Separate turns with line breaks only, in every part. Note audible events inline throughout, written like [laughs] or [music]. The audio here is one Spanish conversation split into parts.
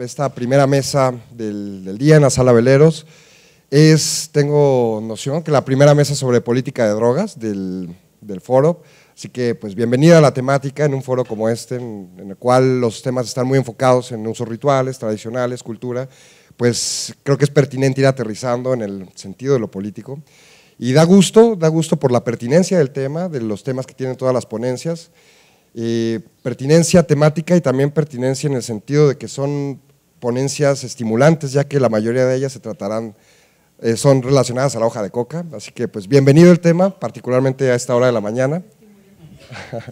esta primera mesa del, día en la sala Veleros. Es, tengo noción que la primera mesa sobre política de drogas del, foro, así que pues bienvenida a la temática en un foro como este, en, en el cual los temas están muy enfocados en usos rituales, tradicionales, cultura, pues creo que es pertinente ir aterrizando en el sentido de lo político. Y da gusto, da gusto por la pertinencia del tema, de los temas que tienen todas las ponencias pertinencia temática y también pertinencia en el sentido de que son ponencias estimulantes, ya que la mayoría de ellas se tratarán, eh, son relacionadas a la hoja de coca. Así que, pues, bienvenido el tema, particularmente a esta hora de la mañana. [laughs]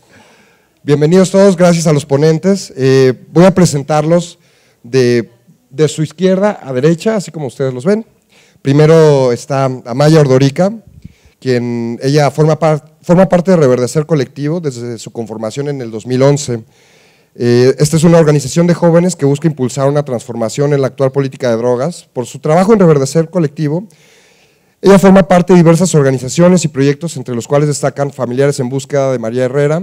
Bienvenidos todos, gracias a los ponentes. Eh, voy a presentarlos de, de, su izquierda a derecha, así como ustedes los ven. Primero está Amaya Ordorica, quien ella forma, parte forma parte de Reverdecer Colectivo desde su conformación en el 2011. Eh, esta es una organización de jóvenes que busca impulsar una transformación en la actual política de drogas. Por su trabajo en Reverdecer Colectivo, ella forma parte de diversas organizaciones y proyectos, entre los cuales destacan Familiares en Búsqueda de María Herrera,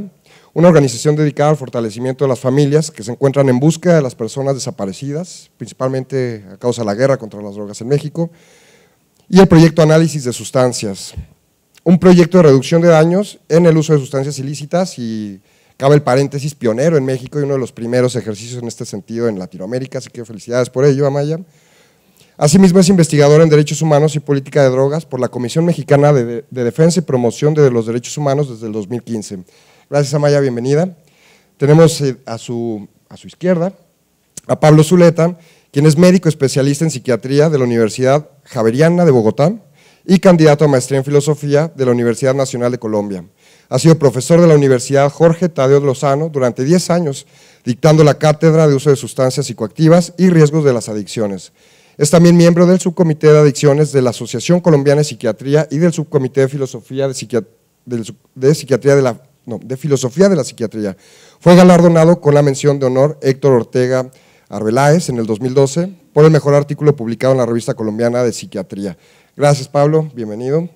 una organización dedicada al fortalecimiento de las familias que se encuentran en búsqueda de las personas desaparecidas, principalmente a causa de la guerra contra las drogas en México, y el proyecto Análisis de Sustancias un proyecto de reducción de daños en el uso de sustancias ilícitas y cabe el paréntesis pionero en México y uno de los primeros ejercicios en este sentido en Latinoamérica, así que felicidades por ello, Amaya. Asimismo es investigadora en Derechos Humanos y Política de Drogas por la Comisión Mexicana de, Defensa y Promoción de los Derechos Humanos desde el 2015. Gracias, Amaya, bienvenida. Tenemos eh, a su, a su izquierda a Pablo Zuleta, quien es médico especialista en psiquiatría de la Universidad Javeriana de Bogotá, y candidato a maestría en filosofía de la Universidad Nacional de Colombia. Ha sido profesor de la Universidad Jorge Tadeo Lozano durante 10 años, dictando la cátedra de uso de sustancias psicoactivas y riesgos de las adicciones. Es también miembro del subcomité de adicciones de la Asociación Colombiana de Psiquiatría y del subcomité de filosofía de, de, psiquiatría de la de filosofía de la psiquiatría. Fue galardonado con la mención de honor Héctor Ortega Arbeláez en el 2012 por el mejor artículo publicado en la revista colombiana de psiquiatría. Gracias, Pablo. Bienvenido.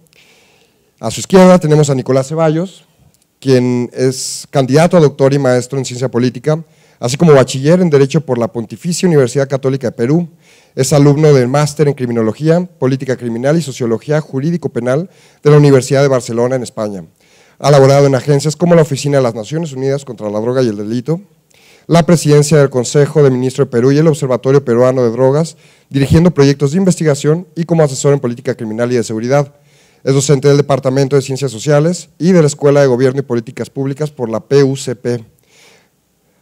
A su izquierda tenemos a Nicolás Ceballos, quien es candidato a doctor y maestro en ciencia política, así como bachiller en Derecho por la Pontificia Universidad Católica de Perú. Es alumno del máster en Criminología, Política Criminal y Sociología Jurídico-Penal de la Universidad de Barcelona, en España. Ha laborado en agencias como la Oficina de las Naciones Unidas contra la Droga y el Delito, la presidencia del Consejo de Ministros de Perú y el Observatorio Peruano de Drogas, dirigiendo proyectos de investigación y como asesor en política criminal y de seguridad. Es docente del Departamento de Ciencias Sociales y de la Escuela de Gobierno y Políticas Públicas por la PUCP.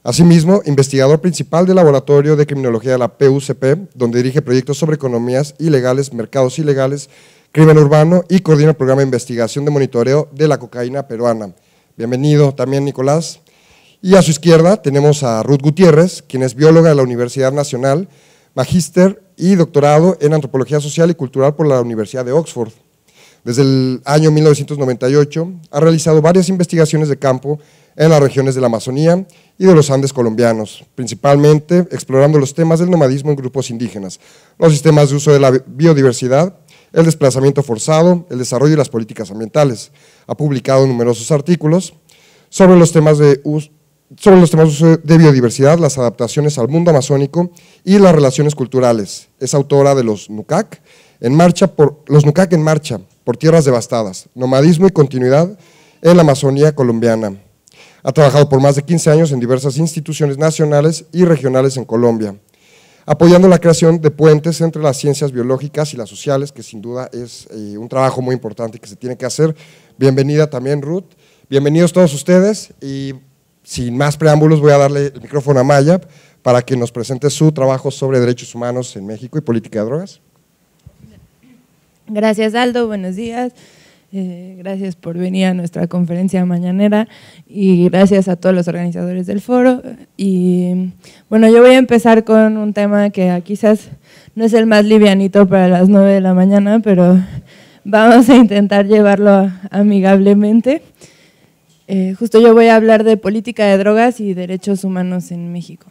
Asimismo, investigador principal del Laboratorio de Criminología de la PUCP, donde dirige proyectos sobre economías ilegales, mercados ilegales, crimen urbano y coordina el programa de investigación de monitoreo de la cocaína peruana. Bienvenido también, Nicolás. Y a su izquierda tenemos a Ruth Gutiérrez, quien es bióloga de la Universidad Nacional, magíster y doctorado en Antropología Social y Cultural por la Universidad de Oxford. Desde el año 1998 ha realizado varias investigaciones de campo en las regiones de la Amazonía y de los Andes colombianos, principalmente explorando los temas del nomadismo en grupos indígenas, los sistemas de uso de la biodiversidad, el desplazamiento forzado, el desarrollo y las políticas ambientales. Ha publicado numerosos artículos sobre los temas de uso sobre los temas de biodiversidad, las adaptaciones al mundo amazónico y las relaciones culturales. Es autora de Los Nucac en marcha por, los en marcha por tierras devastadas, nomadismo y continuidad en la Amazonía colombiana. Ha trabajado por más de 15 años en diversas instituciones nacionales y regionales en Colombia, apoyando la creación de puentes entre las ciencias biológicas y las sociales, que sin duda es eh, un trabajo muy importante que se tiene que hacer. Bienvenida también, Ruth. Bienvenidos todos ustedes y sin más preámbulos, voy a darle el micrófono a Maya para que nos presente su trabajo sobre derechos humanos en México y política de drogas.
Gracias, Aldo. Buenos días. Eh, gracias por venir a nuestra conferencia mañanera y gracias a todos los organizadores del foro. Y bueno, yo voy a empezar con un tema que ah, quizás no es el más livianito para las nueve de la mañana, pero vamos a intentar llevarlo amigablemente. Eh, justo yo voy a hablar de política de drogas y derechos humanos en México.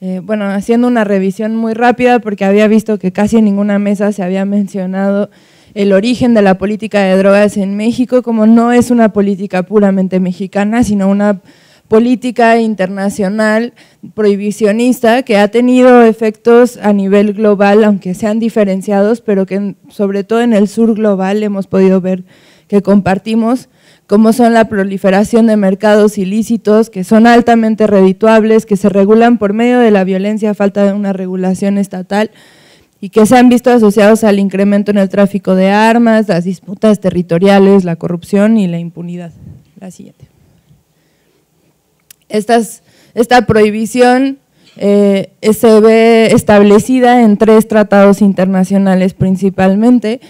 Eh, bueno, haciendo una revisión muy rápida porque había visto que casi en ninguna mesa se había mencionado el origen de la política de drogas en México, como no es una política puramente mexicana, sino una política internacional prohibicionista que ha tenido efectos a nivel global, aunque sean diferenciados, pero que sobre todo en el sur global hemos podido ver que compartimos, como son la proliferación de mercados ilícitos, que son altamente redituables, que se regulan por medio de la violencia falta de una regulación estatal y que se han visto asociados al incremento en el tráfico de armas, las disputas territoriales, la corrupción y la impunidad. La siguiente. esta prohibición eh, se ve establecida en tres tratados internacionales principalmente,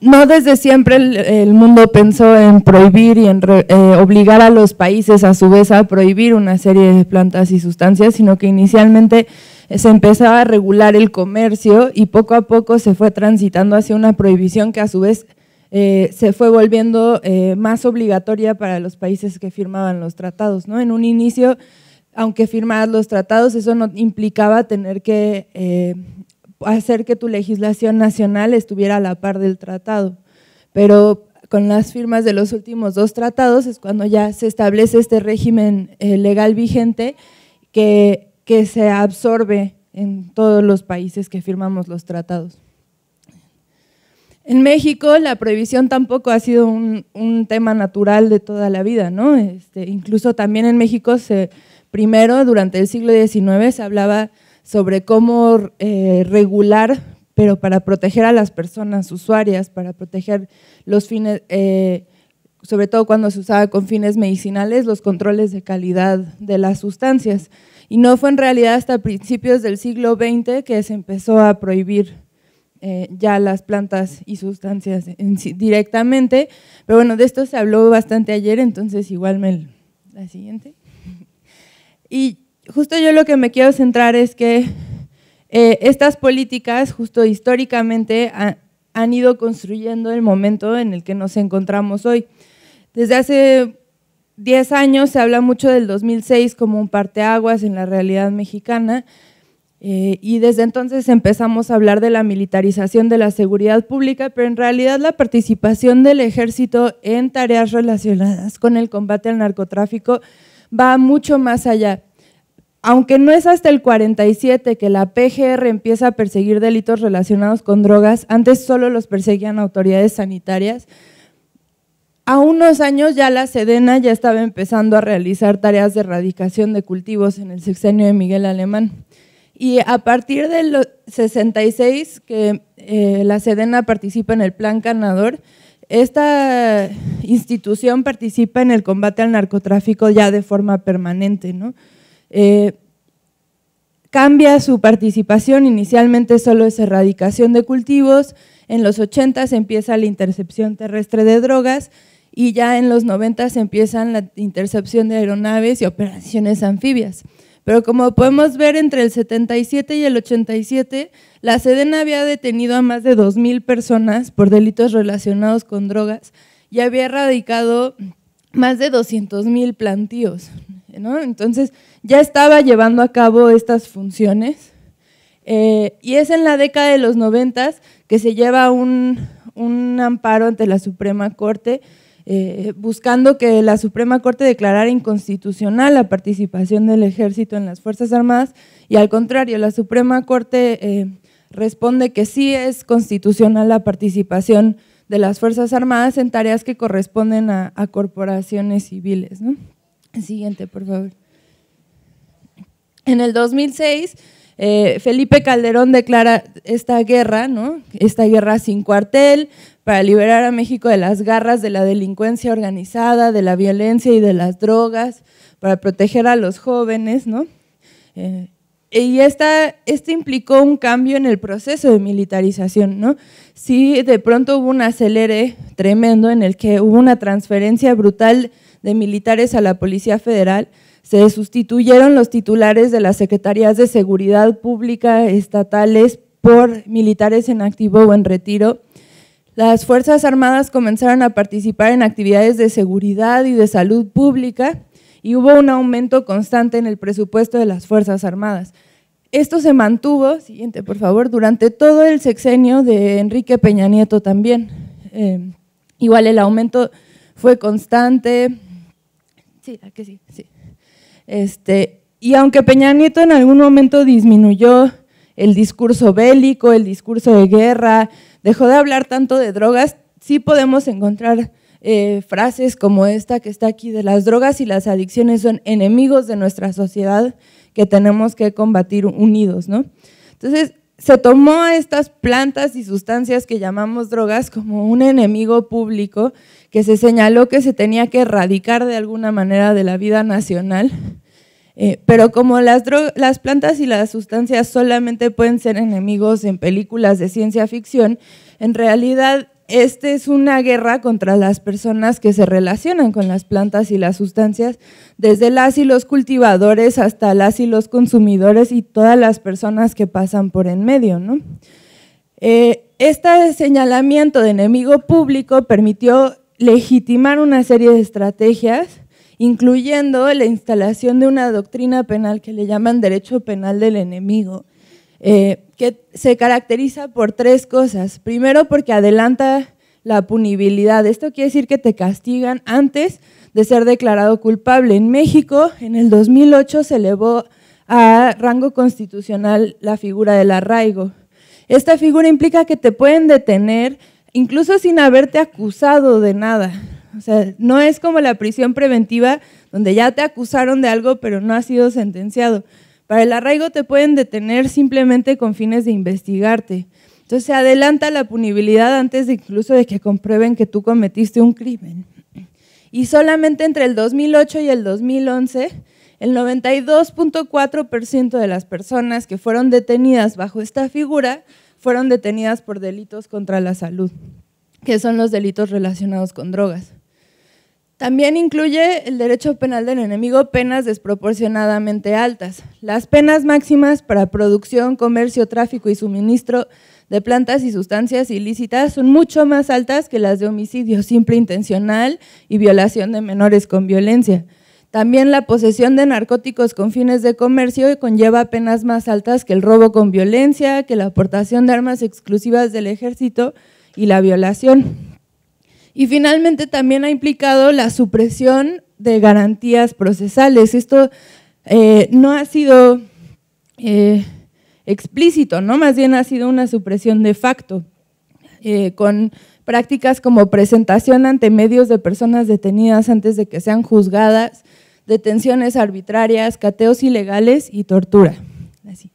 no desde siempre el, mundo pensó en prohibir y en eh, obligar a los países a su vez a prohibir una serie de plantas y sustancias, sino que inicialmente se empezaba a regular el comercio y poco a poco se fue transitando hacia una prohibición que a su vez eh, se fue volviendo eh, más obligatoria para los países que firmaban los tratados. ¿no? En un inicio, aunque firmadas los tratados, eso no implicaba tener que hacer que tu legislación nacional estuviera a la par del tratado. Pero con las firmas de los últimos dos tratados es cuando ya se establece este régimen eh, legal vigente que, que se absorbe en todos los países que firmamos los tratados. En México la prohibición tampoco ha sido un, tema natural de toda la vida, ¿no? Este, incluso también en México se, primero durante el siglo XIX se hablaba sobre cómo eh, regular, pero para proteger a las personas usuarias, para proteger los fines, eh, sobre todo cuando se usaba con fines medicinales, los controles de calidad de las sustancias. Y no fue en realidad hasta principios del siglo XX que se empezó a prohibir eh, ya las plantas y sustancias directamente. Pero bueno, de esto se habló bastante ayer, entonces igual me... La siguiente. Y justo yo lo que me quiero centrar es que eh, estas políticas justo históricamente han ido construyendo el momento en el que nos encontramos hoy. Desde hace 10 años se habla mucho del 2006 como un parteaguas en la realidad mexicana eh, y desde entonces empezamos a hablar de la militarización de la seguridad pública, pero en realidad la participación del ejército en tareas relacionadas con el combate al narcotráfico va mucho más allá aunque no es hasta el 47 que la PGR empieza a perseguir delitos relacionados con drogas, antes solo los perseguían autoridades sanitarias, a unos años ya la Sedena ya estaba empezando a realizar tareas de erradicación de cultivos en el sexenio de Miguel Alemán. Y a partir del 66, que eh, la Sedena participa en el Plan Canador, esta institución participa en el combate al narcotráfico ya de forma permanente, ¿no? Eh, cambia su participación, inicialmente solo es erradicación de cultivos, en los 80 se empieza la intercepción terrestre de drogas y ya en los 90 se empiezan la intercepción de aeronaves y operaciones anfibias. Pero como podemos ver, entre el 77 y el 87, la Sedena había detenido a más de 2.000 personas por delitos relacionados con drogas y había erradicado más de 200.000 plantíos. Entonces, ya estaba llevando a cabo estas funciones. Eh, y es en la década de los noventas que se lleva un, amparo ante la Suprema Corte, eh, buscando que la Suprema Corte declarara inconstitucional la participación del ejército en las Fuerzas Armadas, y al contrario, la Suprema Corte eh, responde que sí es constitucional la participación de las Fuerzas Armadas en tareas que corresponden a, corporaciones civiles. Siguiente, por favor. En el 2006, eh, Felipe Calderón declara esta guerra, ¿no? esta guerra sin cuartel, para liberar a México de las garras de la delincuencia organizada, de la violencia y de las drogas, para proteger a los jóvenes. ¿no? Eh, y esta, este implicó un cambio en el proceso de militarización, ¿no? Sí, de pronto hubo un acelere tremendo en el que hubo una transferencia brutal de militares a la Policía Federal, se sustituyeron los titulares de las secretarías de seguridad pública estatales por militares en activo o en retiro. Las Fuerzas Armadas comenzaron a participar en actividades de seguridad y de salud pública y hubo un aumento constante en el presupuesto de las Fuerzas Armadas. Esto se mantuvo, siguiente por favor, durante todo el sexenio de Enrique Peña Nieto también. Eh, igual el aumento fue constante. Sí, que sí, sí. Este, y aunque Peña Nieto en algún momento disminuyó el discurso bélico, el discurso de guerra, dejó de hablar tanto de drogas, sí podemos encontrar eh, frases como esta que está aquí, de las drogas y las adicciones son enemigos de nuestra sociedad que tenemos que combatir unidos, ¿no? Entonces, se tomó a estas plantas y sustancias que llamamos drogas como un enemigo público que se señaló que se tenía que erradicar de alguna manera de la vida nacional eh, pero como las, plantas y las sustancias solamente pueden ser enemigos en películas de ciencia ficción, en realidad esta es una guerra contra las personas que se relacionan con las plantas y las sustancias, desde las y los cultivadores hasta las y los consumidores y todas las personas que pasan por en medio. Eh, este señalamiento de enemigo público permitió legitimar una serie de estrategias incluyendo la instalación de una doctrina penal que le llaman derecho penal del enemigo, eh, que se caracteriza por tres cosas. Primero, porque adelanta la punibilidad. Esto quiere decir que te castigan antes de ser declarado culpable. En México, en el 2008, se elevó a rango constitucional la figura del arraigo. Esta figura implica que te pueden detener incluso sin haberte acusado de nada. O sea, no es como la prisión preventiva donde ya te acusaron de algo pero no has sido sentenciado. Para el arraigo te pueden detener simplemente con fines de investigarte. Entonces se adelanta la punibilidad antes de incluso de que comprueben que tú cometiste un crimen. Y solamente entre el 2008 y el 2011, el 92.4% de las personas que fueron detenidas bajo esta figura fueron detenidas por delitos contra la salud, que son los delitos relacionados con drogas. También incluye el derecho penal del enemigo penas desproporcionadamente altas. Las penas máximas para producción, comercio, tráfico y suministro de plantas y sustancias ilícitas son mucho más altas que las de homicidio simple intencional y violación de menores con violencia. También la posesión de narcóticos con fines de comercio conlleva penas más altas que el robo con violencia, que la aportación de armas exclusivas del ejército y la violación. Y finalmente también ha implicado la supresión de garantías procesales. Esto eh, no ha sido eh, explícito, ¿no? más bien ha sido una supresión de facto, eh, con prácticas como presentación ante medios de personas detenidas antes de que sean juzgadas, detenciones arbitrarias, cateos ilegales y tortura. Así.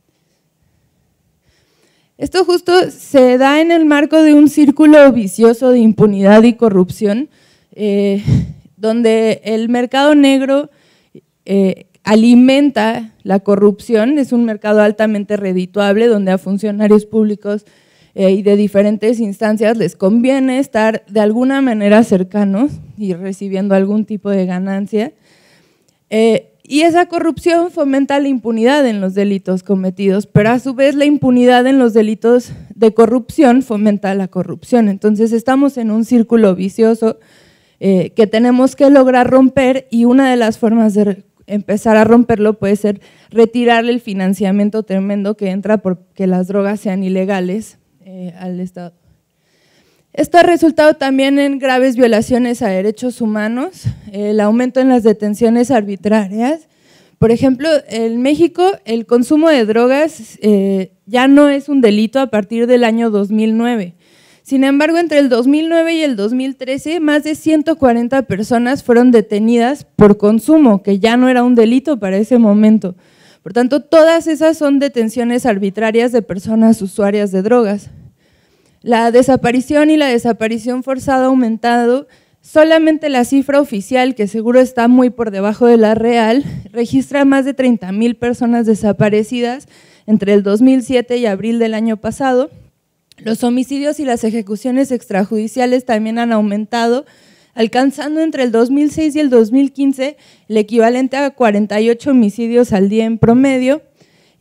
Esto justo se da en el marco de un círculo vicioso de impunidad y corrupción, eh, donde el mercado negro eh, alimenta la corrupción, es un mercado altamente redituable donde a funcionarios públicos eh, y de diferentes instancias les conviene estar de alguna manera cercanos y recibiendo algún tipo de ganancia. Y esa corrupción fomenta la impunidad en los delitos cometidos, pero a su vez la impunidad en los delitos de corrupción fomenta la corrupción. Entonces estamos en un círculo vicioso eh, que tenemos que lograr romper y una de las formas de empezar a romperlo puede ser retirarle el financiamiento tremendo que entra porque las drogas sean ilegales eh, al Estado. Esto ha resultado también en graves violaciones a derechos humanos, el aumento en las detenciones arbitrarias. Por ejemplo, en México el consumo de drogas eh, ya no es un delito a partir del año 2009. Sin embargo, entre el 2009 y el 2013, más de 140 personas fueron detenidas por consumo, que ya no era un delito para ese momento. Por tanto, todas esas son detenciones arbitrarias de personas usuarias de drogas. La desaparición y la desaparición forzada ha aumentado. Solamente la cifra oficial, que seguro está muy por debajo de la real, registra más de 30.000 personas desaparecidas entre el 2007 y abril del año pasado. Los homicidios y las ejecuciones extrajudiciales también han aumentado, alcanzando entre el 2006 y el 2015 el equivalente a 48 homicidios al día en promedio.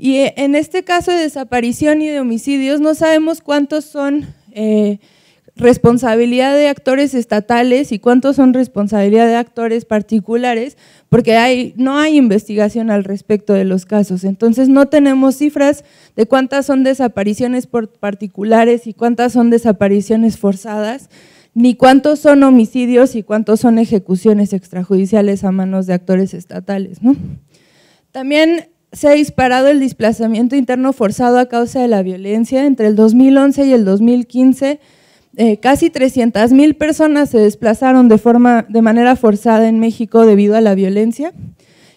Y eh, en este caso de desaparición y de homicidios no sabemos cuántos son eh, responsabilidad de actores estatales y cuántos son responsabilidad de actores particulares, porque no hay investigación al respecto de los casos. Entonces no tenemos cifras de cuántas son desapariciones por particulares y cuántas son desapariciones forzadas, ni cuántos son homicidios y cuántos son ejecuciones extrajudiciales a manos de actores estatales. También se ha disparado el desplazamiento interno forzado a causa de la violencia. Entre el 2011 y el 2015, eh, casi 300.000 personas se desplazaron de, forma, de manera forzada en México debido a la violencia.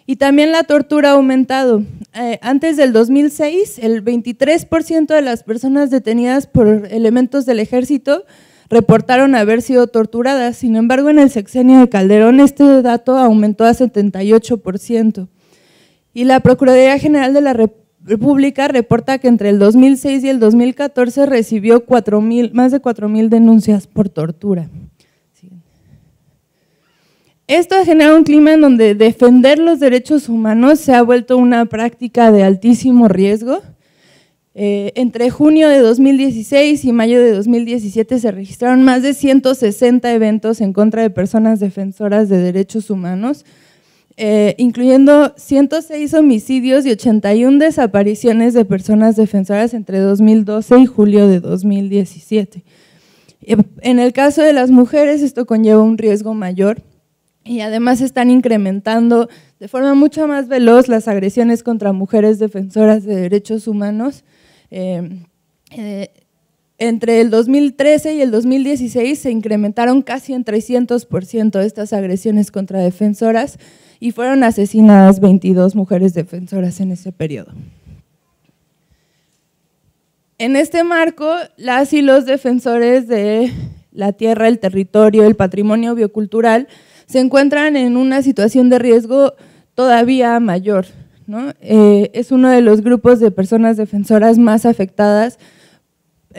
Y también la tortura ha aumentado. Eh, antes del 2006, el 23% de las personas detenidas por elementos del ejército reportaron haber sido torturadas. Sin embargo, en el sexenio de Calderón este dato aumentó a 78% y la Procuraduría General de la República reporta que entre el 2006 y el 2014 recibió más de 4.000 denuncias por tortura. Esto ha generado un clima en donde defender los derechos humanos se ha vuelto una práctica de altísimo riesgo. Eh, entre junio de 2016 y mayo de 2017 se registraron más de 160 eventos en contra de personas defensoras de derechos humanos, eh, incluyendo 106 homicidios y 81 desapariciones de personas defensoras entre 2012 y julio de 2017. Eh, en el caso de las mujeres esto conlleva un riesgo mayor y además están incrementando de forma mucho más veloz las agresiones contra mujeres defensoras de derechos humanos. Eh, entre el 2013 y el 2016 se incrementaron casi en 300% estas agresiones contra defensoras y fueron asesinadas 22 mujeres defensoras en ese periodo. En este marco, las y los defensores de la tierra, el territorio, el patrimonio biocultural se encuentran en una situación de riesgo todavía mayor. Eh, es uno de los grupos de personas defensoras más afectadas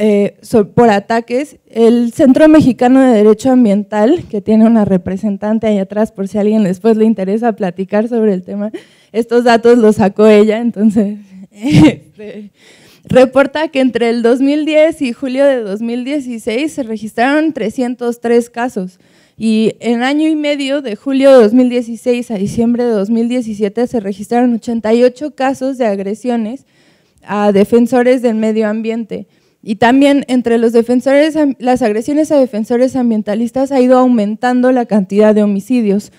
eh, por ataques. El Centro Mexicano de Derecho Ambiental, que tiene una representante ahí atrás, por si a alguien después le interesa platicar sobre el tema, estos datos los sacó ella, entonces [laughs] este, reporta que entre el 2010 y julio de 2016 se registraron 303 casos. Y en año y medio, de julio de 2016 a diciembre de 2017, se registraron 88 casos de agresiones a defensores del medio ambiente. Y también entre los defensores, las agresiones a defensores ambientalistas ha ido aumentando la cantidad de homicidios,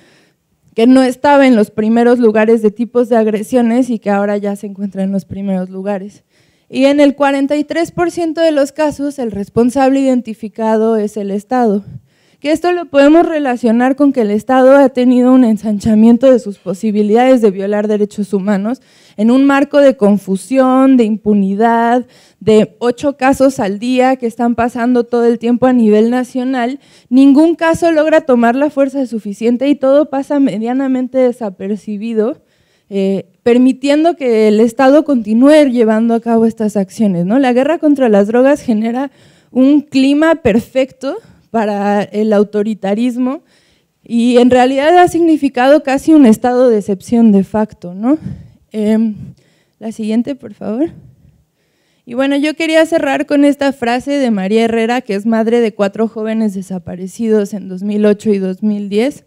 que no estaba en los primeros lugares de tipos de agresiones y que ahora ya se encuentra en los primeros lugares. Y en el 43% de los casos, el responsable identificado es el Estado que esto lo podemos relacionar con que el Estado ha tenido un ensanchamiento de sus posibilidades de violar derechos humanos en un marco de confusión, de impunidad, de ocho casos al día que están pasando todo el tiempo a nivel nacional. Ningún caso logra tomar la fuerza suficiente y todo pasa medianamente desapercibido. Eh, permitiendo que el Estado continúe llevando a cabo estas acciones. La guerra contra las drogas genera un clima perfecto para el autoritarismo y en realidad ha significado casi un estado de excepción de facto. ¿no? Em, la siguiente, por favor. Y bueno, yo quería cerrar con esta frase de María Herrera, que es madre de cuatro jóvenes desaparecidos en 2008 y 2010,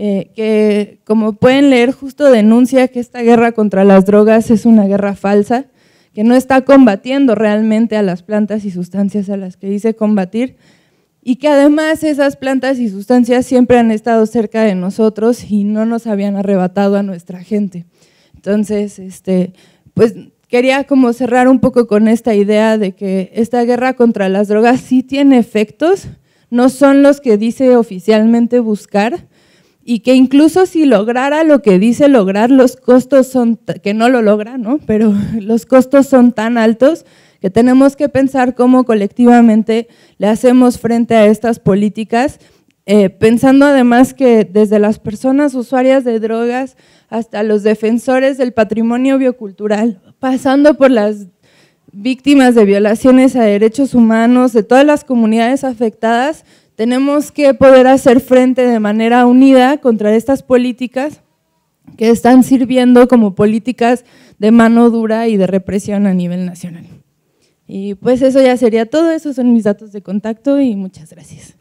eh, que como pueden leer justo denuncia que esta guerra contra las drogas es una guerra falsa, que no está combatiendo realmente a las plantas y sustancias a las que dice combatir, y que además esas plantas y sustancias siempre han estado cerca de nosotros y no nos habían arrebatado a nuestra gente. Entonces, este, pues quería como cerrar un poco con esta idea de que esta guerra contra las drogas sí tiene efectos, no son los que dice oficialmente buscar y que incluso si lograra lo que dice lograr, los costos son, que no lo logra, ¿no? Pero [laughs] los costos son tan altos que tenemos que pensar cómo colectivamente le hacemos frente a estas políticas, eh, pensando además que desde las personas usuarias de drogas hasta los defensores del patrimonio biocultural, pasando por las víctimas de violaciones a derechos humanos, de todas las comunidades afectadas, tenemos que poder hacer frente de manera unida contra estas políticas que están sirviendo como políticas de mano dura y de represión a nivel nacional. Y pues eso ya sería todo, esos son mis datos de contacto y muchas gracias.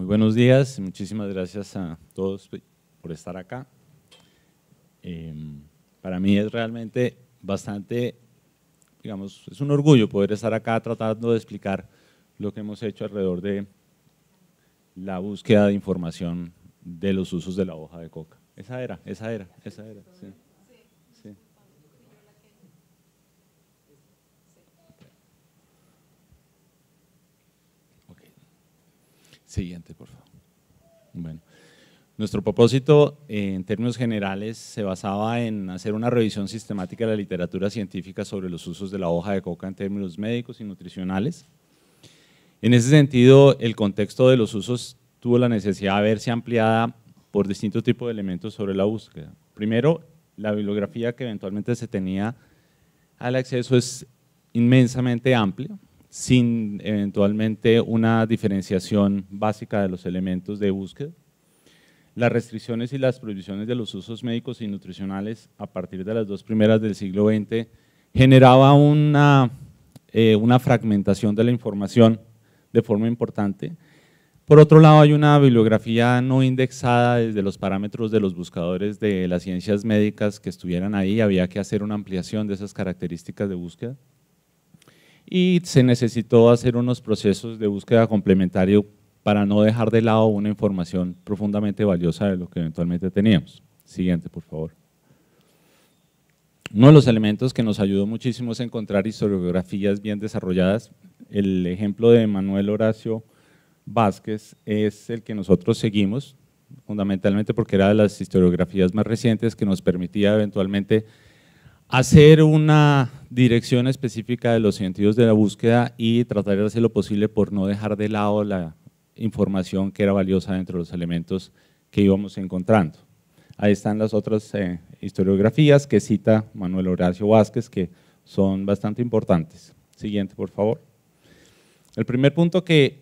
muy buenos días. Muchísimas gracias a todos por estar acá. Em, para mí es realmente bastante, digamos, es un orgullo poder estar acá tratando de explicar lo que hemos hecho alrededor de la búsqueda de información de los usos de la hoja de coca. Esa era, esa era, esa era. Siguiente, por favor. Bueno, nuestro propósito eh, en términos generales se basaba en hacer una revisión sistemática de la literatura científica sobre los usos de la hoja de coca en términos médicos y nutricionales. En ese sentido, el contexto de los usos tuvo la necesidad de verse ampliada por distintos tipos de elementos sobre la búsqueda. Primero, la bibliografía que eventualmente se tenía al acceso es inmensamente amplia, sin eventualmente una diferenciación básica de los elementos de búsqueda. Las restricciones y las prohibiciones de los usos médicos y nutricionales a partir de las dos primeras del siglo XX generaba una, eh, una fragmentación de la información de forma importante. Por otro lado, hay una bibliografía no indexada desde los parámetros de los buscadores de las ciencias médicas que estuvieran ahí, había que hacer una ampliación de esas características de búsqueda y se necesitó hacer unos procesos de búsqueda complementario para no dejar de lado una información profundamente valiosa de lo que eventualmente teníamos. Siguiente, por favor. Uno de los elementos que nos ayudó muchísimo es encontrar historiografías bien desarrolladas. El ejemplo de Manuel Horacio Vázquez es el que nosotros seguimos, fundamentalmente porque era de las historiografías más recientes que nos permitía eventualmente hacer una dirección específica de los sentidos de la búsqueda y tratar de hacer lo posible por no dejar de lado la información que era valiosa dentro de los elementos que íbamos encontrando. Ahí están las otras eh, historiografías que cita Manuel Horacio Vázquez, que son bastante importantes. Siguiente, por favor. El primer punto que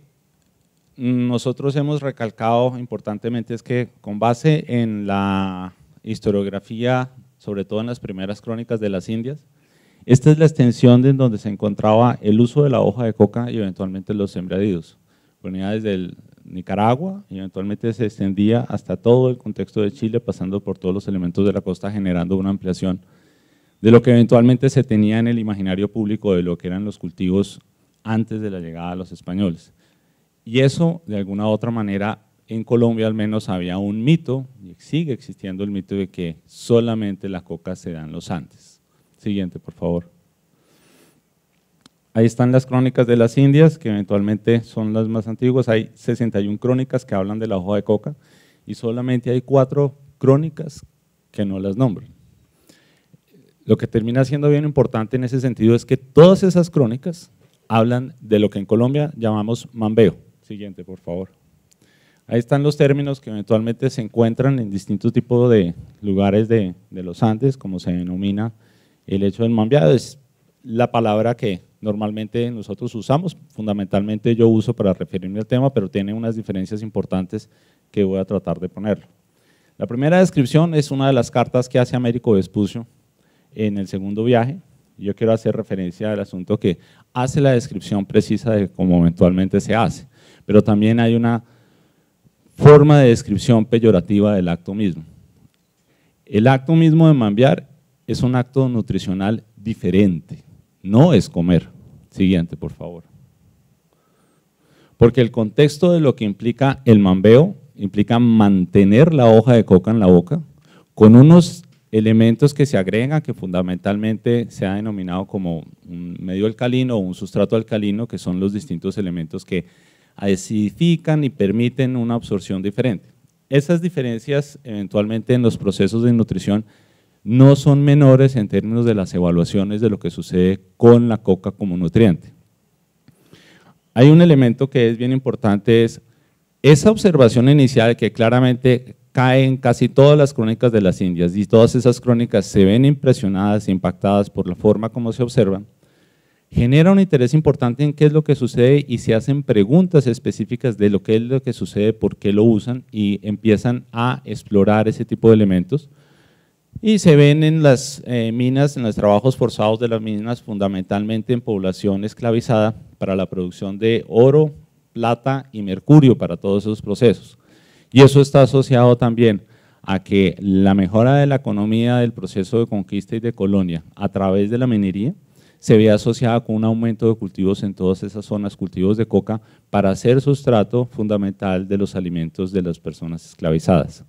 nosotros hemos recalcado importantemente es que con base en la historiografía sobre todo en las primeras crónicas de las Indias. Esta es la extensión en donde se encontraba el uso de la hoja de coca y eventualmente los sembradíos. Venía desde el Nicaragua y eventualmente se extendía hasta todo el contexto de Chile, pasando por todos los elementos de la costa, generando una ampliación de lo que eventualmente se tenía en el imaginario público de lo que eran los cultivos antes de la llegada de los españoles. Y eso, de alguna u otra manera, en Colombia al menos había un mito, y sigue existiendo el mito de que solamente la coca se dan los antes. Siguiente, por favor. Ahí están las crónicas de las Indias, que eventualmente son las más antiguas. Hay 61 crónicas que hablan de la hoja de coca y solamente hay cuatro crónicas que no las nombran. Lo que termina siendo bien importante en ese sentido es que todas esas crónicas hablan de lo que en Colombia llamamos mambeo. Siguiente, por favor. Ahí están los términos que eventualmente se encuentran en distintos tipos de lugares de, los Andes, como se denomina el hecho del mambiado. Es la palabra que normalmente nosotros usamos, fundamentalmente yo uso para referirme al tema, pero tiene unas diferencias importantes que voy a tratar de poner. La primera descripción es una de las cartas que hace Américo Vespucio en el segundo viaje. Yo quiero hacer referencia al asunto que hace la descripción precisa de cómo eventualmente se hace, pero también hay una forma de descripción peyorativa del acto mismo. El acto mismo de mambear es un acto nutricional diferente, no es comer. Siguiente, por favor. Porque el contexto de lo que implica el mambeo implica mantener la hoja de coca en la boca con unos elementos que se agregan que fundamentalmente se ha denominado como un medio alcalino o un sustrato alcalino, que son los distintos elementos que acidifican y permiten una absorción diferente. Esas diferencias eventualmente en los procesos de nutrición no son menores en términos de las evaluaciones de lo que sucede con la coca como nutriente. Hay un elemento que es bien importante, es esa observación inicial que claramente cae en casi todas las crónicas de las Indias y todas esas crónicas se ven impresionadas, impactadas por la forma como se observan, genera un interés importante en qué es lo que sucede y se hacen preguntas específicas de lo que es lo que sucede, por qué lo usan y empiezan a explorar ese tipo de elementos. Y se ven en las eh, minas, en los trabajos forzados de las minas, fundamentalmente en población esclavizada para la producción de oro, plata y mercurio para todos esos procesos. Y eso está asociado también a que la mejora de la economía del proceso de conquista y de colonia a través de la minería se ve asociada con un aumento de cultivos en todas esas zonas, cultivos de coca, para hacer sustrato fundamental de los alimentos de las personas esclavizadas.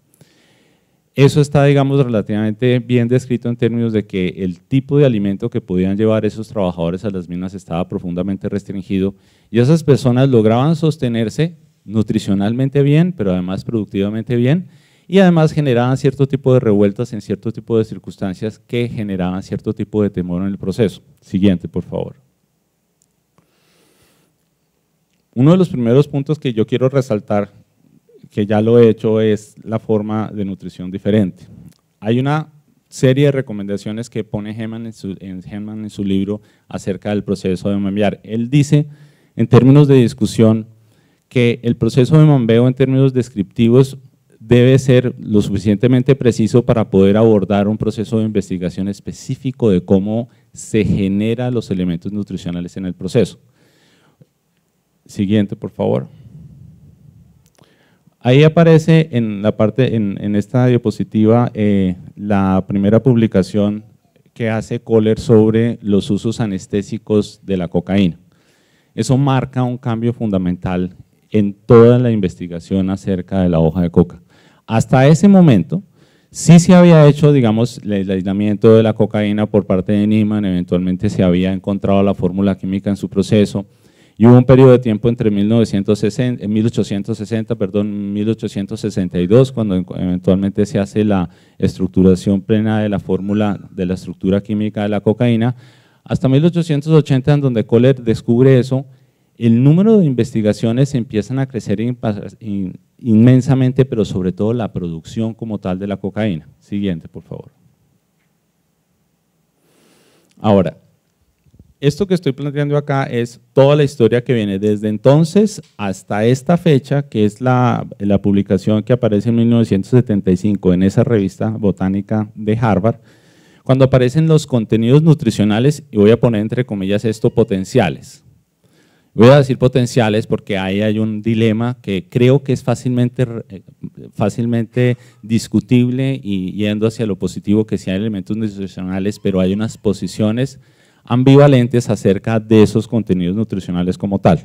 Eso está, digamos, relativamente bien descrito en términos de que el tipo de alimento que podían llevar esos trabajadores a las minas estaba profundamente restringido y esas personas lograban sostenerse nutricionalmente bien, pero además productivamente bien, y además generaban cierto tipo de revueltas en cierto tipo de circunstancias que generaban cierto tipo de temor en el proceso. Siguiente, por favor. Uno de los primeros puntos que yo quiero resaltar, que ya lo he hecho, es la forma de nutrición diferente. Hay una serie de recomendaciones que pone Heman en su, libro acerca del proceso de mambear. Él dice, en términos de discusión, que el proceso de mambeo en términos descriptivos debe ser lo suficientemente preciso para poder abordar un proceso de investigación específico de cómo se generan los elementos nutricionales en el proceso. Siguiente, por favor. Ahí aparece en la parte, en, esta diapositiva, eh, la primera publicación que hace Kohler sobre los usos anestésicos de la cocaína. Eso marca un cambio fundamental en toda la investigación acerca de la hoja de coca. Hasta ese momento, sí se había hecho, digamos, el aislamiento de la cocaína por parte de Niemann, eventualmente se había encontrado la fórmula química en su proceso, y hubo un periodo de tiempo entre 1860, eh, perdón, 1862, cuando eventualmente se hace la estructuración plena de la fórmula de la estructura química de la cocaína, hasta 1880, en donde Kohler descubre eso, el número de investigaciones empiezan a crecer inmensamente, pero sobre todo la producción como tal de la cocaína. Siguiente, por favor. Ahora, esto que estoy planteando acá es toda la historia que viene desde entonces hasta esta fecha, que es la, la publicación que aparece en 1975 en esa revista botánica de Harvard, cuando aparecen los contenidos nutricionales, y voy a poner entre comillas esto, potenciales. Voy a decir potenciales porque ahí hay un dilema que creo que es eh, fácilmente, discutible y yendo hacia lo positivo que si hay elementos nutricionales, pero hay unas posiciones ambivalentes acerca de esos contenidos nutricionales como tal.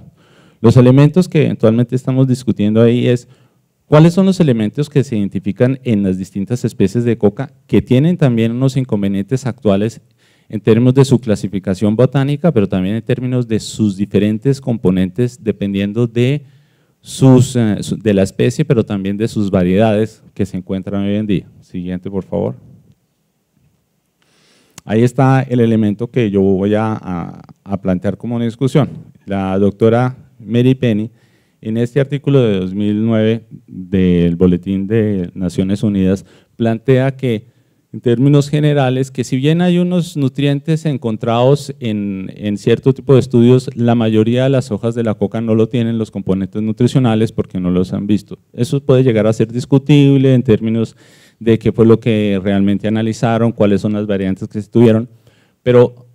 Los elementos que eventualmente estamos discutiendo ahí es cuáles son los elementos que se identifican en las distintas especies de coca que tienen también unos inconvenientes actuales en términos de su clasificación botánica, pero también en términos de sus diferentes componentes dependiendo de, sus, eh, de la especie, pero también de sus variedades que se encuentran hoy en día. Siguiente, por favor. Ahí está el elemento que yo voy a, a plantear como una discusión. La doctora Mary Penny, en este artículo de 2009 del Boletín de Naciones Unidas, plantea que en términos generales que si bien hay unos nutrientes encontrados en, cierto tipo de estudios, la mayoría de las hojas de la coca no lo tienen los componentes nutricionales porque no los han visto. Eso puede llegar a ser discutible en términos de qué fue lo que realmente analizaron, cuáles son las variantes que se tuvieron, pero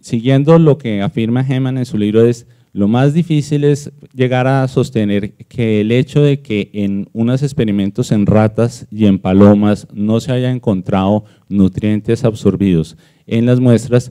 siguiendo lo que afirma Heman en su libro es lo más difícil es llegar a sostener que el hecho de que en unos experimentos en ratas y en palomas no se haya encontrado nutrientes absorbidos en las muestras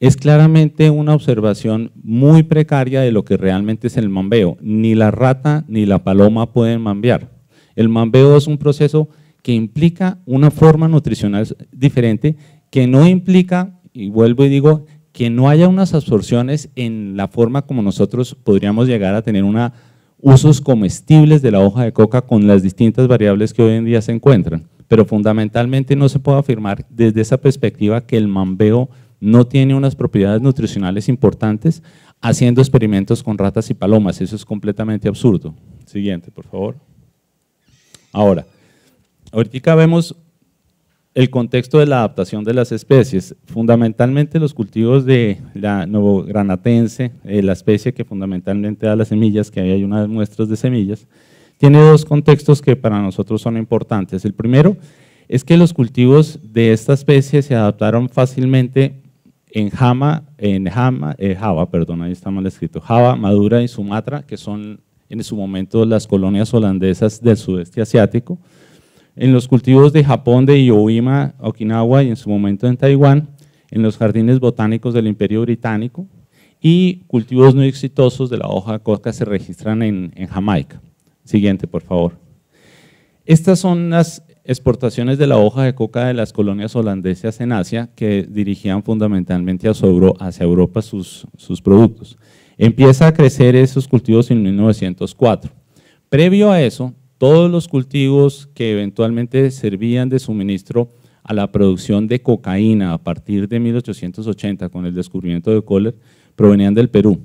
es claramente una observación muy precaria de lo que realmente es el mambeo. Ni la rata ni la paloma pueden mambear. El mambeo es un proceso que implica una forma nutricional diferente, que no implica, y vuelvo y digo, que no haya unas absorciones en la forma como nosotros podríamos llegar a tener una, usos comestibles de la hoja de coca con las distintas variables que hoy en día se encuentran. Pero fundamentalmente no se puede afirmar desde esa perspectiva que el mambeo no tiene unas propiedades nutricionales importantes haciendo experimentos con ratas y palomas. Eso es completamente absurdo. Siguiente, por favor. Ahora, ahorita vemos el contexto de la adaptación de las especies. Fundamentalmente los cultivos de la novogranatense, eh, la especie que fundamentalmente da las semillas, que ahí hay unas muestras de semillas, tiene dos contextos que para nosotros son importantes. El primero es que los cultivos de esta especie se adaptaron fácilmente en Jama, en eh, Java, perdón, ahí está mal escrito, Java, Madura y Sumatra, que son en su momento las colonias holandesas del sudeste asiático, en los cultivos de Japón, de Iohima, Okinawa y en su momento en Taiwán, en los jardines botánicos del Imperio Británico y cultivos no exitosos de la hoja de coca se registran en, Jamaica. Siguiente, por favor. Estas son las exportaciones de la hoja de coca de las colonias holandesas en Asia que dirigían fundamentalmente hacia Europa sus, sus productos. Empieza a crecer esos cultivos en 1904. Previo a eso, todos los cultivos que eventualmente servían de suministro a la producción de cocaína a partir de 1880 con el descubrimiento de Kohler provenían del Perú.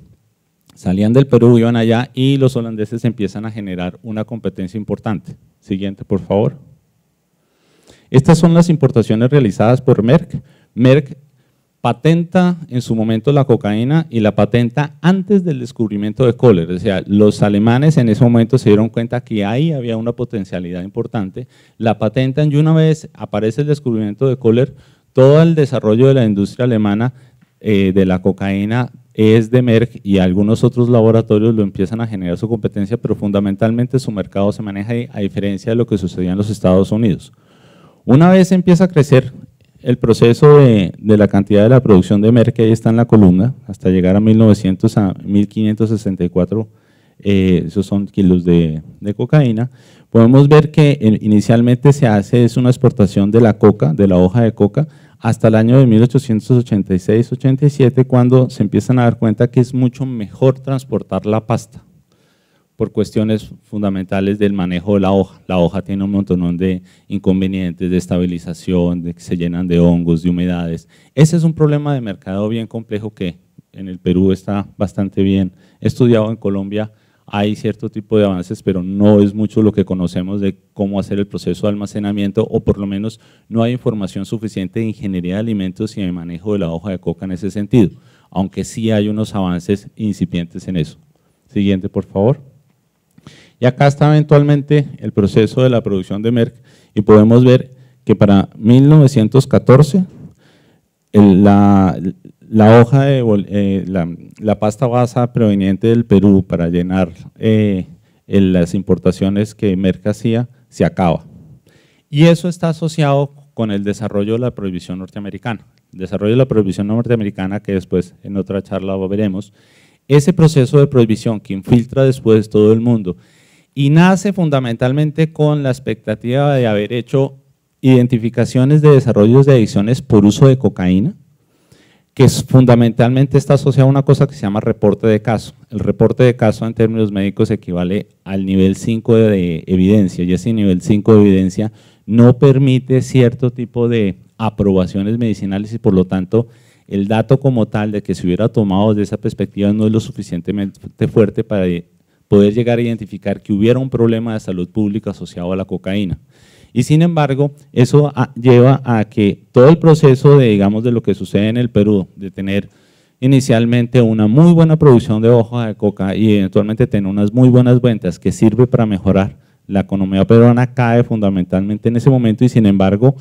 Salían del Perú, iban allá y los holandeses empiezan a generar una competencia importante. Siguiente, por favor. Estas son las importaciones realizadas por Merck. Merck patenta en su momento la cocaína y la patenta antes del descubrimiento de Kohler. O sea, los alemanes en ese momento se dieron cuenta que ahí había una potencialidad importante, la patentan y una vez aparece el descubrimiento de Kohler, todo el desarrollo de la industria alemana eh, de la cocaína es de Merck y algunos otros laboratorios lo empiezan a generar su competencia, pero fundamentalmente su mercado se maneja ahí, a diferencia de lo que sucedía en los Estados Unidos. Una vez empieza a crecer el proceso de, la cantidad de la producción de merca está en la columna, hasta llegar a 1900 a 1564, eh, esos son kilos de, de, cocaína, podemos ver que eh, inicialmente se hace es una exportación de la coca, de la hoja de coca, hasta el año de 1886-87, cuando se empiezan a dar cuenta que es mucho mejor transportar la pasta por cuestiones fundamentales del manejo de la hoja. La hoja tiene un montón de inconvenientes, de estabilización, de que se llenan de hongos, de humedades. Ese es un problema de mercado bien complejo que en el Perú está bastante bien estudiado, en Colombia hay cierto tipo de avances, pero no es mucho lo que conocemos de cómo hacer el proceso de almacenamiento o por lo menos no hay información suficiente de ingeniería de alimentos y de manejo de la hoja de coca en ese sentido, aunque sí hay unos avances incipientes en eso. Siguiente, por favor. Y acá está eventualmente el proceso de la producción de Merck y podemos ver que para 1914 la, hoja de eh, la, pasta basa proveniente del Perú para llenar eh, las importaciones que Merck hacía se acaba. Y eso está asociado con el desarrollo de la prohibición norteamericana. desarrollo de la prohibición norteamericana, que después en otra charla veremos, ese proceso de prohibición que infiltra después todo el mundo y nace fundamentalmente con la expectativa de haber hecho identificaciones de desarrollos de adicciones por uso de cocaína, que es, fundamentalmente está asociado a una cosa que se llama reporte de caso. El reporte de caso en términos médicos equivale al nivel 5 de evidencia y ese nivel 5 de evidencia no permite cierto tipo de aprobaciones medicinales y por lo tanto el dato como tal de que se hubiera tomado desde esa perspectiva no es lo suficientemente fuerte para poder llegar a identificar que hubiera un problema de salud pública asociado a la cocaína. Y sin embargo, eso lleva a que todo el proceso de, digamos, de lo que sucede en el Perú, de tener inicialmente una muy buena producción de hoja de coca y eventualmente tener unas muy buenas ventas que sirve para mejorar la economía peruana, cae fundamentalmente en ese momento y sin embargo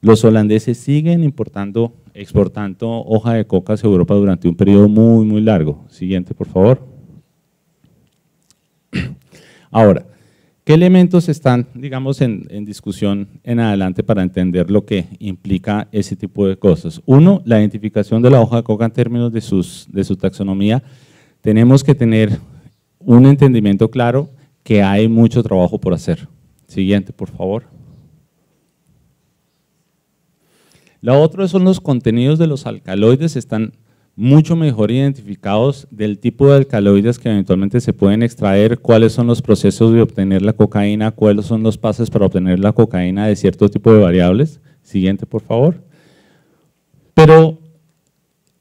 los holandeses siguen importando, exportando hoja de coca hacia Europa durante un periodo muy, muy largo. Siguiente, por favor. [clears throat] Ahora, ¿qué elementos están, digamos, en, discusión en adelante para entender lo que implica ese tipo de cosas? Uno, la identificación de la hoja de coca en términos de, de su taxonomía. Tenemos que tener un entendimiento claro que hay mucho trabajo por hacer. Siguiente, por favor. La otra son los contenidos de los alcaloides, están mucho mejor identificados del tipo de alcaloides que eventualmente se pueden extraer, cuáles son los procesos de obtener la cocaína, cuáles son los pasos para obtener la cocaína de cierto tipo de variables. Siguiente, por favor. Pero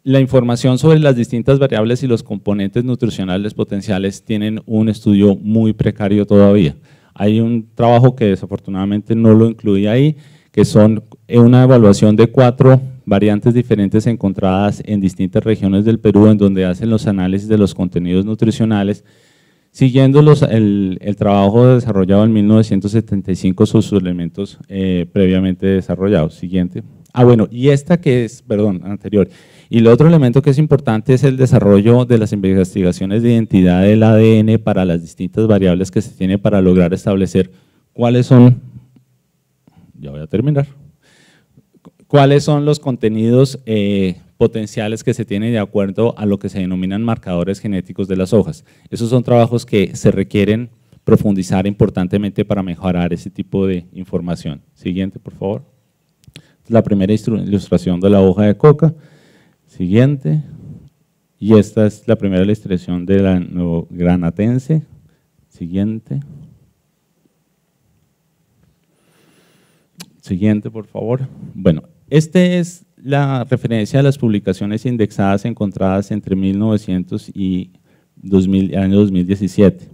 la información sobre las distintas variables y los componentes nutricionales potenciales tienen un estudio muy precario todavía. Hay un trabajo que desafortunadamente no lo incluí ahí, que son una evaluación de cuatro variantes diferentes encontradas en distintas regiones del Perú, en donde hacen los análisis de los contenidos nutricionales, siguiendo los, el, trabajo desarrollado en 1975 sus elementos eh, previamente desarrollados. Siguiente. Ah, bueno, y esta que es, perdón, anterior. Y el otro elemento que es importante es el desarrollo de las investigaciones de identidad del ADN para las distintas variables que se tiene para lograr establecer cuáles son, ya voy a terminar, cuáles son los contenidos eh, potenciales que se tienen de acuerdo a lo que se denominan marcadores genéticos de las hojas. Esos son trabajos que se requieren profundizar importantemente para mejorar ese tipo de información. Siguiente, por favor. La primera ilustración de la hoja de coca. Siguiente. Y esta es la primera ilustración de la granatense. Siguiente. Siguiente, por favor. Bueno, esta es la referencia a las publicaciones indexadas encontradas entre 1900 y el año 2017.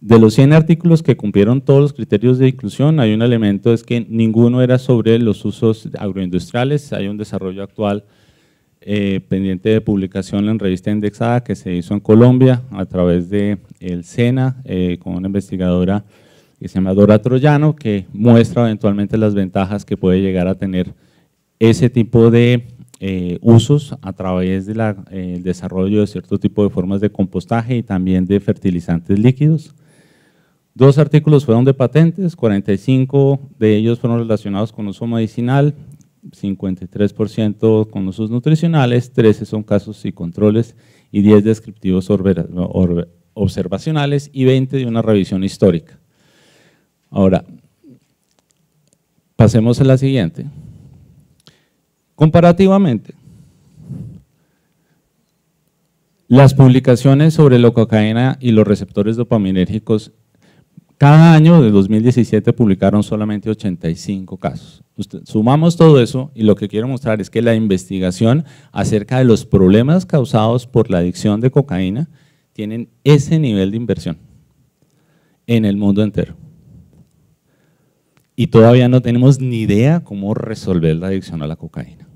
De los 100 artículos que cumplieron todos los criterios de inclusión, hay un elemento es que ninguno era sobre los usos agroindustriales, hay un desarrollo actual eh, pendiente de publicación en revista indexada que se hizo en Colombia a través de el SENA eh, con una investigadora que se llama Dora Troyano, que muestra eventualmente las ventajas que puede llegar a tener ese tipo de eh, usos a través del eh, desarrollo de cierto tipo de formas de compostaje y también de fertilizantes líquidos. Dos artículos fueron de patentes, 45 de ellos fueron relacionados con uso medicinal, 53% con usos nutricionales, 13 son casos y controles y 10 descriptivos observacionales y 20 de una revisión histórica. Ahora, pasemos a la siguiente. Comparativamente, las publicaciones sobre la cocaína y los receptores dopaminérgicos, cada año de 2017 publicaron solamente 85 casos. sumamos todo eso y lo que quiero mostrar es que la investigación acerca de los problemas causados por la adicción de cocaína tienen ese nivel de inversión en el mundo entero y todavía no tenemos ni idea cómo resolver la adicción a la cocaína.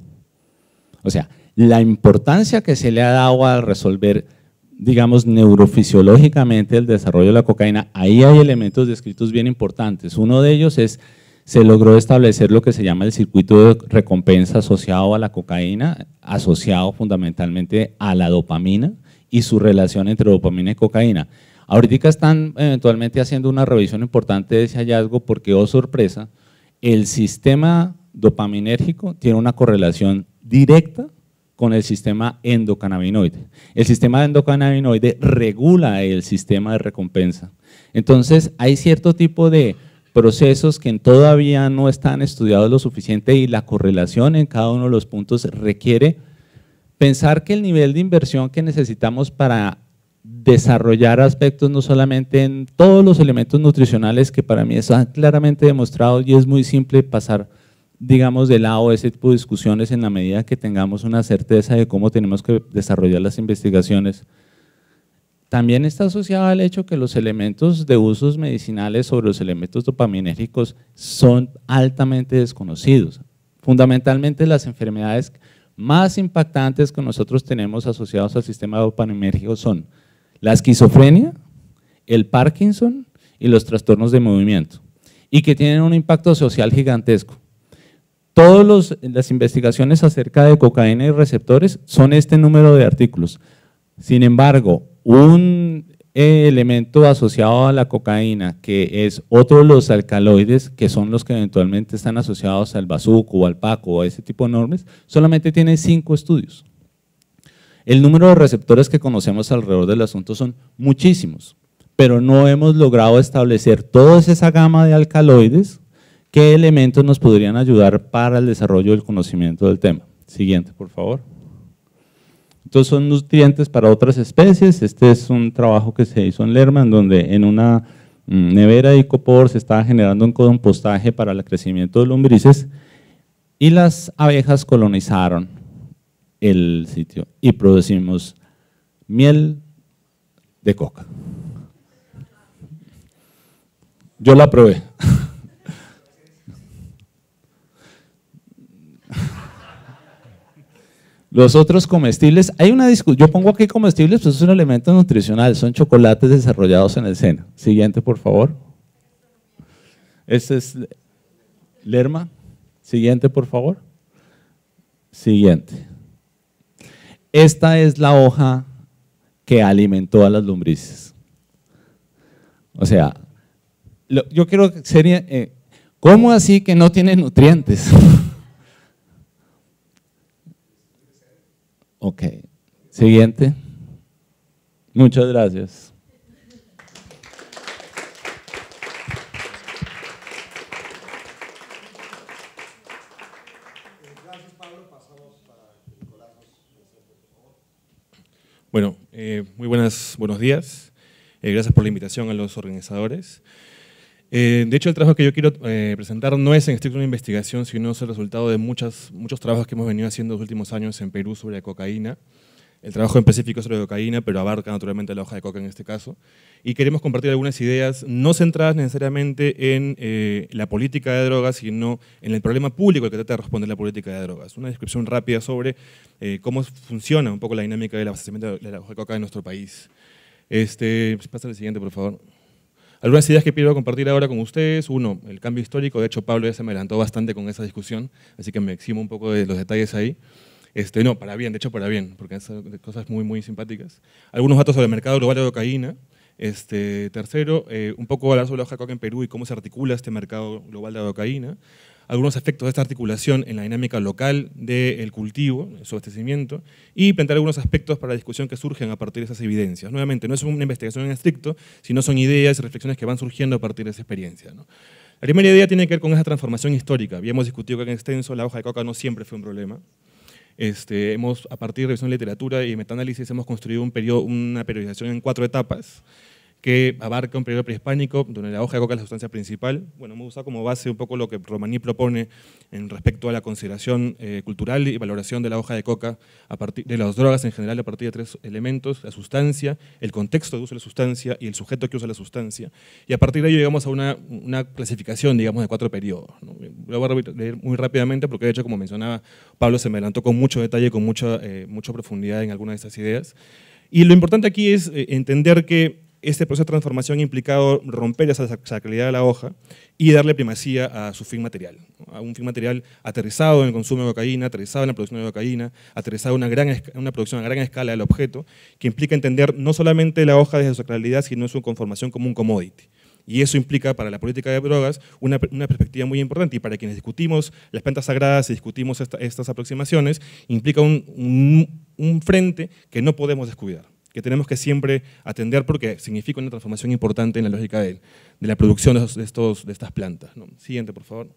O sea, la importancia que se le ha dado a resolver, digamos, neurofisiológicamente el desarrollo de la cocaína, ahí hay elementos descritos bien importantes. Uno de ellos es, se logró establecer lo que se llama el circuito de recompensa asociado a la cocaína, asociado fundamentalmente a la dopamina y su relación entre dopamina y cocaína. Ahorita están eh, eventualmente haciendo una revisión importante de ese hallazgo porque, oh sorpresa, el sistema dopaminérgico tiene una correlación directa con el sistema endocannabinoide. El sistema endocannabinoide regula el sistema de recompensa. Entonces, hay cierto tipo de procesos que todavía no están estudiados lo suficiente y la correlación en cada uno de los puntos requiere pensar que el nivel de inversión que necesitamos para desarrollar aspectos no solamente en todos los elementos nutricionales, que para mí están claramente demostrado y es muy simple pasar, digamos, de lado ese tipo de discusiones en la medida que tengamos una certeza de cómo tenemos que desarrollar las investigaciones. También está asociado al hecho que los elementos de usos medicinales sobre los elementos dopaminérgicos son altamente desconocidos. Fundamentalmente las enfermedades más impactantes que nosotros tenemos asociados al sistema dopaminérgico son la esquizofrenia, el Parkinson y los trastornos de movimiento, y que tienen un impacto social gigantesco. Todas las investigaciones acerca de cocaína y receptores son este número de artículos. Sin embargo, un elemento asociado a la cocaína, que es otro de los alcaloides, que son los que eventualmente están asociados al bazuco o al paco o a ese tipo de normas, solamente tiene cinco estudios. El número de receptores que conocemos alrededor del asunto son muchísimos, pero no hemos logrado establecer toda esa gama de alcaloides, qué elementos nos podrían ayudar para el desarrollo del conocimiento del tema. Siguiente, por favor. Entonces son nutrientes para otras especies. Este es un trabajo que se hizo en Lerman, donde en una mm, nevera de icopor se estaba generando un compostaje para el crecimiento de lombrices y las abejas colonizaron el sitio y producimos miel de coca. Yo la probé. Los otros comestibles, hay una discusión, yo pongo aquí comestibles, pues es un elemento nutricional, son chocolates desarrollados en el seno. Siguiente, por favor. Este es Lerma. Siguiente, por favor. Siguiente. Esta es la hoja que alimentó a las lombrices. O sea, yo quiero que sería, eh, ¿cómo así que no tiene nutrientes? [laughs] ok, siguiente. Muchas gracias.
Bueno, eh, muy buenas, buenos días. Eh, gracias por la invitación a los organizadores. Eh, de hecho, el trabajo que yo quiero presentar no es en estricto una investigación, sino es el resultado de muchas, muchos trabajos que hemos venido haciendo los últimos años en Perú sobre la cocaína. El trabajo en específico sobre cocaína, pero abarca naturalmente la hoja de coca en este caso. Y queremos compartir algunas ideas no centradas necesariamente en eh, la política de drogas, sino en el problema público al que trata de responder la política de drogas. Una descripción rápida sobre eh, cómo funciona un poco la dinámica del abastecimiento de la hoja de coca en nuestro país. Este, pasa al siguiente, por favor. Algunas ideas que quiero compartir ahora con ustedes. Uno, el cambio histórico. De hecho, Pablo ya se me adelantó bastante con esa discusión, así que me eximo un poco de los detalles ahí. Este, no, para bien, de hecho para bien, porque son cosas muy, muy simpáticas. Algunos datos sobre el mercado global de cocaína. Este, tercero, eh, un poco hablar sobre la hoja de coca en Perú y cómo se articula este mercado global de la cocaína. Algunos efectos de esta articulación en la dinámica local del de cultivo, su abastecimiento, y plantear algunos aspectos para la discusión que surgen a partir de esas evidencias. Nuevamente, no es una investigación en estricto, sino son ideas y reflexiones que van surgiendo a partir de esa experiencia. La primera idea tiene que ver con esa transformación histórica. Habíamos discutido que en extenso la hoja de coca no siempre fue un problema. Este, hemos, a partir de revisión de literatura y metaanálisis, hemos construido una periodización en cuatro etapas que abarca un periodo prehispánico, donde la hoja de coca es la sustancia principal. Bueno, me usado como base un poco lo que Romaní propone en respecto a la consideración eh, cultural y valoración de la hoja de coca, a partir de las drogas en general, a partir de tres elementos, la sustancia, el contexto de uso de la sustancia y el sujeto que usa la sustancia. Y a partir de ahí llegamos a una, clasificación, digamos, de cuatro periodos. Lo voy a leer muy rápidamente porque, de hecho, como mencionaba, Pablo se me adelantó con mucho detalle, con mucha, eh, mucha profundidad en algunas de estas ideas. Y lo importante aquí es eh, entender que este proceso de transformación ha implicado romper esa sacralidad de la hoja y darle primacía a su fin material, a un fin material aterrizado en el consumo de cocaína, aterrizado en la producción de cocaína, aterrizado en una, producción a gran escala del objeto, que implica entender no solamente la hoja desde su sacralidad, sino su conformación como un commodity. Y eso implica para la política de drogas una, perspectiva muy importante. Y para quienes discutimos las plantas sagradas y discutimos estas aproximaciones, implica un frente que no podemos descuidar que tenemos que siempre atender porque significa una transformación importante en la lógica de, la producción de, estos, de estas plantas. Siguiente, por favor.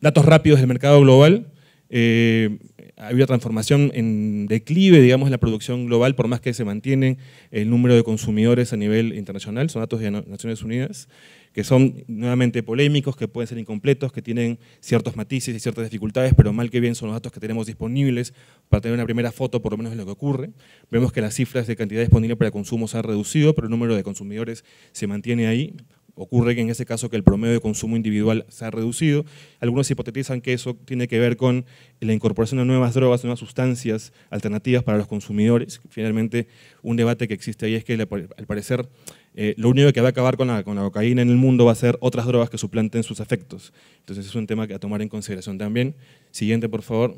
Datos rápidos del mercado global. Eh, hay una transformación en declive, digamos, en la producción global, por más que se mantiene el número de consumidores a nivel internacional, son datos de Naciones Unidas que son nuevamente polémicos, que pueden ser incompletos, que tienen ciertos matices y ciertas dificultades, pero mal que bien son los datos que tenemos disponibles para tener una primera foto por lo menos de lo que ocurre. Vemos que las cifras de cantidad disponible para consumo se han reducido, pero el número de consumidores se mantiene ahí. Ocurre que en ese caso que el promedio de consumo individual se ha reducido. Algunos hipotetizan que eso tiene que ver con la incorporación de nuevas drogas, nuevas sustancias alternativas para los consumidores. Finalmente, un debate que existe ahí es que al parecer eh, lo único que va a acabar con la, cocaína en el mundo va a ser otras drogas que suplanten sus efectos. Entonces es un tema que a tomar en consideración también. Siguiente, por favor.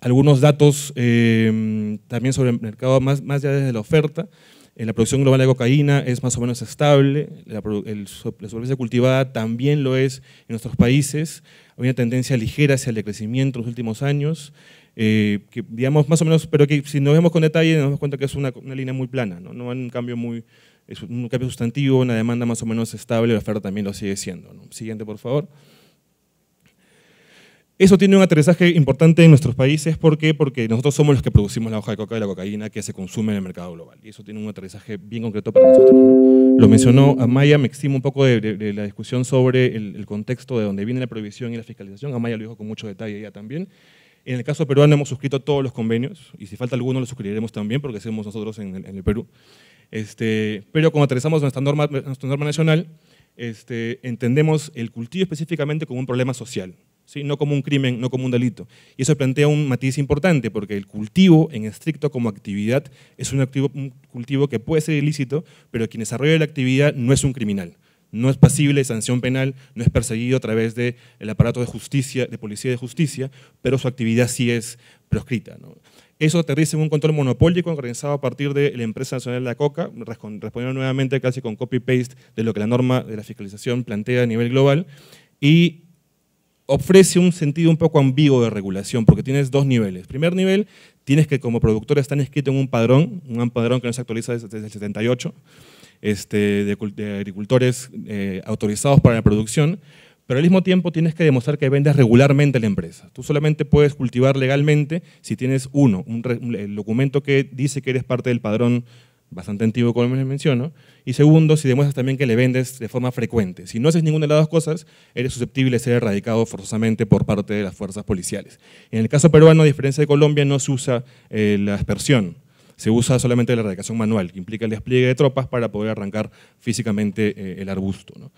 Algunos datos em, también sobre el mercado, más, más allá desde la oferta. Eh, la producción global de cocaína es más o menos estable, la, superficie cultivada también lo es en nuestros países. Hay una tendencia ligera hacia el decrecimiento en los últimos años. Eh, digamos más o menos, pero que si nos vemos con detalle nos damos cuenta que es una, línea muy plana, ¿no? no hay un cambio muy, es un cambio sustantivo, una demanda más o menos estable, la oferta también lo sigue siendo. Siguiente, por favor. Eso tiene un aterrizaje importante en nuestros países. ¿Por qué? Porque nosotros somos los que producimos la hoja de coca y la cocaína que se consume en el mercado global. Y eso tiene un aterrizaje bien concreto para nosotros. Lo mencionó Amaya, me eximo un poco de, la discusión sobre el, contexto de donde viene la prohibición y la fiscalización. Amaya lo dijo con mucho detalle ella también. En el caso peruano hemos suscrito todos los convenios y si falta alguno lo suscribiremos también porque somos nosotros en el Perú. Este, pero cuando atravesamos nuestra norma, nuestra norma nacional, este, entendemos el cultivo específicamente como un problema social, no como un crimen, no como un delito. Y eso plantea un matiz importante, porque el cultivo en estricto como actividad es un, cultivo que puede ser ilícito, pero quien desarrolla la actividad no es un criminal no es pasible de sanción penal, no es perseguido a través del el aparato de justicia, de policía de justicia, pero su actividad sí es proscrita. Eso aterriza en un control monopólico organizado a partir de la empresa nacional de la coca, respondiendo nuevamente casi con copy-paste de lo que la norma de la fiscalización plantea a nivel global, y ofrece un sentido un poco ambiguo de regulación, porque tienes dos niveles. Primer nivel, tienes que como productor están inscrito en un padrón, un padrón que no se actualiza desde el 78, este, de, agricultores eh, autorizados para la producción, pero al mismo tiempo tienes que demostrar que vendes regularmente la empresa. Tú solamente puedes cultivar legalmente si tienes uno, el documento que dice que eres parte del padrón bastante antiguo, como les menciono, y segundo, si demuestras también que le vendes de forma frecuente. Si no haces ninguna de las dos cosas, eres susceptible de ser erradicado forzosamente por parte de las fuerzas policiales. En el caso peruano, a diferencia de Colombia, no se usa eh, la aspersión se usa solamente la erradicación manual, que implica el despliegue de tropas para poder arrancar físicamente eh, el arbusto. ¿no?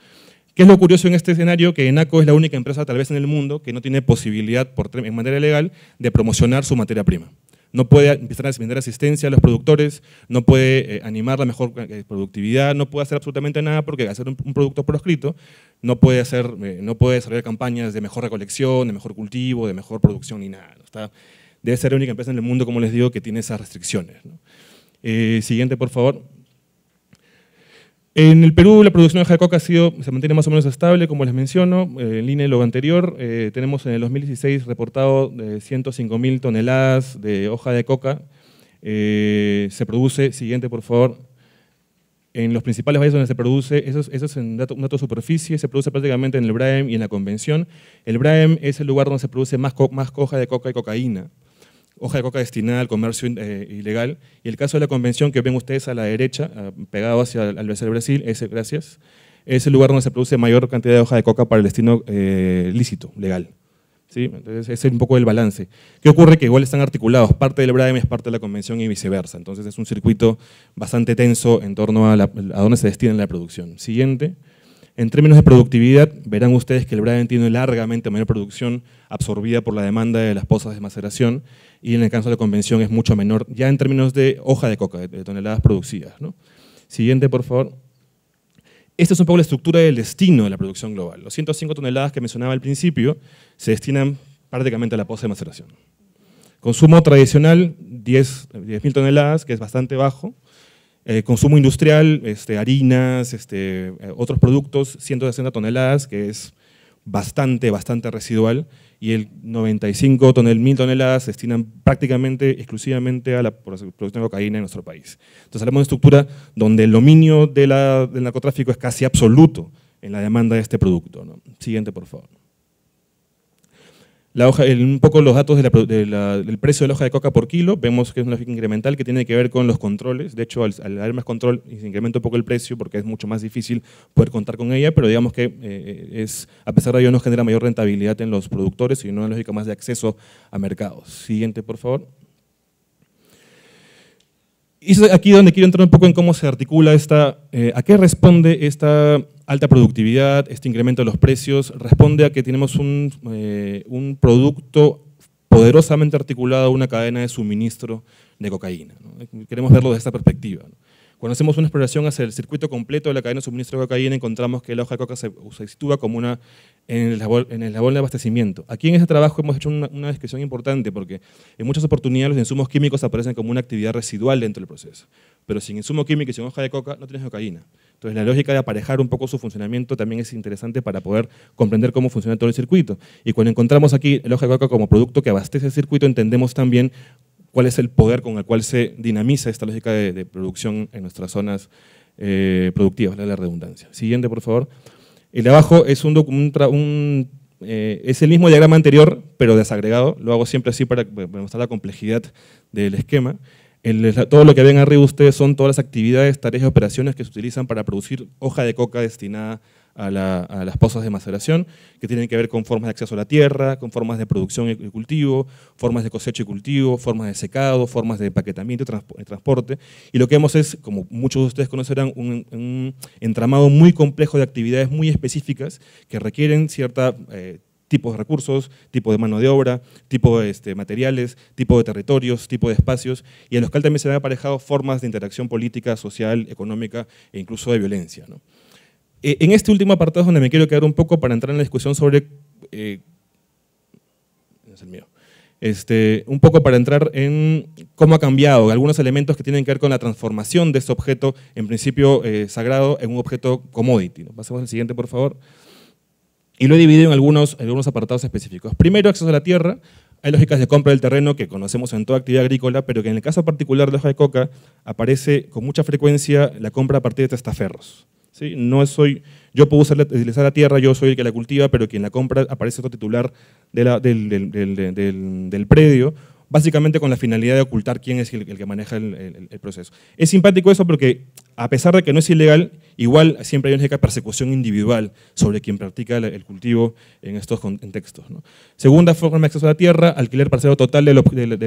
¿Qué es lo curioso en este escenario? Que ENACO es la única empresa tal vez en el mundo que no tiene posibilidad por, en manera legal de promocionar su materia prima. No puede empezar a vender asistencia a los productores, no puede eh, animar la mejor eh, productividad, no puede hacer absolutamente nada porque hacer un, un producto proscrito no puede, hacer, eh, no puede desarrollar campañas de mejor recolección, de mejor cultivo, de mejor producción ni nada. Está, debe ser la única empresa en el mundo, como les digo, que tiene esas restricciones. siguiente, por favor. En el Perú la producción de hoja ha sido, se mantiene más o menos estable, como les menciono, eh, en línea de lo anterior. Eh, tenemos en el 2016 reportado 105.000 eh, toneladas de hoja de coca. se produce, siguiente por favor, en los principales países donde se produce, eso es, eso en dato, una superficie, se produce prácticamente en el Braem y en la Convención. El Braem es el lugar donde se produce más, coja más hoja de coca y cocaína hoja de coca destinada al comercio eh, ilegal. Y el caso de la convención que ven ustedes a la derecha, pegado hacia el, Brasil, ese gracias, es el lugar donde se produce mayor cantidad de hoja de coca para el destino eh, lícito, legal. ¿Sí? Entonces, ese es un poco el balance. ¿Qué ocurre? Que igual están articulados. Parte del BRAEM es parte de la convención y viceversa. Entonces, es un circuito bastante tenso en torno a, la, dónde se destina la producción. Siguiente. En términos de productividad, verán ustedes que el Braden tiene largamente mayor producción absorbida por la demanda de las pozas de maceración y en el caso de la convención es mucho menor, ya en términos de hoja de coca, de toneladas producidas. Siguiente, por favor. Esta es un poco la estructura del destino de la producción global. Los 105 toneladas que mencionaba al principio se destinan prácticamente a la posa de maceración. Consumo tradicional, 10.000 toneladas, que es bastante bajo. Eh, consumo industrial, este, harinas, este, eh, otros productos, 160 toneladas, que es bastante, bastante residual y el 95 tonel, mil toneladas se destinan prácticamente exclusivamente a la producción de cocaína en nuestro país. Entonces hablamos de una estructura donde el dominio del narcotráfico es casi absoluto en la demanda de este producto. Siguiente, por favor un poco los datos del precio de la hoja de coca por kilo. Vemos que es una lógica incremental que tiene que ver con los controles. De hecho, al, dar más control, se incrementa un poco el precio porque es mucho más difícil poder contar con ella, pero digamos que eh, es, a pesar de ello nos genera mayor rentabilidad en los productores y una lógica más de acceso a mercados. Siguiente, por favor. Y es aquí donde quiero entrar un poco en cómo se articula esta, eh, a qué responde esta alta productividad, este incremento de los precios, responde a que tenemos un, eh, producto poderosamente articulado a una cadena de suministro de cocaína. Queremos verlo desde esta perspectiva. Cuando hacemos una exploración hacia el circuito completo de la cadena de suministro de cocaína, encontramos que la hoja de coca se sitúa como una en el, labor, en el labor de abastecimiento. Aquí en este trabajo hemos hecho una, descripción importante porque en muchas oportunidades los insumos químicos aparecen como una actividad residual dentro del proceso. Pero sin insumo químico y sin hoja de coca no tienes cocaína. Entonces la lógica de aparejar un poco su funcionamiento también es interesante para poder comprender cómo funciona todo el circuito. Y cuando encontramos aquí el hoja de coca como producto que abastece el circuito, entendemos también cuál es el poder con el cual se dinamiza esta lógica de, producción en nuestras zonas eh, productivas, la redundancia. Siguiente, por favor. El de abajo es, un, eh, es el mismo diagrama anterior, pero desagregado. Lo hago siempre así para, mostrar la complejidad del esquema. todo lo que ven arriba ustedes son todas las actividades, tareas y operaciones que se utilizan para producir hoja de coca destinada a, las pozas de maceración, que tienen que ver con formas de acceso a la tierra, con formas de producción y cultivo, formas de cosecha y cultivo, formas de secado, formas de empaquetamiento y transporte. Y lo que vemos es, como muchos de ustedes conocerán, un, entramado muy complejo de actividades muy específicas que requieren cierto tipo eh, tipos de recursos, tipo de mano de obra, tipo de este, materiales, tipo de territorios, tipo de espacios, y en los cuales también se han aparejado formas de interacción política, social, económica e incluso de violencia. ¿no? Eh, en este último apartado es donde me quiero quedar un poco para entrar en la discusión sobre... Eh, es el mío. Este, un poco para entrar en cómo ha cambiado, algunos elementos que tienen que ver con la transformación de este objeto, en principio eh, sagrado, en un objeto commodity. Pasemos al siguiente, por favor. Y lo he dividido en algunos, en algunos apartados específicos. Primero, acceso a la tierra. Hay lógicas de compra del terreno que conocemos en toda actividad agrícola, pero que en el caso particular de la hoja de coca aparece con mucha frecuencia la compra a partir de testaferros. No soy, yo puedo utilizar la tierra, yo soy el que la cultiva, pero quien la compra aparece otro titular del, predio, básicamente con la finalidad de ocultar quién es el, que maneja el, proceso. Es simpático eso porque a pesar de que no es ilegal, igual siempre hay una persecución individual sobre quien practica el cultivo en estos contextos. Segunda forma de acceso a la tierra, alquiler parcial total de,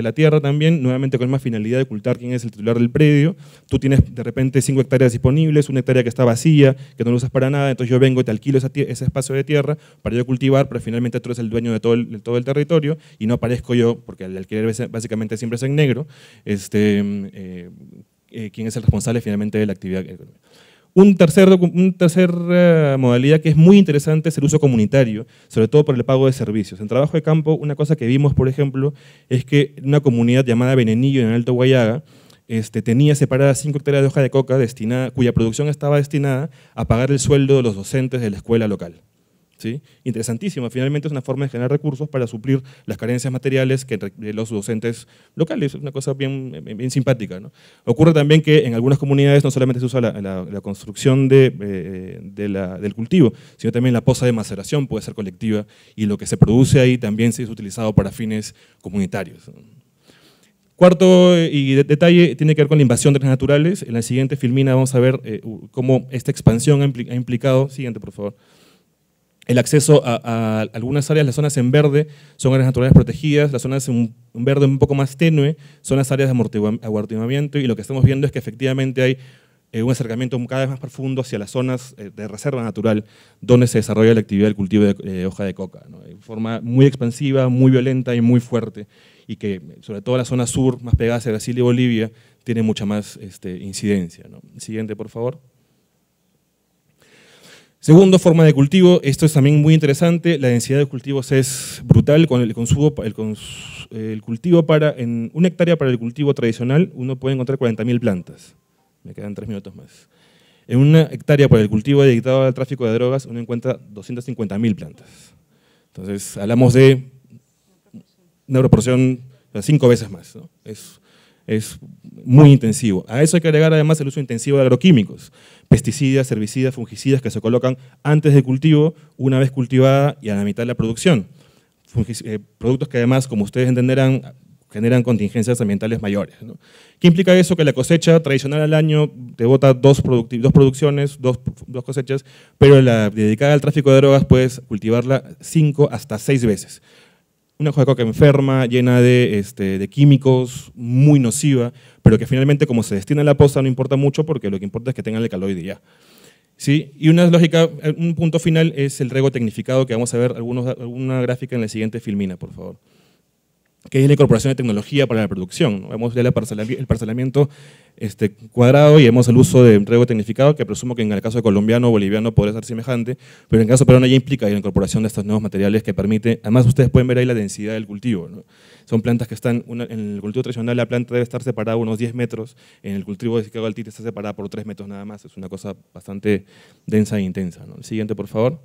la tierra también, nuevamente con más finalidad de ocultar quién es el titular del predio. Tú tienes de repente cinco hectáreas disponibles, una hectárea que está vacía, que no lo usas para nada, entonces yo vengo y te alquilo ese espacio de tierra para yo cultivar, pero finalmente tú eres el dueño de todo el, territorio y no aparezco yo, porque el alquiler básicamente siempre es en negro, este, eh, eh, quién es el responsable finalmente de la actividad económica. Un tercer, eh, modalidad que es muy interesante es el uso comunitario, sobre todo por el pago de servicios. En trabajo de campo, una cosa que vimos, por ejemplo, es que una comunidad llamada Venenillo en Alto Guayaga este, tenía separadas cinco hectáreas de hoja de coca destinada, cuya producción estaba destinada a pagar el sueldo de los docentes de la escuela local. ¿sí? Interesantísima. Finalmente es una forma de generar recursos para suplir las carencias materiales que los docentes locales. Es una cosa bien, simpática. ¿no? Ocurre también que en algunas comunidades no solamente se usa la, construcción eh, del cultivo, sino también la posa de maceración puede ser colectiva y lo que se produce ahí también se es utilizado para fines comunitarios. Cuarto eh, y detalle tiene que ver con la invasión de las naturales. En la siguiente filmina vamos a ver eh, cómo esta expansión ha, implicado, siguiente por favor, el acceso a, algunas áreas, las zonas en verde, son áreas naturales protegidas, las zonas en verde un poco más tenue son las áreas de amortiguamiento y lo que estamos viendo es que efectivamente hay eh, un acercamiento cada vez más profundo hacia las zonas eh, de reserva natural donde se desarrolla la actividad del cultivo de hoja de coca, de forma muy expansiva, muy violenta y muy fuerte y que sobre todo la zona sur, más pegada hacia Brasil y Bolivia, tiene mucha más este, incidencia. Siguiente, por favor. Segundo, forma de cultivo. Esto es también muy interesante. La densidad de cultivos es brutal. Con el, el cultivo para, en una hectárea para el cultivo tradicional, uno puede encontrar 40.000 plantas. Me quedan tres minutos más. En una hectárea para el cultivo dedicado al tráfico de drogas, uno encuentra 250.000 plantas. Entonces, hablamos de una proporción cinco veces más. Es, es muy intensivo. A eso hay que agregar además el uso intensivo de agroquímicos pesticidas, herbicidas, fungicidas que se colocan antes del cultivo, una vez cultivada y a la mitad de la producción. Eh, productos que además, como ustedes entenderán, generan contingencias ambientales mayores. ¿Qué implica eso? Que la cosecha tradicional al año te dos, dos producciones, dos, cosechas, pero la dedicada al tráfico de drogas puedes cultivarla cinco hasta seis veces. Una hoja de coca enferma, llena de, este, de químicos, muy nociva, pero que finalmente como se destina a la poza no importa mucho porque lo que importa es que tengan el caloide ya. ¿Sí? Y una lógica, eh, un punto final es el riego tecnificado que vamos a ver alguna gráfica en la siguiente filmina, por favor que es la incorporación de tecnología para la producción. Vemos ya el parcelamiento este, cuadrado y vemos el uso de riego tecnificado, que presumo que en el caso de colombiano o boliviano podría ser semejante, pero en el caso peruano ya implica la incorporación de estos nuevos materiales que permite, además ustedes pueden ver ahí la densidad del cultivo. Son plantas que están, en el cultivo tradicional la planta debe estar separada unos 10 metros, en el cultivo de Chicago altite está separada por 3 metros nada más, es una cosa bastante densa e intensa. El siguiente, por favor.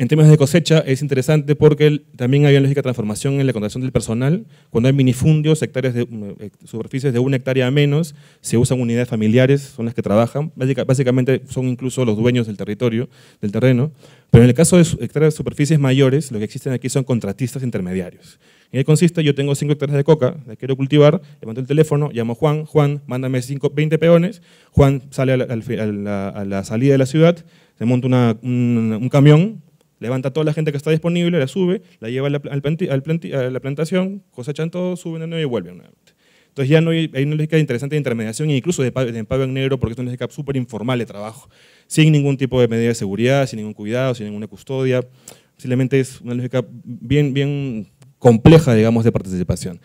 En términos de cosecha, es interesante porque también una lógica de transformación en la contratación del personal. Cuando hay minifundios, hectáreas de, mm, eh, superficies de una hectárea a menos, se usan unidades familiares, son las que trabajan. básicamente son incluso los dueños del territorio, del terreno. Pero en el caso de hectáreas de superficies mayores, lo que existen aquí son contratistas intermediarios. ¿En él consiste? Yo tengo 5 hectáreas de coca, la quiero cultivar, levanto el teléfono, llamo a Juan, Juan, mándame cinco, 20 peones, Juan sale a la, salida de la ciudad, se monta un camión, levanta toda la gente que está disponible, la sube, la lleva a la, plantación, cosechan todo, suben de nuevo y vuelven nuevamente. Entonces ya no hay, una lógica interesante de intermediación e incluso de, de en negro porque es una lógica súper informal de trabajo, sin ningún tipo de medida de seguridad, sin ningún cuidado, sin ninguna custodia. Simplemente es una lógica bien, bien compleja, digamos, de participación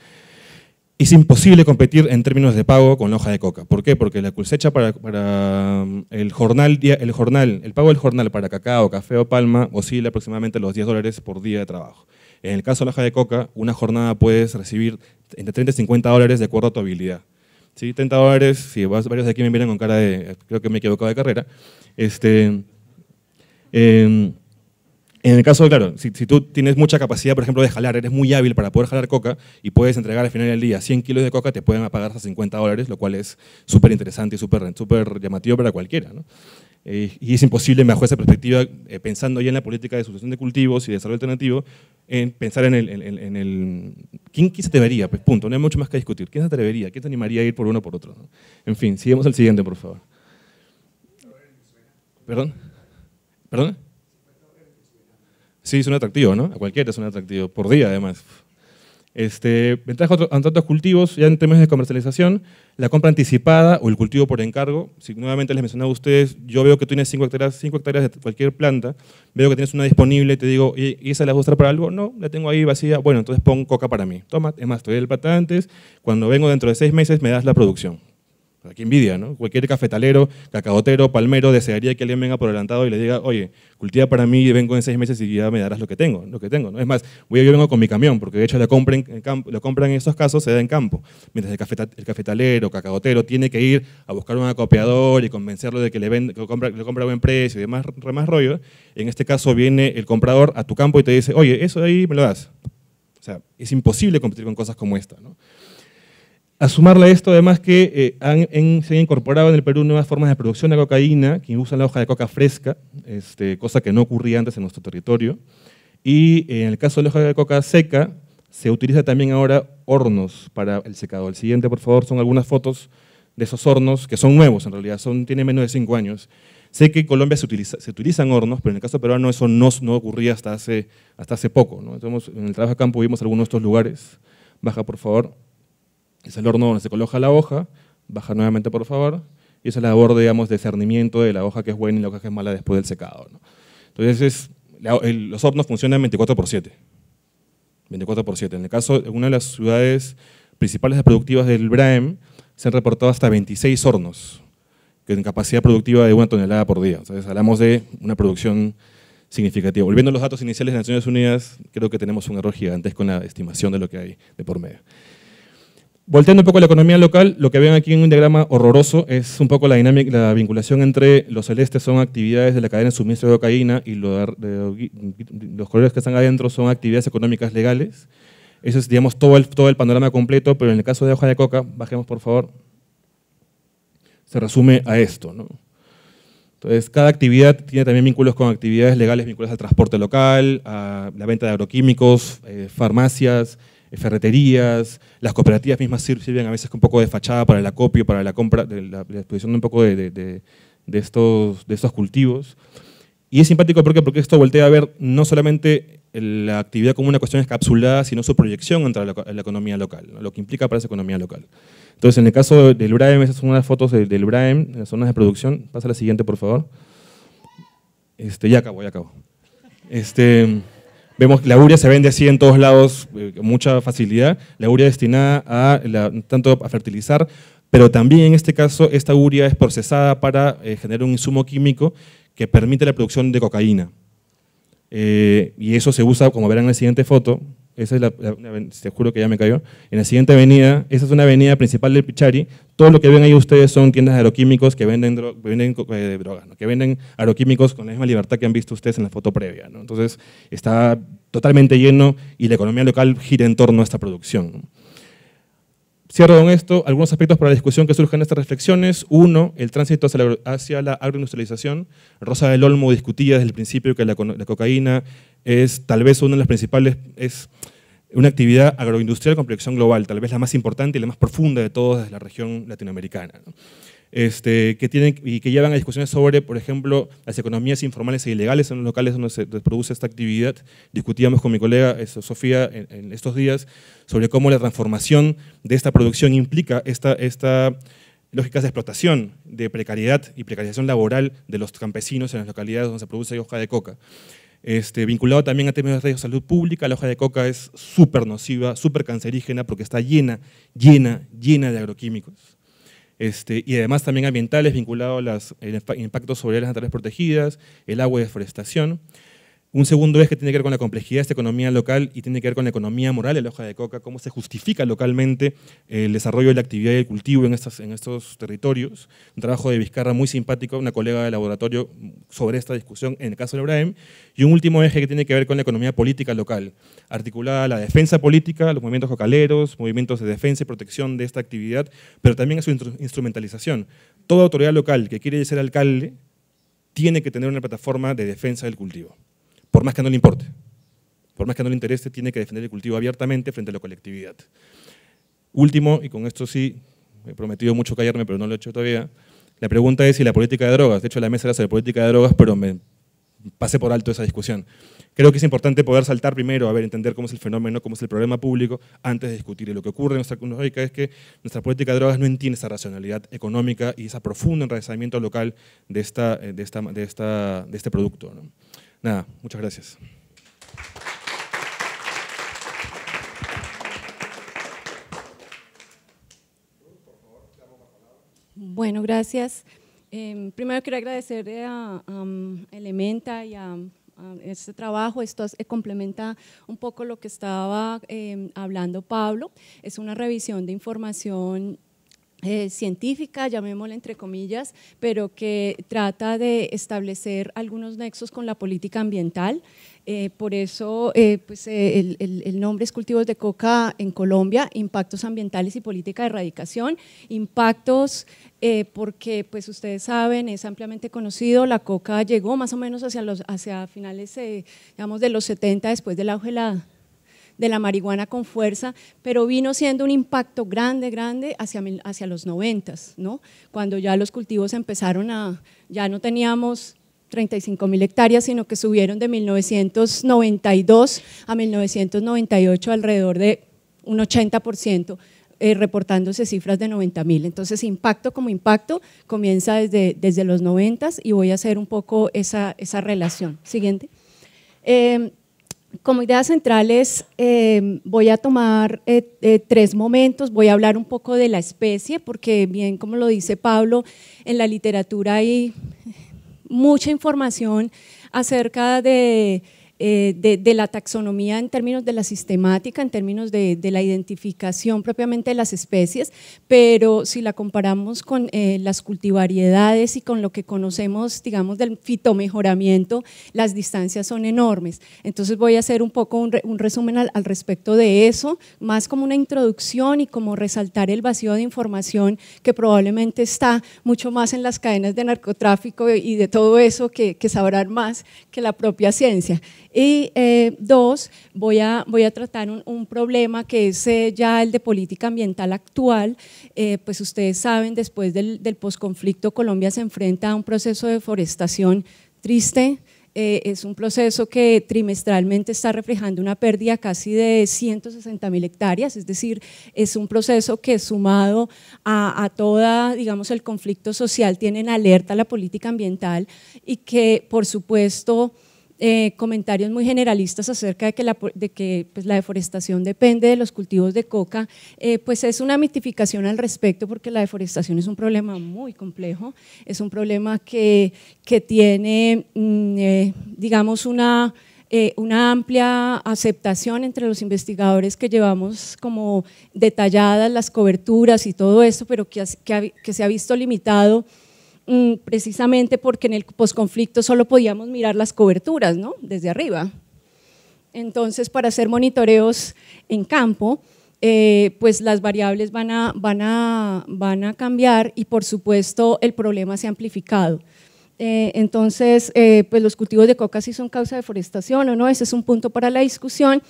es imposible competir en términos de pago con la hoja de coca. ¿Por qué? Porque la cosecha para, mm, el, jornal, el jornal, el pago del jornal para cacao, café o palma oscila aproximadamente los 10 dólares por día de trabajo. En el caso de la hoja de coca, una jornada puedes recibir entre 30 y 50 dólares de acuerdo a tu habilidad. ¿Sí? 30 dólares, si varios de aquí me miran con cara de, eh, creo que me he equivocado de carrera. Este, eh, en el caso, claro, si, tú tienes mucha capacidad, por ejemplo, de jalar, eres muy hábil para poder jalar coca y puedes entregar al final del día 100 kilos de coca, te pueden pagar hasta 50 dólares, lo cual es súper interesante y súper llamativo para cualquiera. ¿no? Eh, y es imposible, bajo esa perspectiva, eh, pensando ya en la política de sucesión de cultivos y de desarrollo alternativo, pensar en el, en, ¿quién, se atrevería? Pues punto, no hay mucho más que discutir. ¿Quién se atrevería? ¿Quién se animaría a ir por uno o por otro? En fin, sigamos al siguiente, por favor. ¿Perdón? ¿Perdón? Sí, un atractivo, ¿no? A cualquiera es un atractivo. por día además. Este, ventajas ante otros cultivos, ya en términos de comercialización, la compra anticipada o el cultivo por encargo. Si nuevamente les mencionaba a ustedes, yo veo que tú tienes 5 hectáreas, cinco hectáreas de cualquier planta, veo que tienes una disponible te digo, ¿y esa la vas a usar para algo? No, la tengo ahí vacía. Bueno, entonces pon coca para mí. Toma, es más, te doy el antes. Cuando vengo dentro de seis meses, me das la producción. Pues aquí envidia, ¿no? Cualquier cafetalero, cacaotero, palmero desearía que alguien venga por adelantado y le diga, oye, cultiva para mí y vengo en seis meses y ya me darás lo que tengo, lo que tengo. ¿no? Es más, voy, yo vengo con mi camión, porque de hecho lo compran, en, en estos casos se da en campo. Mientras el, el cafetalero, cacaotero, tiene que ir a buscar un acopiador y convencerlo de que le, vende, que lo compra, a buen precio y demás más rollo. En este caso viene el comprador a tu campo y te dice, oye, eso ahí me lo das. O sea, es imposible competir con cosas como esta, ¿no? A sumarle a esto, además, que eh, se han incorporado en el Perú nuevas formas de producción de cocaína, que usan la hoja de coca fresca, este, cosa que no ocurría antes en nuestro territorio. Y eh, en el caso de la hoja de coca seca, se utiliza también ahora hornos para el secado. El siguiente, por favor, son algunas fotos de esos hornos, que son nuevos en realidad, son, tienen menos de cinco años. Sé que en Colombia se, utilizan hornos, pero en el caso peruano eso no, ocurría hasta hace, poco. en el trabajo de campo vimos algunos de estos lugares. Baja, por favor es el horno donde se coloca la hoja, baja nuevamente por favor, y esa es la labor, digamos, de cernimiento de la hoja que es buena y la hoja que es mala después del secado. Entonces, los hornos funcionan 24 por 7. 24 por 7. En el caso de una de las ciudades principales productivas del Braem, se han reportado hasta 26 hornos, que con capacidad productiva de una tonelada por día. Entonces, hablamos de una producción significativa. Volviendo a los datos iniciales de Naciones Unidas, creo que tenemos un error gigantesco en la estimación de lo que hay de por medio. Volteando un poco a la economía local, lo que ven aquí en un diagrama horroroso es un poco la dinámica, la vinculación entre los celestes son actividades de la cadena de suministro de cocaína y los, colores que están adentro son actividades económicas legales. Eso es, digamos, todo el, panorama completo, pero en el caso de hoja de coca, bajemos por favor, se resume a esto. Entonces, cada actividad tiene también vínculos con actividades legales vinculadas al transporte local, a la venta de agroquímicos, eh, farmacias, eh, ferreterías, las cooperativas mismas sirven a veces con un poco de fachada para el acopio, para la compra, de la, exposición un poco de, estos, de estos cultivos. Y es simpático porque, porque esto voltea a ver no solamente la actividad como una cuestión encapsulada, sino su proyección entre la, economía local, lo que implica para esa economía local. Entonces, en el caso del URAEM, esas son unas fotos del, del en las zonas de producción. Pasa la siguiente, por favor. Este, ya acabo, ya acabo. Este, Vemos la uria se vende así en todos lados eh, con mucha facilidad. La urea destinada a tanto a fertilizar, pero también en este caso esta uria es procesada para eh, generar un insumo químico que permite la producción de cocaína. Eh, y eso se usa, como verán en la siguiente foto, esa es la, se juro que ya me cayó. En la siguiente avenida, esa es una avenida principal del Pichari. Todo lo que ven ahí ustedes son tiendas de agroquímicos que venden, eh, drogas, que venden agroquímicos con la misma libertad que han visto ustedes en la foto previa. Entonces está totalmente lleno y la economía local gira en torno a esta producción. Cierro con esto algunos aspectos para la discusión que surgen en estas reflexiones. Uno, el tránsito hacia la, agroindustrialización. Rosa del Olmo discutía desde el principio que la cocaína es tal vez una de las principales, es una actividad agroindustrial con proyección global, tal vez la más importante y la más profunda de todas desde la región latinoamericana. Este, que tienen, y que llevan a discusiones sobre, por ejemplo, las economías informales e ilegales en los locales donde se produce esta actividad. Discutíamos con mi colega este, Sofía en, estos días sobre cómo la transformación de esta producción implica esta, esta lógicas de explotación, de precariedad y precarización laboral de los campesinos en las localidades donde se produce hoja de coca. Este, vinculado también a temas de salud pública, la hoja de coca es súper nociva, súper cancerígena, porque está llena, llena, llena de agroquímicos. Este, y además también ambientales, vinculado los impacto sobre áreas naturales protegidas, el agua y deforestación. Un segundo eje que tiene que ver con la complejidad de esta economía local y tiene que ver con la economía moral de la hoja de coca, cómo se justifica localmente el desarrollo de la actividad y el cultivo en, estos territorios. Un trabajo de Vizcarra muy simpático, una colega de laboratorio sobre esta discusión en el caso de Ibrahim. Y un último eje que tiene que ver con la economía política local, articulada a la defensa política, los movimientos cocaleros, movimientos de defensa y protección de esta actividad, pero también a su instrumentalización. Toda autoridad local que quiere ser alcalde tiene que tener una plataforma de defensa del cultivo por más que no le importe, por más que no le interese, tiene que defender el cultivo abiertamente frente a la colectividad. Último, y con esto sí, he prometido mucho callarme, pero no lo he hecho todavía, la pregunta es si la política de drogas, de hecho la mesa era sobre política de drogas, pero me pasé por alto esa discusión. Creo que es importante poder saltar primero, a ver, entender cómo es el fenómeno, cómo es el problema público, antes de discutir. Y lo que ocurre en nuestra economía es que nuestra política de drogas no entiende esa racionalidad económica y ese profundo enraizamiento local de, esta, eh, de, esta, de, este producto. Nada, muchas gracias.
Bueno, gracias. Eh, primero quiero agradecer a, um, Elementa y a, este trabajo. Esto eh, complementa un poco lo que estaba eh, hablando Pablo. Es una revisión de información eh, científica, llamémosla entre comillas, pero que trata de establecer algunos nexos con la política ambiental. Eh, por eso eh, pues, el, nombre es Cultivos de Coca en Colombia, Impactos Ambientales y Política de Erradicación. Impactos porque, pues ustedes saben, es ampliamente conocido, la coca llegó más o menos hacia, los, hacia finales digamos, de los 70 después del auge de la de la marihuana con fuerza, pero vino siendo un impacto grande, grande hacia, hacia los noventas, ¿no? cuando ya los cultivos empezaron a, ya no teníamos 35 mil hectáreas, sino que subieron de 1992 a 1998 alrededor de un 80%. Eh, reportándose cifras de 90 mil. Entonces, impacto como impacto comienza desde, desde los 90 y voy a hacer un poco esa, relación. Siguiente. Eh, como ideas centrales eh, voy a tomar eh, eh, tres momentos, voy a hablar un poco de la especie, porque bien como lo dice Pablo, en la literatura hay mucha información acerca de eh, de, la taxonomía en términos de la sistemática, en términos de, la identificación propiamente de las especies, pero si la comparamos con eh, las cultivariedades y con lo que conocemos, digamos, del fitomejoramiento, las distancias son enormes. Entonces voy a hacer un poco un, resumen al, respecto de eso, más como una introducción y como resaltar el vacío de información que probablemente está mucho más en las cadenas de narcotráfico y de todo eso que, que sabrán más que la propia ciencia. Y eh, dos, voy a, voy a tratar un, un problema que es eh, ya el de política ambiental actual. Eh, pues ustedes saben, después del, del posconflicto, Colombia se enfrenta a un proceso de deforestación triste, es un proceso que trimestralmente está reflejando una pérdida casi de 160 mil hectáreas, es decir, es un proceso que sumado a, a, toda, digamos, el conflicto social, tienen alerta la política ambiental y que, por supuesto, eh, comentarios muy generalistas acerca de que la, de que, pues, la deforestación depende de los cultivos de coca, eh, pues es una mitificación al respecto porque la deforestación es un problema muy complejo, es un problema que, que tiene, mm, eh, digamos, una amplia aceptación entre los investigadores que llevamos como detalladas las coberturas y todo esto, pero que, que se ha visto limitado Mm, precisamente porque en el posconflicto solo podíamos mirar las coberturas, ¿no? Desde arriba. Entonces, para hacer monitoreos en campo, eh, pues las variables van a, van, a, van a cambiar y por supuesto el problema se ha amplificado. Eh, entonces, eh, pues los cultivos de coca sí son causa de deforestación o no, ese es un punto para la discusión.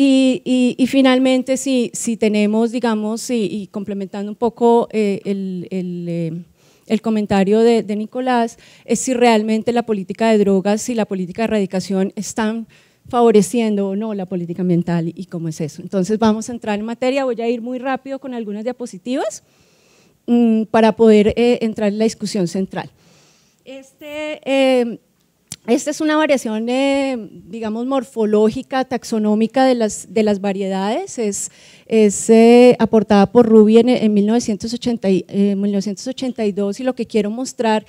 Y, finalmente, si, si tenemos, digamos, y, y complementando un poco el, el el comentario de, Nicolás, es si realmente la política de drogas y la política de erradicación están favoreciendo o no la política ambiental y cómo es eso. Entonces vamos a entrar en materia, voy a ir muy rápido con algunas diapositivas mm, para poder eh, entrar en la discusión central. Este eh, esta es una variación, eh, digamos, morfológica, taxonómica de las, de las variedades. Es, es eh, aportada por Ruby en, 1982 eh, y lo que quiero mostrar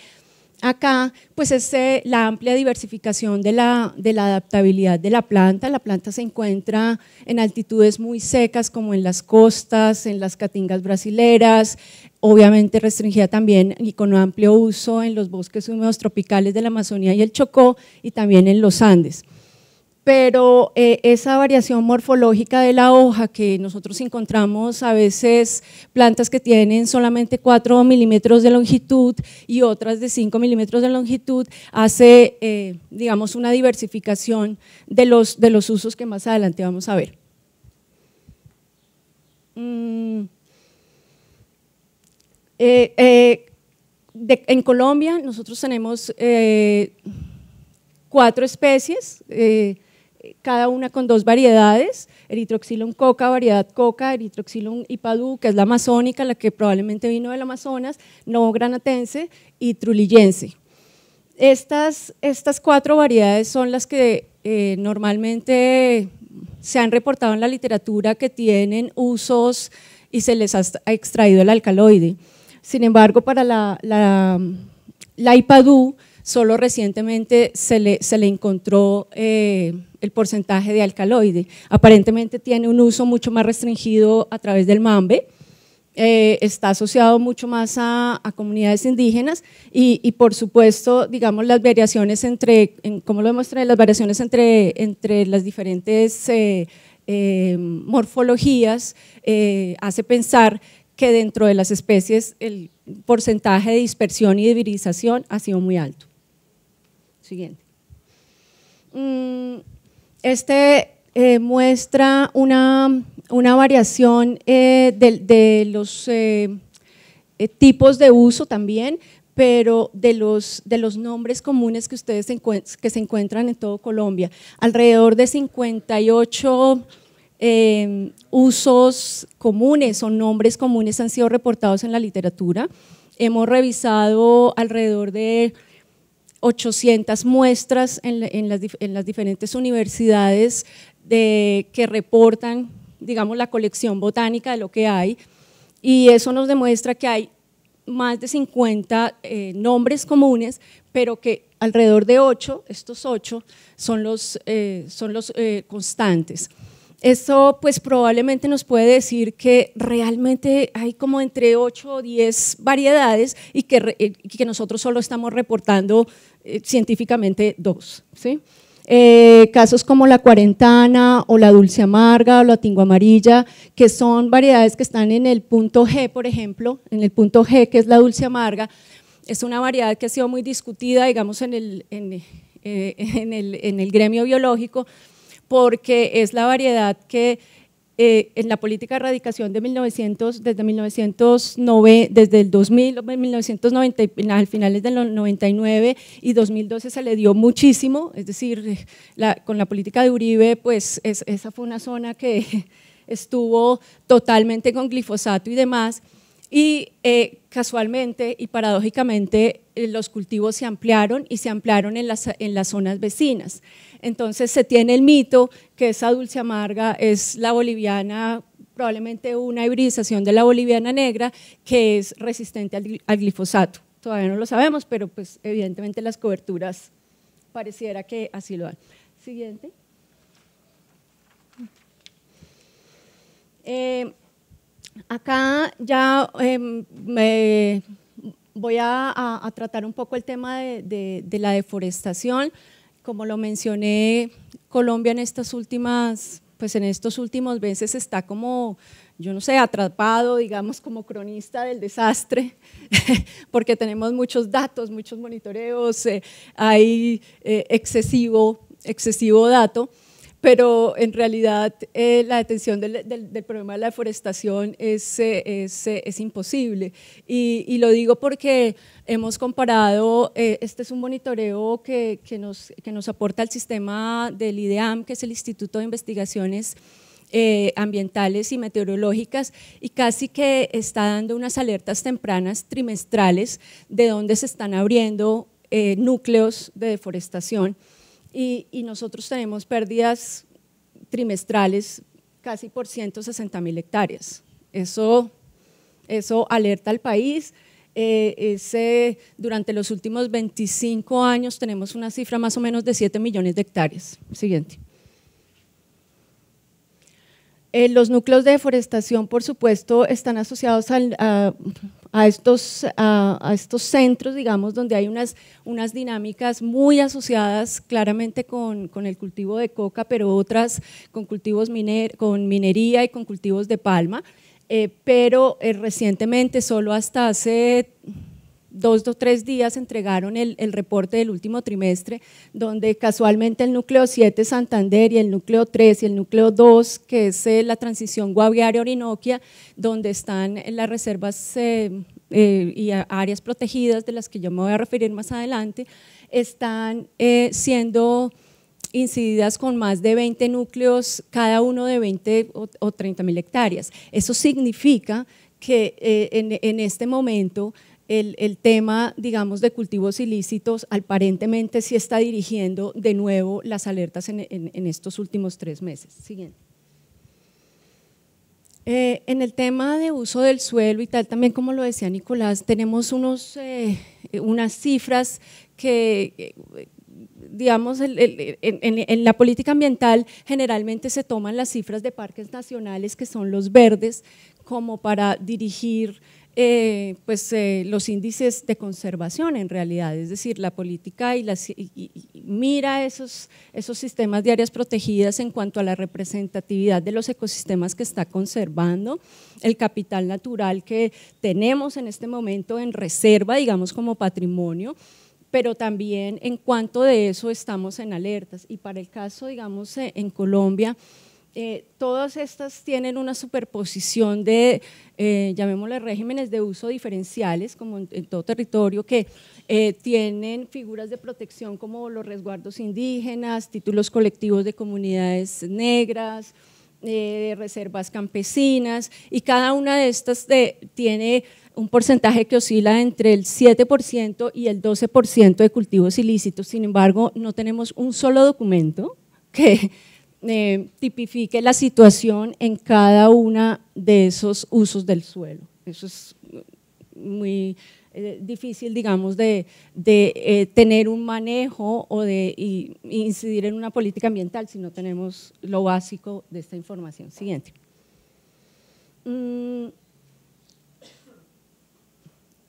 acá pues es eh, la amplia diversificación de la, de la adaptabilidad de la planta. La planta se encuentra en altitudes muy secas como en las costas, en las catingas brasileras, obviamente restringida también y con amplio uso en los bosques húmedos tropicales de la Amazonía y el Chocó y también en los Andes pero eh, esa variación morfológica de la hoja que nosotros encontramos a veces plantas que tienen solamente 4 milímetros de longitud y otras de 5 milímetros de longitud, hace, eh, digamos, una diversificación de los, de los usos que más adelante vamos a ver. Mm. Eh, en Colombia nosotros tenemos cuatro especies, cada una con dos variedades, Eritroxilon coca, variedad coca, Eritroxilon ipadú, que es la amazónica, la que probablemente vino del Amazonas, no granatense y trulillense. Estas, cuatro variedades son las que eh, normalmente se han reportado en la literatura que tienen usos y se les ha extraído el alcaloide. Sin embargo, para la, la, solo recientemente se le, encontró eh, el porcentaje de alcaloide. Aparentemente tiene un uso mucho más restringido a través del MAMBE, eh, está asociado mucho más a, comunidades indígenas y, por supuesto, digamos, las variaciones entre, como lo las variaciones entre, entre las diferentes eh, morfologías hace pensar que dentro de las especies el porcentaje de dispersión y de virilización ha sido muy alto. Siguiente. Mm, este eh, muestra una, variación eh, de, los eh, tipos de uso también, pero de los, de los nombres comunes que ustedes que se encuentran en todo Colombia. Alrededor de 58 usos comunes o nombres comunes han sido reportados en la literatura. Hemos revisado alrededor de 800 muestras en, las, diferentes universidades que reportan, digamos, la colección botánica de lo que hay. Y eso nos demuestra que hay más de 50 eh, nombres comunes, pero que alrededor de 8, estos 8, son los, eh, son los eh, constantes. Esto pues probablemente nos puede decir que realmente hay como entre 8 o 10 variedades eh, y que, nosotros solo estamos reportando eh, científicamente dos. ¿sí? Eh, casos como la cuarentana o la dulce amarga o la tingua amarilla, que son variedades que están en el punto G, por ejemplo, en el punto G que es la dulce amarga, es una variedad que ha sido muy discutida, digamos, en el [laughs] gremio biológico, porque es la variedad que eh, en la política de erradicación de 1900, desde, 1909, desde el 2000, 1990, al finales del 99 y 2012 se le dio muchísimo, es decir, con la política de Uribe, pues esa fue una zona que [laughs] estuvo totalmente con glifosato y demás, y eh, casualmente y paradójicamente eh, los cultivos se ampliaron y se ampliaron en las, en las zonas vecinas. Entonces se tiene el mito que esa dulce amarga es la boliviana probablemente una hibridización de la boliviana negra que es resistente al, glifosato. Todavía no lo sabemos, pero pues evidentemente las coberturas pareciera que así lo dan. Siguiente. Eh, acá ya em, me voy a, tratar un poco el tema de la deforestación como lo mencioné, Colombia en estas últimas, pues en estos últimos meses está como, yo no sé, atrapado, digamos, como cronista del desastre, [laughs] porque tenemos muchos datos, muchos monitoreos, eh, hay eh, excesivo, excesivo dato pero en realidad eh, la detención del, problema de la deforestación es, eh, es, eh, es imposible. Y, lo digo porque hemos comparado, este es un monitoreo que, que, nos, que nos aporta el sistema del IDEAM, que es el Instituto de Investigaciones ambientales y meteorológicas y casi que está dando unas alertas tempranas trimestrales de dónde se están abriendo núcleos de deforestación y, nosotros tenemos pérdidas trimestrales casi por 160 mil hectáreas. Eso, alerta al país. Eh, durante los últimos 25 años tenemos una cifra más o menos de 7 millones de hectáreas. Siguiente. Eh, los núcleos de deforestación, por supuesto, están asociados al, a a estos, a, estos centros, digamos, donde hay unas, unas dinámicas muy asociadas claramente con, el cultivo de coca, pero otras con cultivos miner, con minería y con cultivos de palma. Eh, pero eh, recientemente, solo hasta hace dos o tres días entregaron el, reporte del último trimestre, donde casualmente el núcleo 7 Santander y el núcleo 3 y el núcleo 2, que es eh, la transición Guaviare-Orinoquia, donde están las reservas eh, eh, y áreas protegidas de las que yo me voy a referir más adelante, están siendo incididas con más de 20 núcleos, cada uno de 20 o, 30 mil hectáreas. Eso significa que en este momento el, tema, digamos, de cultivos ilícitos aparentemente sí está dirigiendo de nuevo las alertas en, estos últimos tres meses. Siguiente. Eh, en el tema de uso del suelo y tal, también como lo decía Nicolás, tenemos unos, eh, unas cifras que, digamos, en, la política ambiental generalmente se toman las cifras de parques nacionales, que son los verdes, como para dirigir eh, pues, eh, los índices de conservación en realidad, es decir, la política y, mira esos, esos sistemas de áreas protegidas en cuanto a la representatividad de los ecosistemas que está conservando, el capital natural que tenemos en este momento en reserva, digamos, como patrimonio, pero también en cuanto de eso estamos en alertas. Y para el caso, digamos, eh, en Colombia, eh, todas estas tienen una superposición de, eh, llamémosle, regímenes de uso diferenciales, como en, todo territorio, que eh, tienen figuras de protección como los resguardos indígenas, títulos colectivos de comunidades negras, eh, reservas campesinas, y cada una de estas eh, tiene un porcentaje que oscila entre el 7% y el 12% de cultivos ilícitos. Sin embargo, no tenemos un solo documento que eh, tipifique la situación en cada uno de esos usos del suelo. Eso es muy eh, difícil, digamos, de, eh, tener un manejo o de incidir en una política ambiental si no tenemos lo básico de esta información. Siguiente. Mm.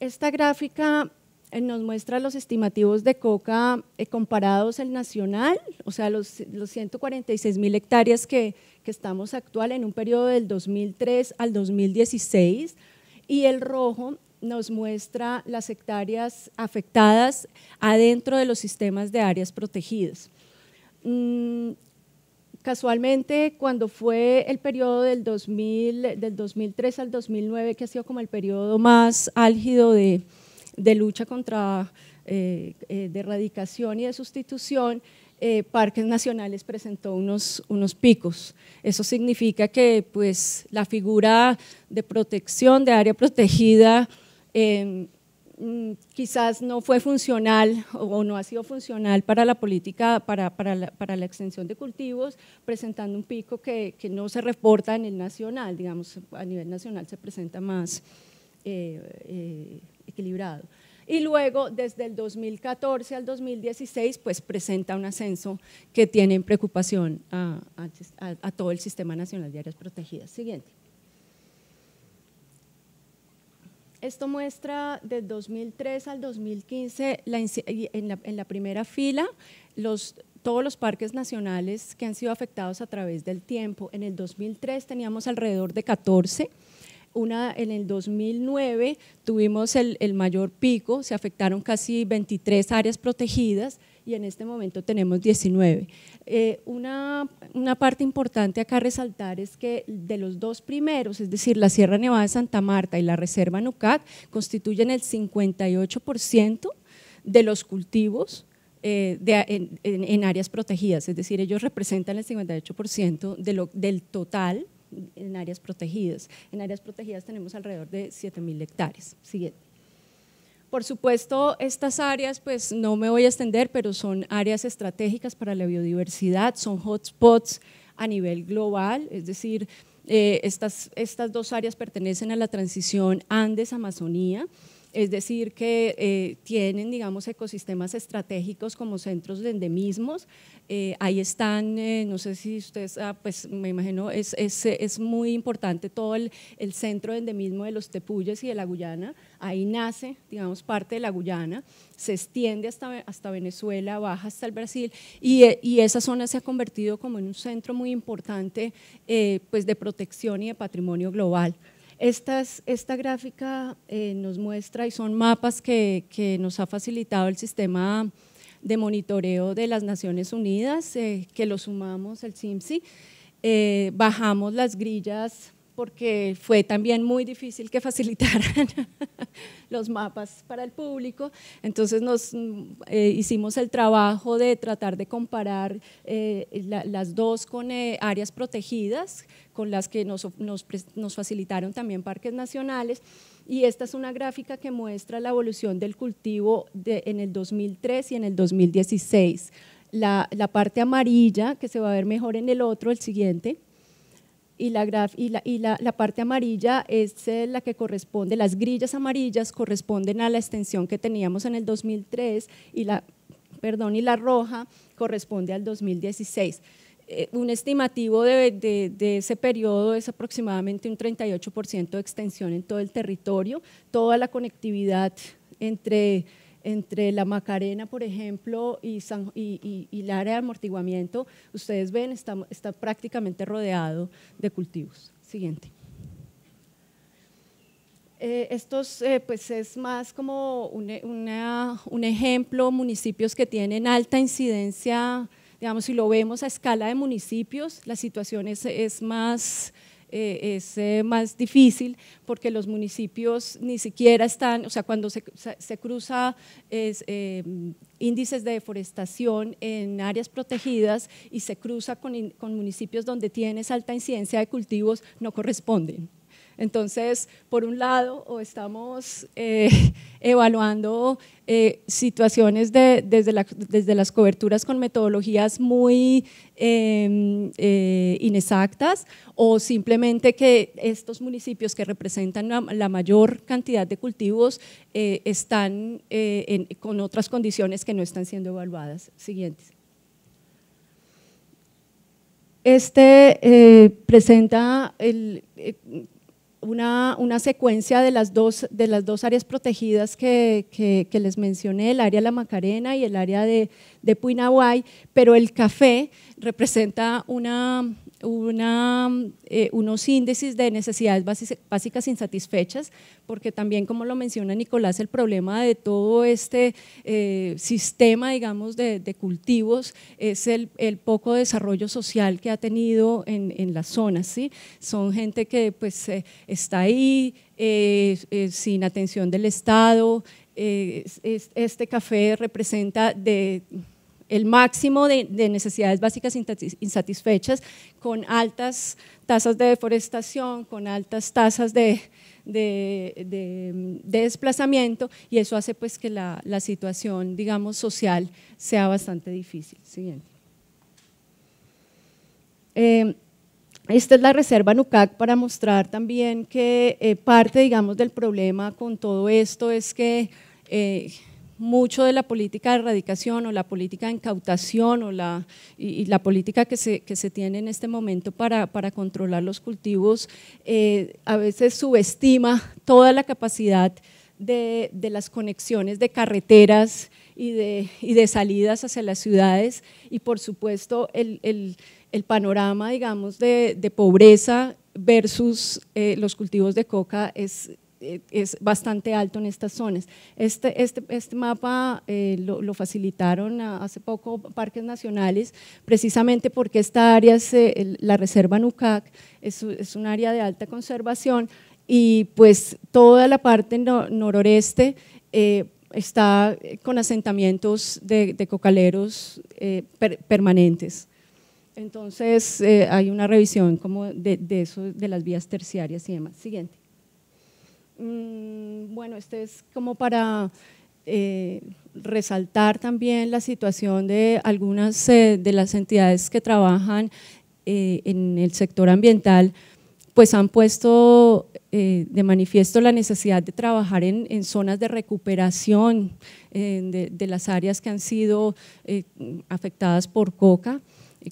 Esta gráfica eh, nos muestra los estimativos de coca eh, comparados al nacional, o sea, los, los 146 mil hectáreas que, estamos actual en un periodo del 2003 al 2016, y el rojo nos muestra las hectáreas afectadas adentro de los sistemas de áreas protegidas. Mm, casualmente, cuando fue el periodo del, 2000, del 2003 al 2009, que ha sido como el periodo más álgido de, de lucha contra, eh, eh, de erradicación y de sustitución, eh, Parques Nacionales presentó unos, unos picos. Eso significa que pues, la figura de protección, de área protegida, em, mm, quizás no fue funcional o no ha sido funcional para la política, para, la, extensión de cultivos, presentando un pico que, que no se reporta en el nacional, digamos, a nivel nacional se presenta más. Eh, eh, equilibrado. Y luego, desde el 2014 al 2016, pues presenta un ascenso que tiene preocupación a, todo el Sistema Nacional de Áreas Protegidas. Siguiente. Esto muestra de 2003 al 2015, en, la, primera fila, los, todos los parques nacionales que han sido afectados a través del tiempo. En el 2003 teníamos alrededor de 14 en el 2009 tuvimos el, mayor pico, se afectaron casi 23 áreas protegidas y en este momento tenemos 19. Eh, una, parte importante acá resaltar es que de los dos primeros, es decir, la Sierra Nevada de Santa Marta y la Reserva Nucat, constituyen el 58% de los cultivos eh, en, áreas protegidas, es decir, ellos representan el 58% del total en áreas protegidas. En áreas protegidas tenemos alrededor de 7.000 hectáreas. Siguiente. Por supuesto, estas áreas, pues no me voy a extender, pero son áreas estratégicas para la biodiversidad, son hotspots a nivel global, es decir, eh, estas, estas dos áreas pertenecen a la transición Andes-Amazonía es decir, que eh, tienen, digamos, ecosistemas estratégicos como centros de endemismos. Eh, ahí están, eh, no sé si ustedes, pues me imagino, es, es, muy importante todo el, centro de endemismo de los tepuyes y de la Guyana. Ahí nace, digamos, parte de la Guyana, se extiende hasta, hasta Venezuela, baja hasta el Brasil, y, esa zona se ha convertido como en un centro muy importante pues, de protección y de patrimonio global esta gráfica eh, nos muestra y son mapas que, nos ha facilitado el sistema de monitoreo de las Naciones Unidas, eh, que lo sumamos, el CIMSI. Eh, bajamos las grillas porque fue también muy difícil que [laughs] facilitaran [laughs] los mapas para el público. Entonces nos mm, eh, hicimos el trabajo de tratar de comparar eh, las dos con eh, áreas protegidas, con las que nos, nos, facilitaron también parques nacionales. Y esta es una gráfica que muestra la evolución del cultivo en el 2003 y en el 2016. la parte amarilla, que se va a ver mejor en el otro, el siguiente, y, la, y, y la, parte amarilla es eh, la que corresponde, las grillas amarillas corresponden a la extensión que teníamos en el 2003 y la, perdón, y la roja corresponde al 2016. Eh, un estimativo de, de, ese periodo es aproximadamente un 38% de extensión en todo el territorio, toda la conectividad entre entre la Macarena, por ejemplo, y, el área de amortiguamiento, ustedes ven, está, prácticamente rodeado de cultivos. Siguiente. Eh, estos, eh, pues es más como e, un, ejemplo, municipios que tienen alta incidencia, digamos, si lo vemos a escala de municipios, la situación es más eh, es eh, más difícil porque los municipios ni siquiera están, o sea, cuando se, se cruza eh, índices de deforestación en áreas protegidas y se cruza con, con municipios donde tienes alta incidencia de cultivos, no corresponden. Entonces, por un lado, o estamos eh, [laughs] evaluando eh, situaciones de, desde, las coberturas con metodologías muy em, eh, inexactas, o simplemente que estos municipios que representan la, mayor cantidad de cultivos están con otras condiciones que no están siendo evaluadas. Siguientes. Este presenta el, una, una, secuencia de las dos, de las dos áreas protegidas que, les mencioné, el área de La Macarena y el área de, de Puinahuay, pero el café representa una, eh, unos índices de necesidades básicas insatisfechas, porque también, como lo menciona Nicolás, el problema de todo este eh, sistema, digamos, de, cultivos es el, poco desarrollo social que ha tenido en, en las zonas, Son gente que pues eh, está ahí sin atención del Estado, este café representa de el máximo de, necesidades básicas insatisfechas, con altas tasas de deforestación, con altas tasas de, desplazamiento y eso hace pues que la, situación, digamos, social sea bastante difícil. Siguiente. Eh, esta es la reserva NUCAC para mostrar también que eh, parte, digamos, del problema con todo esto es que eh, mucho de la política de erradicación o la política de incautación o la, y, la política que se, que se, tiene en este momento para, para controlar los cultivos eh, a veces subestima toda la capacidad de, de las conexiones de carreteras y de, y de, salidas hacia las ciudades y por supuesto el, el, el panorama digamos de, de pobreza versus eh, los cultivos de coca es eh, es bastante alto en estas zonas. Este, este, este mapa eh, lo, facilitaron hace poco Parques Nacionales, precisamente porque esta área, es, eh, la Reserva Nucac, es, es un área de alta conservación y pues toda la parte noroeste está con asentamientos de, cocaleros permanentes. Entonces hay una revisión como de eso, de las vías terciarias y demás. Siguiente. Mm, bueno, este es como para eh, resaltar también la situación de algunas eh, de las entidades que trabajan eh, en el sector ambiental, pues han puesto de manifiesto la necesidad de trabajar en, zonas de recuperación de, las áreas que han sido afectadas por coca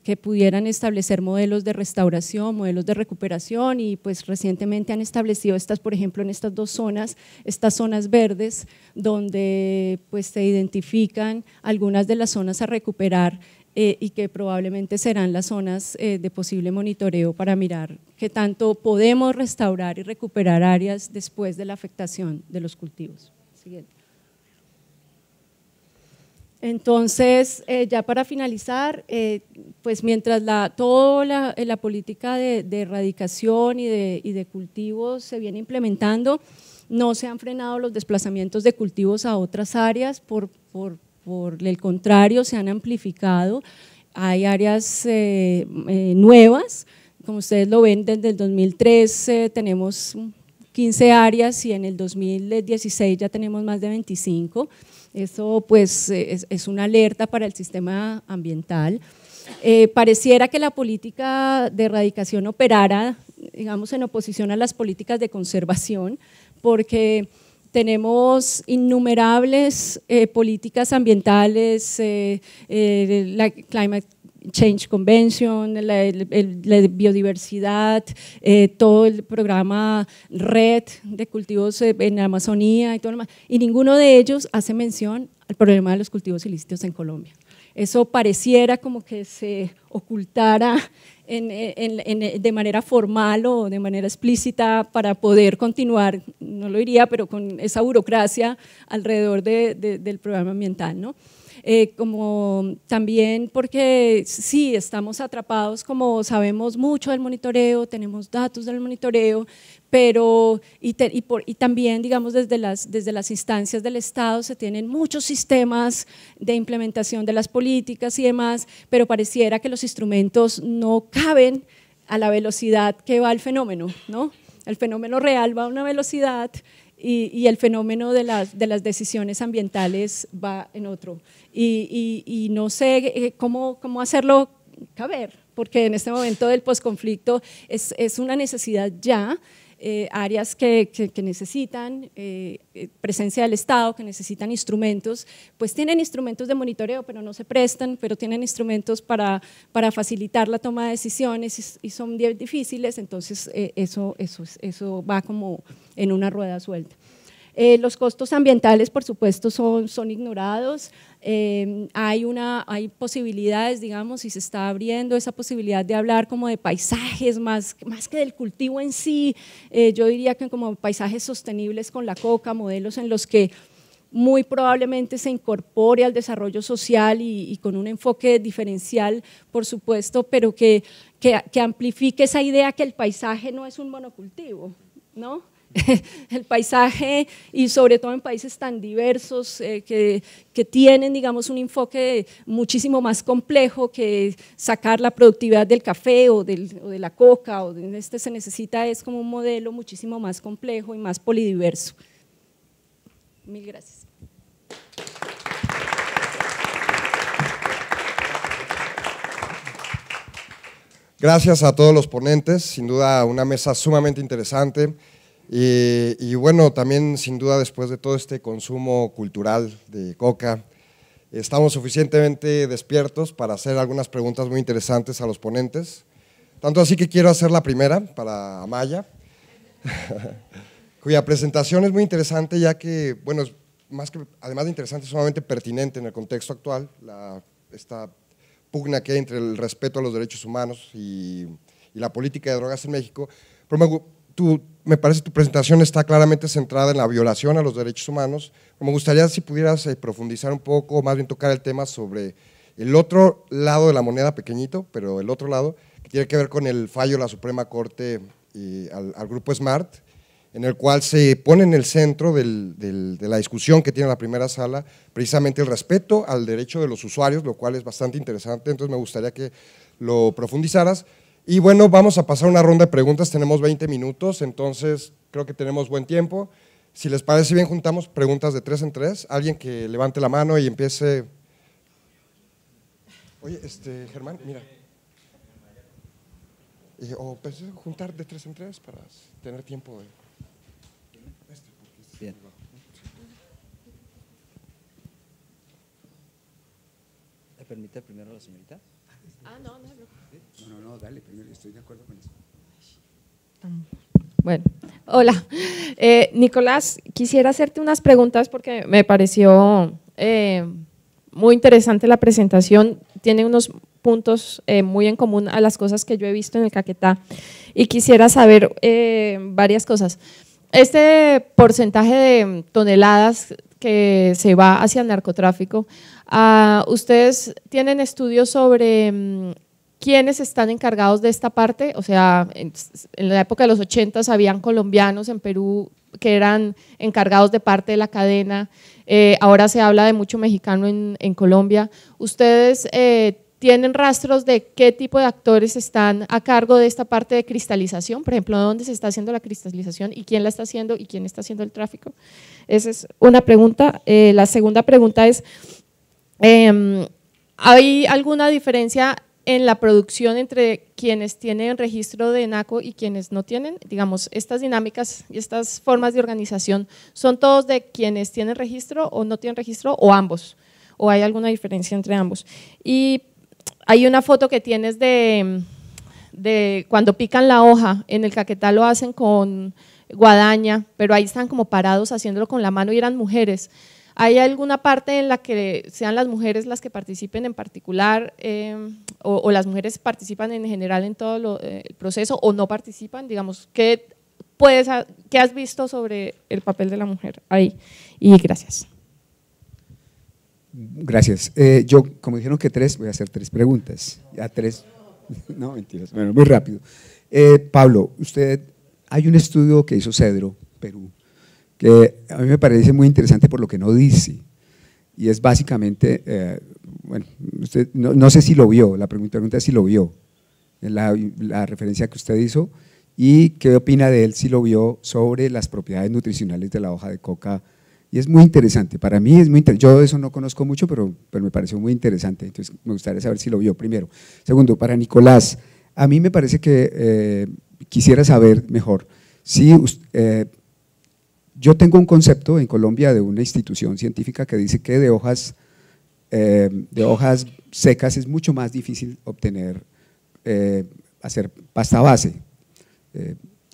que pudieran establecer modelos de restauración, modelos de recuperación y pues recientemente han establecido estas, por ejemplo, en estas dos zonas, estas zonas verdes, donde pues se identifican algunas de las zonas a recuperar eh, y que probablemente serán las zonas eh, de posible monitoreo para mirar qué tanto podemos restaurar y recuperar áreas después de la afectación de los cultivos. Siguiente. Entonces, eh, ya para finalizar, eh, pues mientras toda eh, la, política de, erradicación y de, cultivos se viene implementando, no se han frenado los desplazamientos de cultivos a otras áreas, por, el contrario, se han amplificado. Hay áreas nuevas, como ustedes lo ven, desde el 2013 tenemos 15 áreas y en el 2016 ya tenemos más de 25 eso pues eh, es, una alerta para el sistema ambiental. Eh, pareciera que la política de erradicación operara, digamos, en oposición a las políticas de conservación, porque tenemos innumerables eh, políticas ambientales, la Climate Change Convention, la, biodiversidad, eh, todo el programa red de cultivos eh, en Amazonía y todo lo demás. Y ninguno de ellos hace mención al problema de los cultivos ilícitos en Colombia. Eso pareciera como que se ocultara de manera formal o de manera explícita para poder continuar, no lo diría, pero con esa burocracia alrededor del programa ambiental. ¿no? Eh, como también porque sí, estamos atrapados, como sabemos mucho del monitoreo, tenemos datos del monitoreo, pero y, y, también digamos desde las, desde las instancias del Estado se tienen muchos sistemas de implementación de las políticas y demás, pero pareciera que los instrumentos no caben a la velocidad que va el fenómeno, ¿no? El fenómeno real va a una velocidad y, el fenómeno de las, decisiones ambientales va en otro. Y, no sé eh, cómo, cómo hacerlo caber, porque en este momento del posconflicto es, es una necesidad ya eh, áreas que, necesitan eh, eh, presencia del Estado, que necesitan instrumentos, pues tienen instrumentos de monitoreo, pero no se prestan, pero tienen instrumentos para, para facilitar la toma de decisiones y, son difíciles, entonces eso, eso, eso va como en una rueda suelta. los costos ambientales, por supuesto, son, son ignorados. Em, hay, una, hay posibilidades, digamos, y se está abriendo esa posibilidad de hablar como de paisajes, más, más que del cultivo en sí, eh, yo diría que como paisajes sostenibles con la coca, modelos en los que muy probablemente se incorpore al desarrollo social y, con un enfoque diferencial, por supuesto, pero que, que, que amplifique esa idea que el paisaje no es un monocultivo, ¿no? [laughs] el paisaje y sobre todo en países tan diversos eh, que, que, tienen, digamos, un enfoque muchísimo más complejo que sacar la productividad del café o, del, o de la coca, o de, este se necesita es como un modelo muchísimo más complejo y más polidiverso. Mil gracias.
Gracias a todos los ponentes, sin duda una mesa sumamente interesante. Y, bueno, también sin duda después de todo este consumo cultural de coca, estamos suficientemente despiertos para hacer algunas preguntas muy interesantes a los ponentes. Tanto así que quiero hacer la primera para Amaya, [laughs] cuya presentación es muy interesante ya que, bueno, más que, además de interesante, es sumamente pertinente en el contexto actual, la, esta pugna que hay entre el respeto a los derechos humanos y, y la política de drogas en México. Pero me, tú, me parece que tu presentación está claramente centrada en la violación a los derechos humanos. Me gustaría si pudieras eh, profundizar un poco, más bien tocar el tema sobre el otro lado de la moneda, pequeñito, pero el otro lado, que tiene que ver con el fallo de la Suprema Corte al, grupo SMART, en el cual se pone en el centro de la discusión que tiene la primera sala precisamente el respeto al derecho de los usuarios, lo cual es bastante interesante, entonces me gustaría que lo profundizaras. Y bueno, vamos a pasar una ronda de preguntas, tenemos 20 minutos, entonces creo que tenemos buen tiempo. Si les parece bien, juntamos preguntas de tres en tres. Alguien que levante la mano y empiece. Oye, este, Germán, mira. Eh, o pues, juntar de tres en tres para tener tiempo de. Bien.
¿Le permite primero la señorita? Ah, no, no No, no, no, dale, primero estoy de acuerdo con eso.
Bueno, hola. Eh, Nicolás, quisiera hacerte unas preguntas porque me pareció eh, muy interesante la presentación. Tiene unos puntos eh, muy en común a las cosas que yo he visto en el Caquetá y quisiera saber varias cosas. Este porcentaje de toneladas que se va hacia el narcotráfico. Ah, ¿Ustedes tienen estudios sobre mm, quiénes están encargados de esta parte? O sea, en, la época de los 80 s habían colombianos en Perú que eran encargados de parte de la cadena. Eh, ahora se habla de mucho mexicano en, Colombia. ¿Ustedes eh, ¿Tienen rastros de qué tipo de actores están a cargo de esta parte de cristalización? Por ejemplo, ¿dónde se está haciendo la cristalización y quién la está haciendo y quién está haciendo el tráfico? Esa es una pregunta. Eh, la segunda pregunta es, em, ¿hay alguna diferencia en la producción entre quienes tienen registro de Naco y quienes no tienen? Digamos, estas dinámicas y estas formas de organización, ¿son todos de quienes tienen registro o no tienen registro o ambos? ¿O hay alguna diferencia entre ambos? Y hay una foto que tienes de, cuando pican la hoja, en el caquetá lo hacen con guadaña, pero ahí están como parados haciéndolo con la mano y eran mujeres. ¿Hay alguna parte en la que sean las mujeres las que participen en particular em, o, las mujeres participan en general en todo eh, el proceso o no participan? Digamos, ¿qué, puedes, ¿qué has visto sobre el papel de la mujer ahí? Y gracias.
Gracias. Eh, yo, como dijeron que tres, voy a hacer tres preguntas. Ya tres. [laughs] No, mentiras. muy rápido. Eh, Pablo, usted, hay un estudio que hizo Cedro, Perú, que a mí me parece muy interesante por lo que no dice. Y es básicamente, eh, bueno, usted, no, sé si lo vio, la pregunta, es si lo vio, la, la referencia que usted hizo, y qué opina de él si lo vio sobre las propiedades nutricionales de la hoja de coca y es muy interesante, para mí es muy interesante. Yo eso no conozco mucho, pero, me pareció muy interesante. Entonces me gustaría saber si lo vio primero. Segundo, para Nicolás, a mí me parece que eh, quisiera saber mejor si eh, yo tengo un concepto en Colombia de una institución científica que dice que de hojas, eh, de hojas secas es mucho más difícil obtener, hacer pasta base.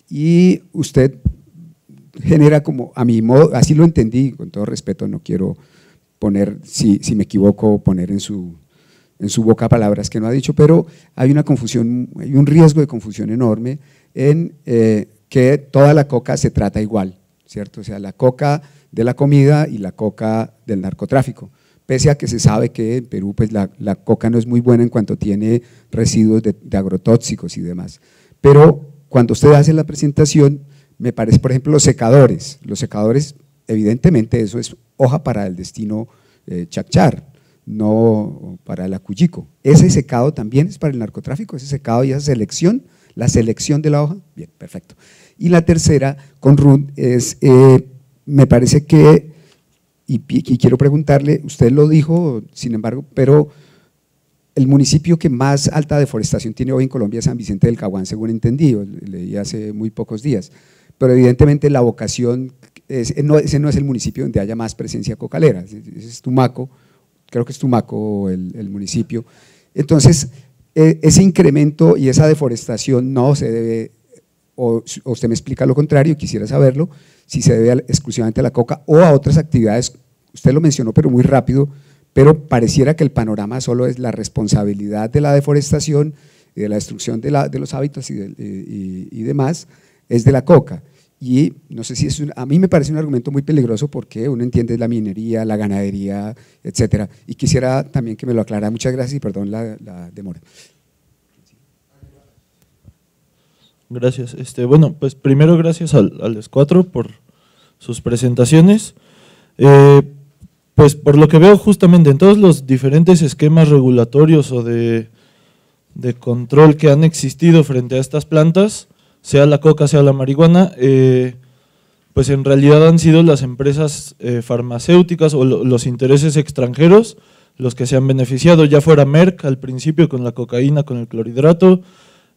y usted genera como, a mi modo, así lo entendí, con todo respeto, no quiero poner, si, me equivoco, poner en su, en su boca palabras que no ha dicho, pero hay una confusión, hay un riesgo de confusión enorme en eh, que toda la coca se trata igual, ¿cierto? O sea, la coca de la comida y la coca del narcotráfico. Pese a que se sabe que en Perú pues, la, coca no es muy buena en cuanto tiene residuos de agrotóxicos y demás. Pero cuando usted hace la presentación, me parece, por ejemplo, los secadores. Los secadores, evidentemente, eso es hoja para el destino eh, chachar, no para el acullico. Ese secado también es para el narcotráfico, ese secado y esa selección, la selección de la hoja. Bien, perfecto. Y la tercera, con Ruth, es, eh, me parece que, y, quiero preguntarle, usted lo dijo, sin embargo, pero el municipio que más alta deforestación tiene hoy en Colombia es San Vicente del Caguán, según entendido, leí hace muy pocos días pero evidentemente la vocación, eh, ese no es el municipio donde haya más presencia cocalera, es, Tumaco, creo que es Tumaco el, municipio. Entonces, e, ese incremento y esa deforestación no se debe, o, usted me explica lo contrario, quisiera saberlo, si se debe exclusivamente a la coca o a otras actividades, usted lo mencionó pero muy rápido, pero pareciera que el panorama solo es la responsabilidad de la deforestación de la destrucción de, los hábitos y demás, es de la coca. Y no sé si es a mí me parece un argumento muy peligroso porque uno entiende la minería, la ganadería, etcétera. Y quisiera también que me lo aclara, Muchas gracias y perdón la, demora.
Gracias. Este, bueno, pues primero gracias al, a los cuatro por sus presentaciones. Eh, pues por lo que veo justamente en todos los diferentes esquemas regulatorios o de, de control que han existido frente a estas plantas, sea la coca, sea la marihuana, eh, pues en realidad han sido las empresas eh, farmacéuticas o los intereses extranjeros los que se han beneficiado, ya fuera Merck al principio con la cocaína, con el clorhidrato,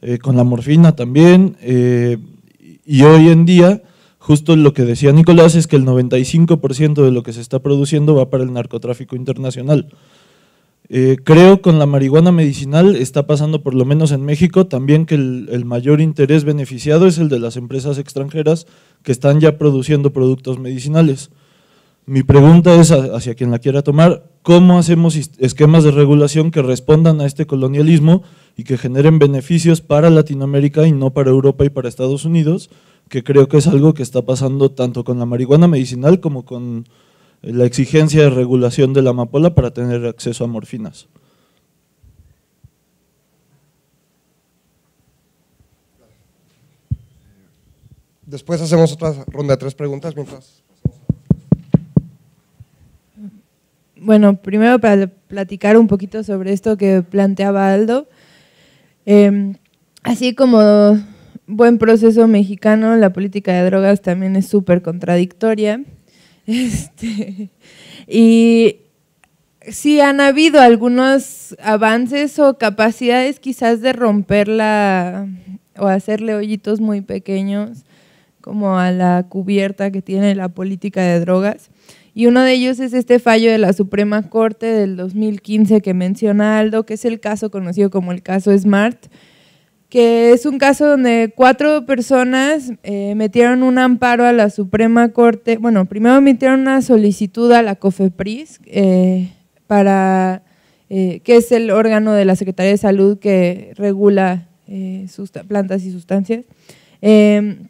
eh, con la morfina también, y hoy en día, justo lo que decía Nicolás es que el 95% de lo que se está produciendo va para el narcotráfico internacional. Eh, creo con la marihuana medicinal está pasando, por lo menos en México, también que el, el, mayor interés beneficiado es el de las empresas extranjeras que están ya produciendo productos medicinales. Mi pregunta es, hacia quien la quiera tomar, ¿cómo hacemos esquemas de regulación que respondan a este colonialismo y que generen beneficios para Latinoamérica y no para Europa y para Estados Unidos? Que creo que es algo que está pasando tanto con la marihuana medicinal como con la exigencia de regulación de la amapola para tener acceso a morfinas.
Después hacemos otra ronda de tres preguntas mientras.
Bueno, primero para platicar un poquito sobre esto que planteaba Aldo. Em, así como buen proceso mexicano, la política de drogas también es súper contradictoria. [laughs] Este, y si han habido algunos avances o capacidades quizás de romperla o hacerle hoyitos muy pequeños como a la cubierta que tiene la política de drogas. Y uno de ellos es este fallo de la Suprema Corte del 2015 que menciona Aldo, que es el caso conocido como el caso Smart, que es un caso donde cuatro personas eh, metieron un amparo a la Suprema Corte, bueno, primero metieron una solicitud a la COFEPRIS eh, para, eh, que es el órgano de la Secretaría de Salud que regula sus plantas y sustancias, em,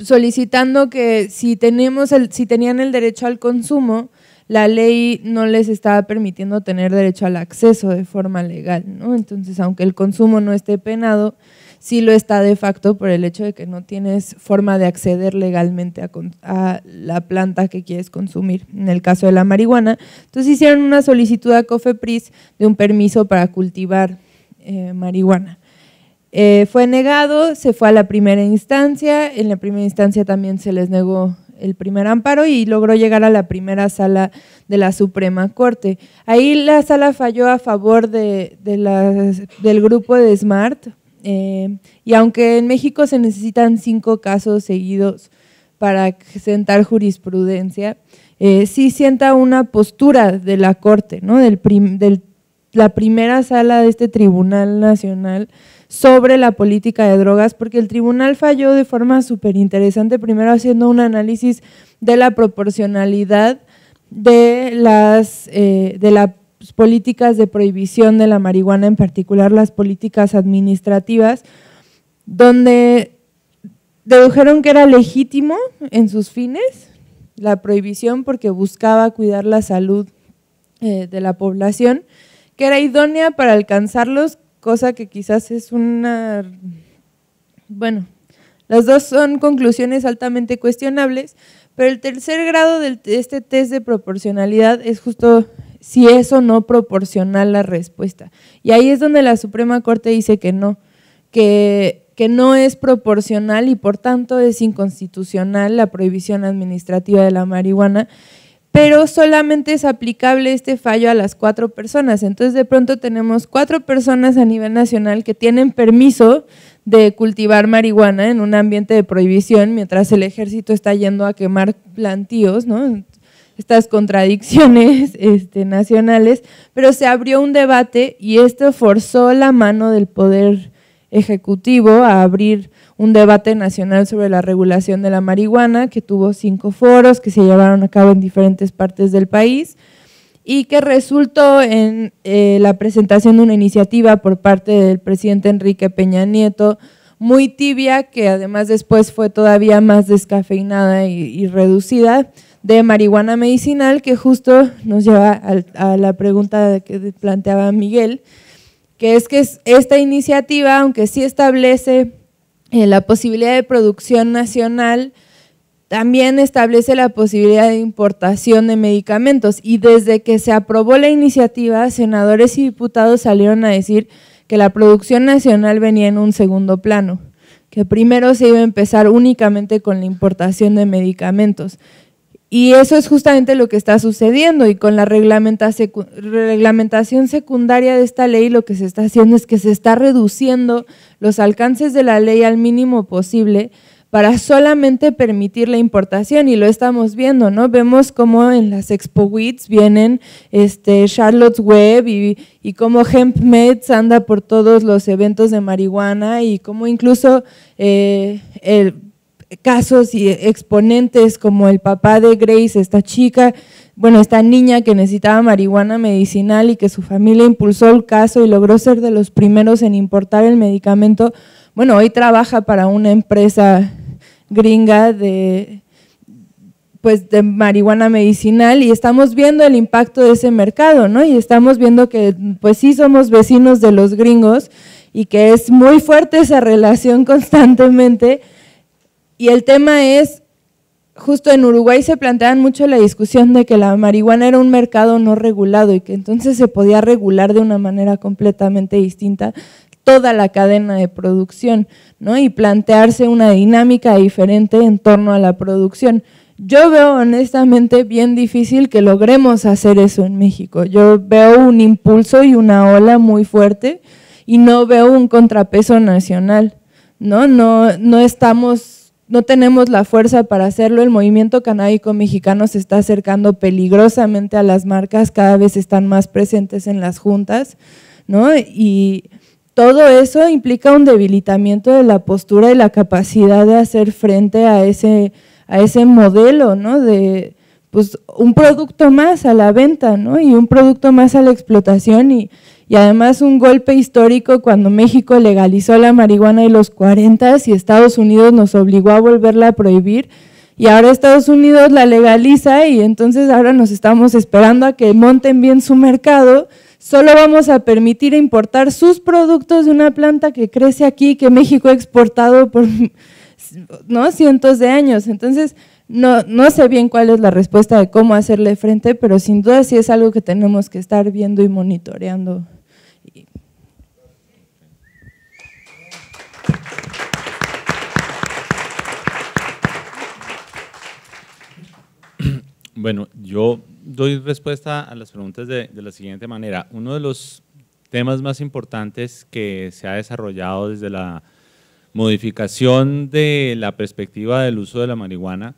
solicitando que si, tenemos el, si tenían el derecho al consumo, la ley no les estaba permitiendo tener derecho al acceso de forma legal, ¿no? Entonces, aunque el consumo no esté penado, sí lo está de facto por el hecho de que no tienes forma de acceder legalmente a, la planta que quieres consumir, en el caso de la marihuana. Entonces hicieron una solicitud a COFEPRIS de un permiso para cultivar eh, marihuana. Eh, fue negado, se fue a la primera instancia, en la primera instancia también se les negó el primer amparo y logró llegar a la primera sala de la Suprema Corte. Ahí la sala falló a favor de, del grupo de SMART eh, y aunque en México se necesitan cinco casos seguidos para sentar jurisprudencia, eh, sí sienta una postura de la Corte, ¿no? la primera sala de este Tribunal Nacional sobre la política de drogas, porque el tribunal falló de forma súper interesante, primero haciendo un análisis de la proporcionalidad de las, eh, de las políticas de prohibición de la marihuana, en particular las políticas administrativas, donde dedujeron que era legítimo en sus fines la prohibición porque buscaba cuidar la salud eh, de la población, que era idónea para alcanzarlos cosa que quizás es una, bueno, las dos son conclusiones altamente cuestionables, pero el tercer grado de este test de proporcionalidad es justo si es o no proporcional la respuesta. Y ahí es donde la Suprema Corte dice que no, que, que no es proporcional y por tanto es inconstitucional la prohibición administrativa de la marihuana pero solamente es aplicable este fallo a las cuatro personas. Entonces de pronto tenemos cuatro personas a nivel nacional que tienen permiso de cultivar marihuana en un ambiente de prohibición mientras el ejército está yendo a quemar plantíos, ¿no? estas contradicciones [laughs] este, nacionales, pero se abrió un debate y esto forzó la mano del poder ejecutivo a abrir un debate nacional sobre la regulación de la marihuana, que tuvo cinco foros que se llevaron a cabo en diferentes partes del país y que resultó en eh, la presentación de una iniciativa por parte del presidente Enrique Peña Nieto, muy tibia, que además después fue todavía más descafeinada y, reducida, de marihuana medicinal, que justo nos lleva a, a la pregunta que planteaba Miguel, que es que esta iniciativa, aunque sí establece eh, la posibilidad de producción nacional también establece la posibilidad de importación de medicamentos y desde que se aprobó la iniciativa, senadores y diputados salieron a decir que la producción nacional venía en un segundo plano, que primero se iba a empezar únicamente con la importación de medicamentos. Y eso es justamente lo que está sucediendo y con la reglamentación secundaria de esta ley lo que se está haciendo es que se está reduciendo los alcances de la ley al mínimo posible para solamente permitir la importación y lo estamos viendo, ¿no? Vemos cómo en las Expo Weeds vienen este, Charlotte's Web y, y cómo Hemp Meds anda por todos los eventos de marihuana y cómo incluso eh, el casos y exponentes como el papá de Grace, esta chica, bueno, esta niña que necesitaba marihuana medicinal y que su familia impulsó el caso y logró ser de los primeros en importar el medicamento, bueno, hoy trabaja para una empresa gringa de pues de marihuana medicinal y estamos viendo el impacto de ese mercado, ¿no? Y estamos viendo que pues sí somos vecinos de los gringos y que es muy fuerte esa [laughs] relación constantemente y el tema es, justo en Uruguay se plantean mucho la discusión de que la marihuana era un mercado no regulado y que entonces se podía regular de una manera completamente distinta toda la cadena de producción, ¿no? Y plantearse una dinámica diferente en torno a la producción. Yo veo honestamente bien difícil que logremos hacer eso en México. Yo veo un impulso y una ola muy fuerte y no veo un contrapeso nacional, ¿no? No, no estamos no tenemos la fuerza para hacerlo. El movimiento canábico mexicano se está acercando peligrosamente a las marcas, cada vez están más presentes en las juntas, ¿no? Y todo eso implica un debilitamiento de la postura y la capacidad de hacer frente a ese, a ese modelo, ¿no? De pues, un producto más a la venta, ¿no? Y un producto más a la explotación y, y además un golpe histórico cuando México legalizó la marihuana en los 40 y Estados Unidos nos obligó a volverla a prohibir. Y ahora Estados Unidos la legaliza y entonces ahora nos estamos esperando a que monten bien su mercado. Solo vamos a permitir importar sus productos de una planta que crece aquí, que México ha exportado por ¿no? cientos de años. Entonces, no, no sé bien cuál es la respuesta de cómo hacerle frente, pero sin duda sí es algo que tenemos que estar viendo y monitoreando.
Bueno, yo doy respuesta a las preguntas de, la siguiente manera. Uno de los temas más importantes que se ha desarrollado desde la modificación de la perspectiva del uso de la marihuana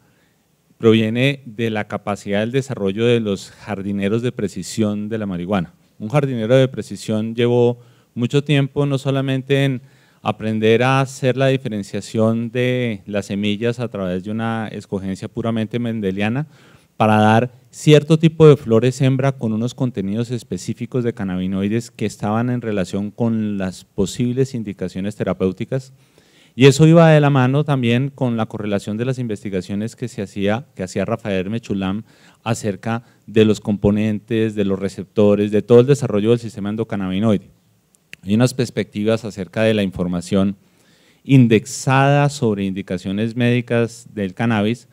proviene de la capacidad del desarrollo de los jardineros de precisión de la marihuana. Un jardinero de precisión llevó mucho tiempo no solamente en aprender a hacer la diferenciación de las semillas a través de una escogencia puramente mendeliana, para dar cierto tipo de flores hembra con unos contenidos específicos de cannabinoides que estaban en relación con las posibles indicaciones terapéuticas. Y eso iba de la mano también con la correlación de las investigaciones que se hacía, que hacía Rafael Mechulam acerca de los componentes, de los receptores, de todo el desarrollo del sistema endocannabinoide. Hay unas perspectivas acerca de la información indexada sobre indicaciones médicas del cannabis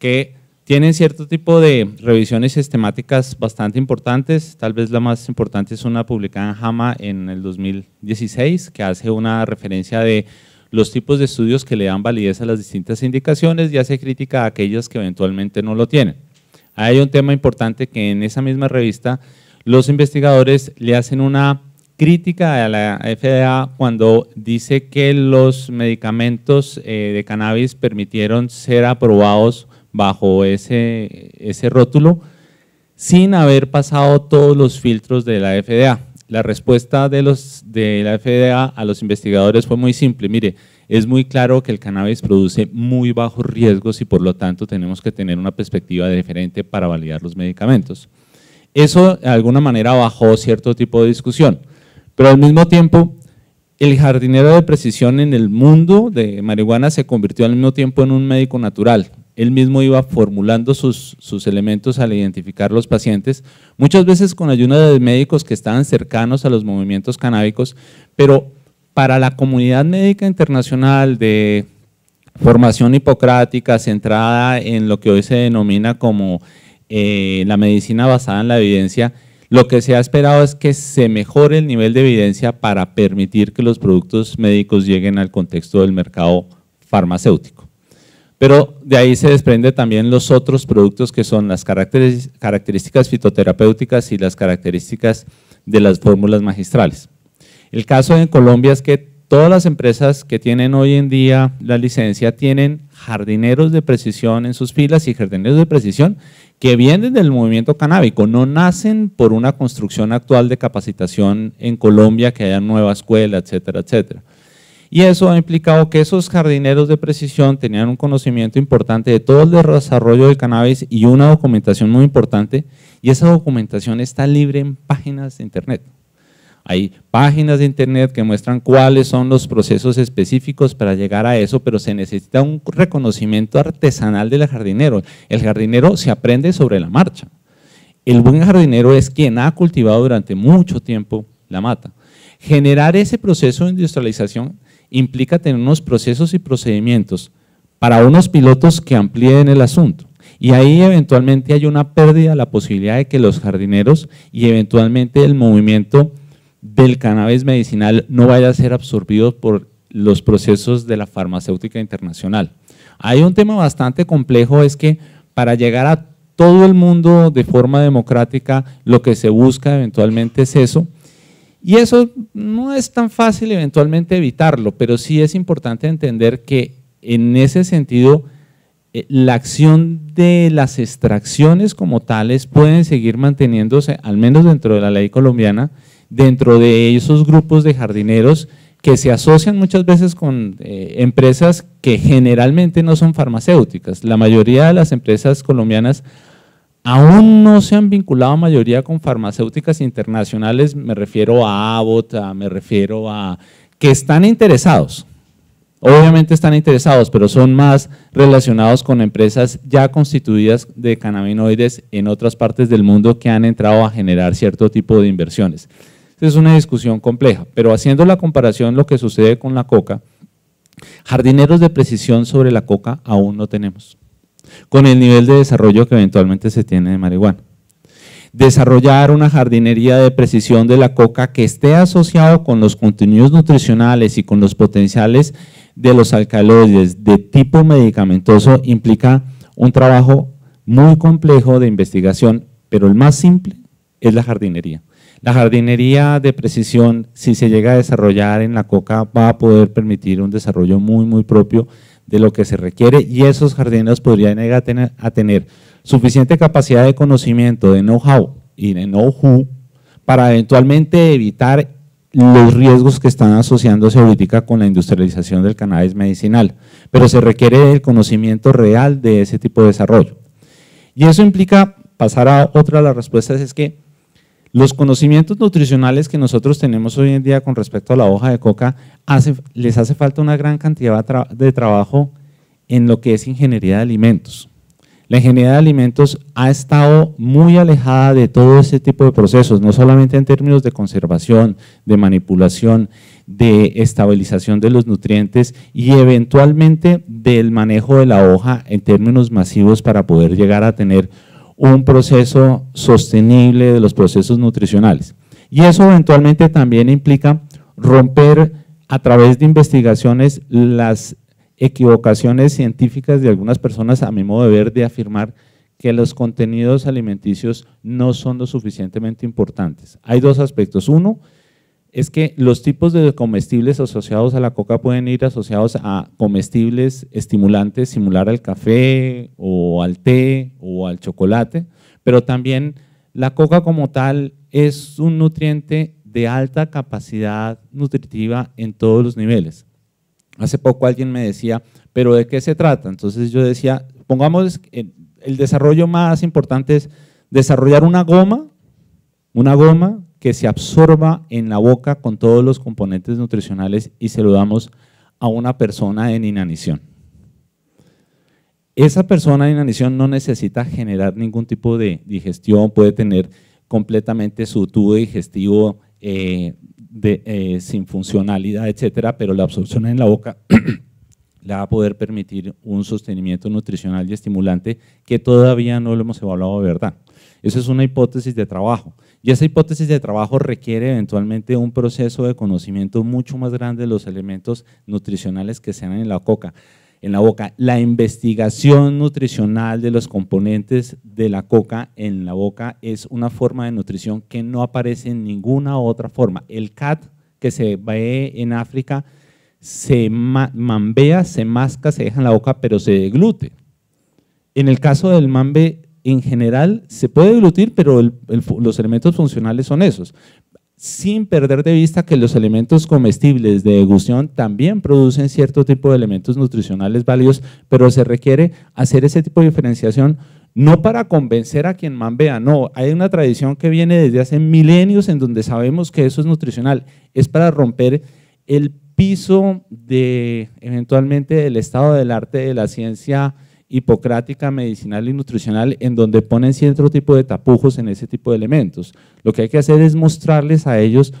que tienen cierto tipo de revisiones sistemáticas bastante importantes, tal vez la más importante es una publicada en JAMA en el 2016, que hace una referencia de los tipos de estudios que le dan validez a las distintas indicaciones y hace crítica a aquellos que eventualmente no lo tienen. Hay un tema importante que en esa misma revista los investigadores le hacen una crítica a la FDA cuando dice que los medicamentos eh, de cannabis permitieron ser aprobados bajo ese, rótulo sin haber pasado todos los filtros de la FDA. La respuesta de, los, de la FDA a los investigadores fue muy simple. Mire, es muy claro que el cannabis produce muy bajos riesgos y por lo tanto tenemos que tener una perspectiva diferente para validar los medicamentos. Eso de alguna manera bajó cierto tipo de discusión, pero al mismo tiempo el jardinero de precisión en el mundo de marihuana se convirtió al mismo tiempo en un médico natural, él mismo iba formulando sus, elementos al identificar los pacientes, muchas veces con ayuda de médicos que estaban cercanos a los movimientos canábicos, pero para la comunidad médica internacional de formación hipocrática centrada en lo que hoy se denomina como eh, la medicina basada en la evidencia, lo que se ha esperado es que se mejore el nivel de evidencia para permitir que los productos médicos lleguen al contexto del mercado farmacéutico. Pero de ahí se desprende también los otros productos que son las características fitoterapéuticas y las características de las fórmulas magistrales. El caso en Colombia es que todas las empresas que tienen hoy en día la licencia tienen jardineros de precisión en sus filas y jardineros de precisión que vienen del movimiento canábico, no nacen por una construcción actual de capacitación en Colombia, que haya nueva escuela, etcétera, etcétera. Y eso ha implicado que esos jardineros de precisión tenían un conocimiento importante de todo el desarrollo del cannabis y una documentación muy importante. Y esa documentación está libre en páginas de Internet. Hay páginas de Internet que muestran cuáles son los procesos específicos para llegar a eso, pero se necesita un reconocimiento artesanal del jardinero. El jardinero se aprende sobre la marcha. El buen jardinero es quien ha cultivado durante mucho tiempo la mata. Generar ese proceso de industrialización implica tener unos procesos y procedimientos para unos pilotos que amplíen el asunto. Y ahí eventualmente hay una pérdida, la posibilidad de que los jardineros y eventualmente el movimiento del cannabis medicinal no vaya a ser absorbido por los procesos de la farmacéutica internacional. Hay un tema bastante complejo, es que para llegar a todo el mundo de forma democrática, lo que se busca eventualmente es eso, y eso no es tan fácil eventualmente evitarlo, pero sí es importante entender que en ese sentido eh, la acción de las extracciones como tales pueden seguir manteniéndose, al menos dentro de la ley colombiana, dentro de esos grupos de jardineros que se asocian muchas veces con eh, empresas que generalmente no son farmacéuticas. La mayoría de las empresas colombianas Aún no se han vinculado mayoría con farmacéuticas internacionales, me refiero a Abbott, me refiero a que están interesados. Obviamente están interesados, pero son más relacionados con empresas ya constituidas de cannabinoides en otras partes del mundo que han entrado a generar cierto tipo de inversiones. Es una discusión compleja, pero haciendo la comparación lo que sucede con la coca, jardineros de precisión sobre la coca aún no tenemos con el nivel de desarrollo que eventualmente se tiene de marihuana. Desarrollar una jardinería de precisión de la coca que esté asociado con los contenidos nutricionales y con los potenciales de los alcaloides de tipo medicamentoso implica un trabajo muy complejo de investigación, pero el más simple es la jardinería. La jardinería de precisión, si se llega a desarrollar en la coca, va a poder permitir un desarrollo muy, muy propio de lo que se requiere y esos jardineros podrían llegar a tener, suficiente capacidad de conocimiento, de know-how y de
know-who
para eventualmente evitar los riesgos que están asociándose ahorita con la industrialización del cannabis medicinal, pero se requiere el conocimiento real de ese tipo de desarrollo. Y eso implica, pasar a otra de las respuestas es que los conocimientos nutricionales que nosotros tenemos hoy en día con respecto a la hoja de coca, les hace falta una gran cantidad de, de trabajo en lo que es ingeniería de alimentos. La ingeniería de alimentos ha estado muy alejada de todo ese tipo de procesos, no solamente en términos de conservación, de manipulación, de estabilización de los nutrientes y eventualmente del manejo de la hoja en términos masivos para poder llegar a tener un proceso sostenible de los procesos nutricionales. Y eso eventualmente también implica romper a través de investigaciones las equivocaciones científicas de algunas personas, a mi modo de ver, de afirmar que los contenidos alimenticios no son lo suficientemente importantes. Hay dos aspectos. Uno, es que los tipos de comestibles asociados a la coca pueden ir asociados a comestibles estimulantes similar al café o al té o al chocolate, pero también la coca como tal es un nutriente de alta capacidad nutritiva en todos los niveles. Hace poco alguien me decía, pero ¿de qué se trata? Entonces yo decía, pongamos eh, el desarrollo más importante es desarrollar una goma, una goma que se absorba en la boca con todos los componentes nutricionales y se lo damos a una persona en inanición. Esa persona en inanición no necesita generar ningún tipo de digestión, puede tener completamente su tubo digestivo eh, eh, sin funcionalidad, etcétera, pero la absorción en la boca [clears throat] le va a poder permitir un sostenimiento nutricional y estimulante que todavía no lo hemos evaluado de verdad. Esa es una hipótesis de trabajo. Y esa hipótesis de trabajo requiere eventualmente un proceso de conocimiento mucho más grande de los elementos nutricionales que se dan en la coca. En la boca, la investigación nutricional de los componentes de la coca en la boca es una forma de nutrición que no aparece en ninguna otra forma. El CAT que se ve en África se mambea, se masca, se deja en la boca, pero se deglute. En el caso del mambe en general se puede dilutir, pero los elementos funcionales son esos. Sin perder de vista que los elementos comestibles de degustión también producen cierto tipo de elementos nutricionales válidos, pero se requiere hacer ese tipo de diferenciación no para convencer a quien más vea, no, hay una tradición que viene desde hace milenios en donde sabemos que eso es nutricional, es para romper el piso de eventualmente del estado del arte, de la ciencia hipocrática, medicinal y nutricional, en donde ponen cierto tipo de tapujos en ese tipo de elementos. Lo que hay que hacer es mostrarles a ellos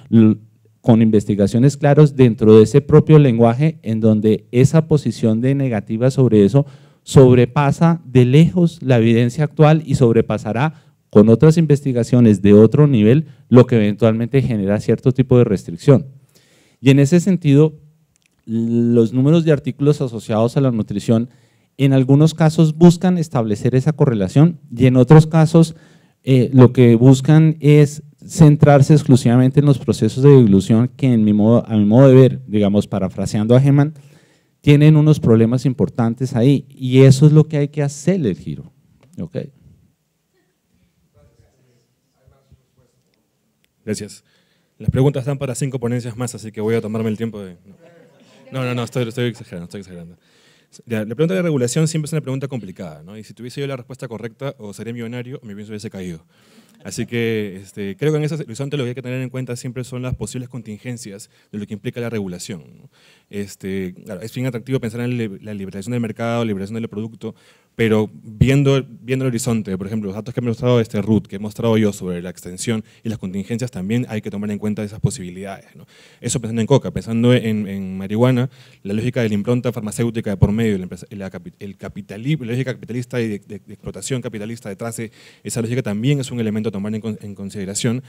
con investigaciones claras dentro de ese propio lenguaje, en donde esa posición de negativa sobre eso sobrepasa de lejos la evidencia actual y sobrepasará con otras investigaciones de otro nivel, lo que eventualmente genera cierto tipo de restricción. Y en ese sentido, los números de artículos asociados a la nutrición en algunos casos buscan establecer esa correlación y en otros casos eh, lo que buscan es centrarse exclusivamente en los procesos de dilución que en mi modo, a mi modo de ver, digamos parafraseando a Geman, tienen unos problemas importantes ahí y eso es lo que hay que hacer el giro.
Gracias. Las preguntas están para cinco ponencias más, así que voy a tomarme el tiempo de... No, no, no, estoy exagerando, estoy exagerando. La, pregunta de regulación siempre es una pregunta complicada, ¿no? Y si tuviese yo la respuesta correcta, o sería millonario o mi bien se hubiese caído. Así que este, creo que en ese horizonte lo que hay que tener en cuenta siempre son las posibles contingencias de lo que implica la regulación. Este, es bien atractivo pensar en la liberación del mercado, liberación del producto, pero viendo, viendo el horizonte, por ejemplo, los datos que ha mostrado este root que he mostrado yo sobre la extensión y las contingencias, también hay que tomar en cuenta esas posibilidades. Eso pensando en coca, pensando en, marihuana, la lógica de la impronta farmacéutica de por medio, la, la lógica capitalista y de, explotación capitalista detrás de esa lógica también es un elemento a tomar en, consideración,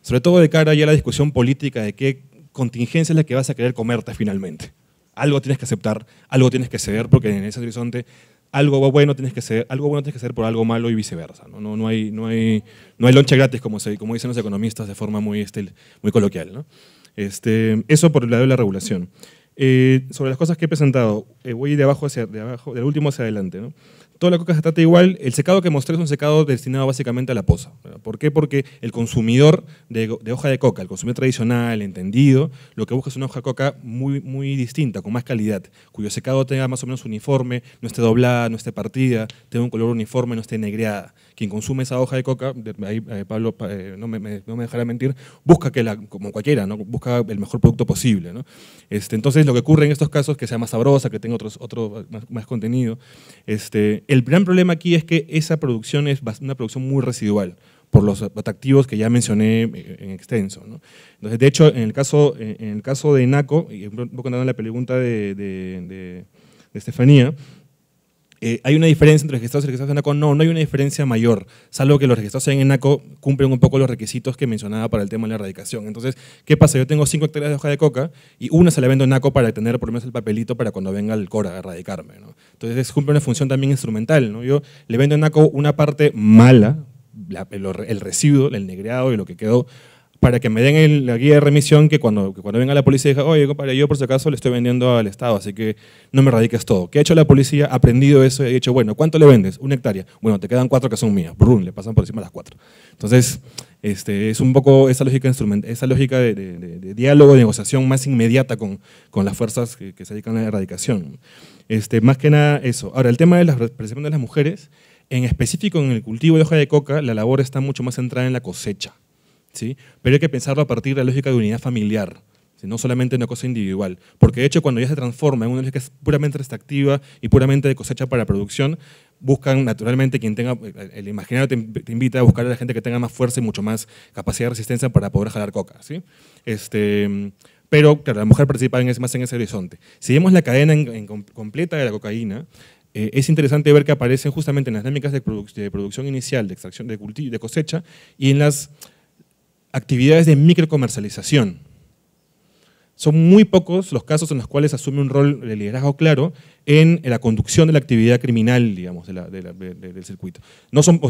sobre todo de cara ya a la discusión política de qué contingencia es la que vas a querer comerte finalmente. Algo tienes que aceptar, algo tienes que ceder, porque en ese horizonte algo bueno tienes que ser, algo que ser por algo malo y viceversa. No, no, no hay, no hay, no hay lonche gratis como como dicen los economistas de forma muy, este, muy coloquial, Este, eso por el lado de la regulación. Eh, sobre las cosas que he presentado, eh, voy de abajo hacia, abajo, del último hacia adelante, ¿no? toda la coca se trata igual. El secado que mostré es un secado destinado básicamente a la posa. ¿Por qué? Porque el consumidor de, hoja de coca, el consumidor tradicional, entendido, lo que busca es una hoja de coca muy, muy distinta, con más calidad, cuyo secado tenga más o menos uniforme, no esté doblada, no esté partida, tenga un color uniforme, no esté negreada. Quien consume esa hoja de coca, ahí eh, Pablo eh, no, me, no, me, dejará mentir, busca que la, como cualquiera, ¿no? busca el mejor producto posible. Este, entonces lo que ocurre en estos casos, que sea más sabrosa, que tenga otros, otro, más, más contenido, este, el gran problema aquí es que esa producción es una producción muy residual por los atractivos que ya mencioné eh, en extenso. Entonces, de hecho, en el caso, en el caso de Naco, y un poco en la pregunta de, de Estefanía, eh, hay una diferencia entre registrados y registrados en NACO? No, no hay una diferencia mayor, salvo que los registrados en ENACO cumplen un poco los requisitos que mencionaba para el tema de la erradicación. Entonces, ¿qué pasa? Yo tengo cinco hectáreas de hoja de coca y una se la vendo en ENACO para tener por lo menos el papelito para cuando venga el CORA a erradicarme. Entonces, cumple una función también instrumental. ¿no? Yo le vendo en NACO una parte mala, el, el, residuo, el negreado y lo que quedó para que me den la guía de remisión que cuando, cuando venga la policía diga, oye, compadre, yo por si acaso le estoy vendiendo al Estado, así que no me radiques todo. ¿Qué ha hecho la policía? Ha aprendido eso y ha dicho, bueno, ¿cuánto le vendes? Una hectárea. Bueno, te quedan cuatro que son mías. Brun, le pasan por encima las cuatro. Entonces, este, es un poco esa lógica, instrument esa lógica de, diálogo, de negociación más inmediata con, las fuerzas que, se dedican a la erradicación. Este, más que nada eso. Ahora, el tema de la represión de las mujeres, en específico en el cultivo de hoja de coca, la labor está mucho más centrada en la cosecha pero hay que pensarlo a partir de la lógica de unidad familiar, no solamente una cosa individual. Porque de hecho, cuando ya se transforma en una lógica puramente extractiva y puramente de cosecha para producción, buscan naturalmente quien tenga, eh, el imaginario te, invita a buscar a la gente que tenga más fuerza y mucho más capacidad de resistencia para poder jalar coca, ¿sí? Este, pero claro, la mujer participa en, más en ese horizonte. Si vemos la cadena completa de la cocaína, eh, es interesante ver que aparecen justamente en las dinámicas de, producción inicial, de extracción, de, de cosecha y en las actividades de microcomercialización. Son muy pocos los casos en los cuales asume un rol de liderazgo claro en la conducción de la actividad criminal, digamos, del circuito. No son,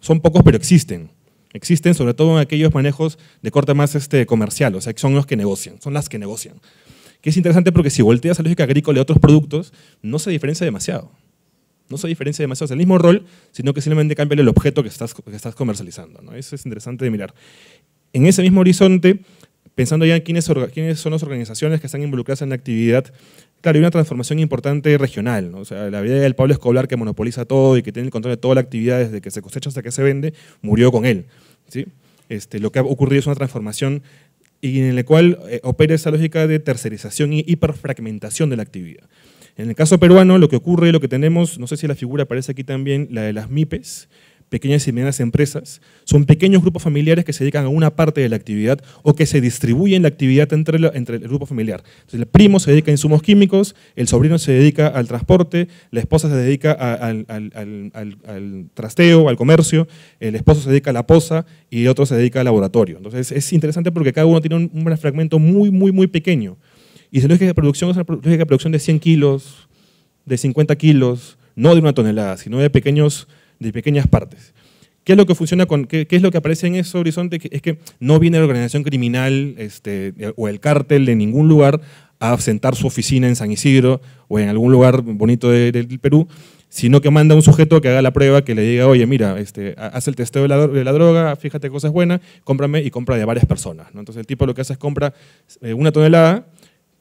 son pocos, pero existen. Existen sobre todo en aquellos manejos de corte más este, comercial, o sea, que son los que negocian, son las que negocian. Que es interesante porque si volteas a la lógica agrícola a otros productos, no se diferencia demasiado. No se diferencia demasiado, es el mismo rol, sino que simplemente cambia el objeto que estás, que estás comercializando. ¿no? Eso es interesante de mirar. En ese mismo horizonte, pensando ya en quiénes, son las organizaciones que están involucradas en la actividad, claro, hay una transformación importante regional. O sea, la vida del Pablo Escobar, que monopoliza todo y que tiene el control de toda la actividad desde que se cosecha hasta que se vende, murió con él. ¿sí? Este, lo que ha ocurrido es una transformación en la cual eh, opera esa lógica de tercerización y hiperfragmentación de la actividad. En el caso peruano, lo que ocurre, y lo que tenemos, no sé si la figura aparece aquí también, la de las MIPES, pequeñas y medianas empresas, son pequeños grupos familiares que se dedican a una parte de la actividad o que se distribuyen la actividad entre, el grupo familiar. Entonces, el primo se dedica a insumos químicos, el sobrino se dedica al transporte, la esposa se dedica al, trasteo, al comercio, el esposo se dedica a la posa y el otro se dedica al laboratorio. Entonces, es interesante porque cada uno tiene un, fragmento muy, muy, muy pequeño. Y si lógica de producción es una de producción de 100 kilos, de 50 kilos, no de una tonelada, sino de pequeños de pequeñas partes. ¿Qué es lo que funciona con, qué, es lo que aparece en ese horizonte? es que no viene la organización criminal este, o el cártel de ningún lugar a sentar su oficina en San Isidro o en algún lugar bonito del Perú, sino que manda a un sujeto que haga la prueba, que le diga, oye, mira, este, haz el testeo de la, droga, fíjate droga, fíjate es buena, cómprame y compra de varias personas. ¿no? Entonces el tipo lo que hace es compra eh, una tonelada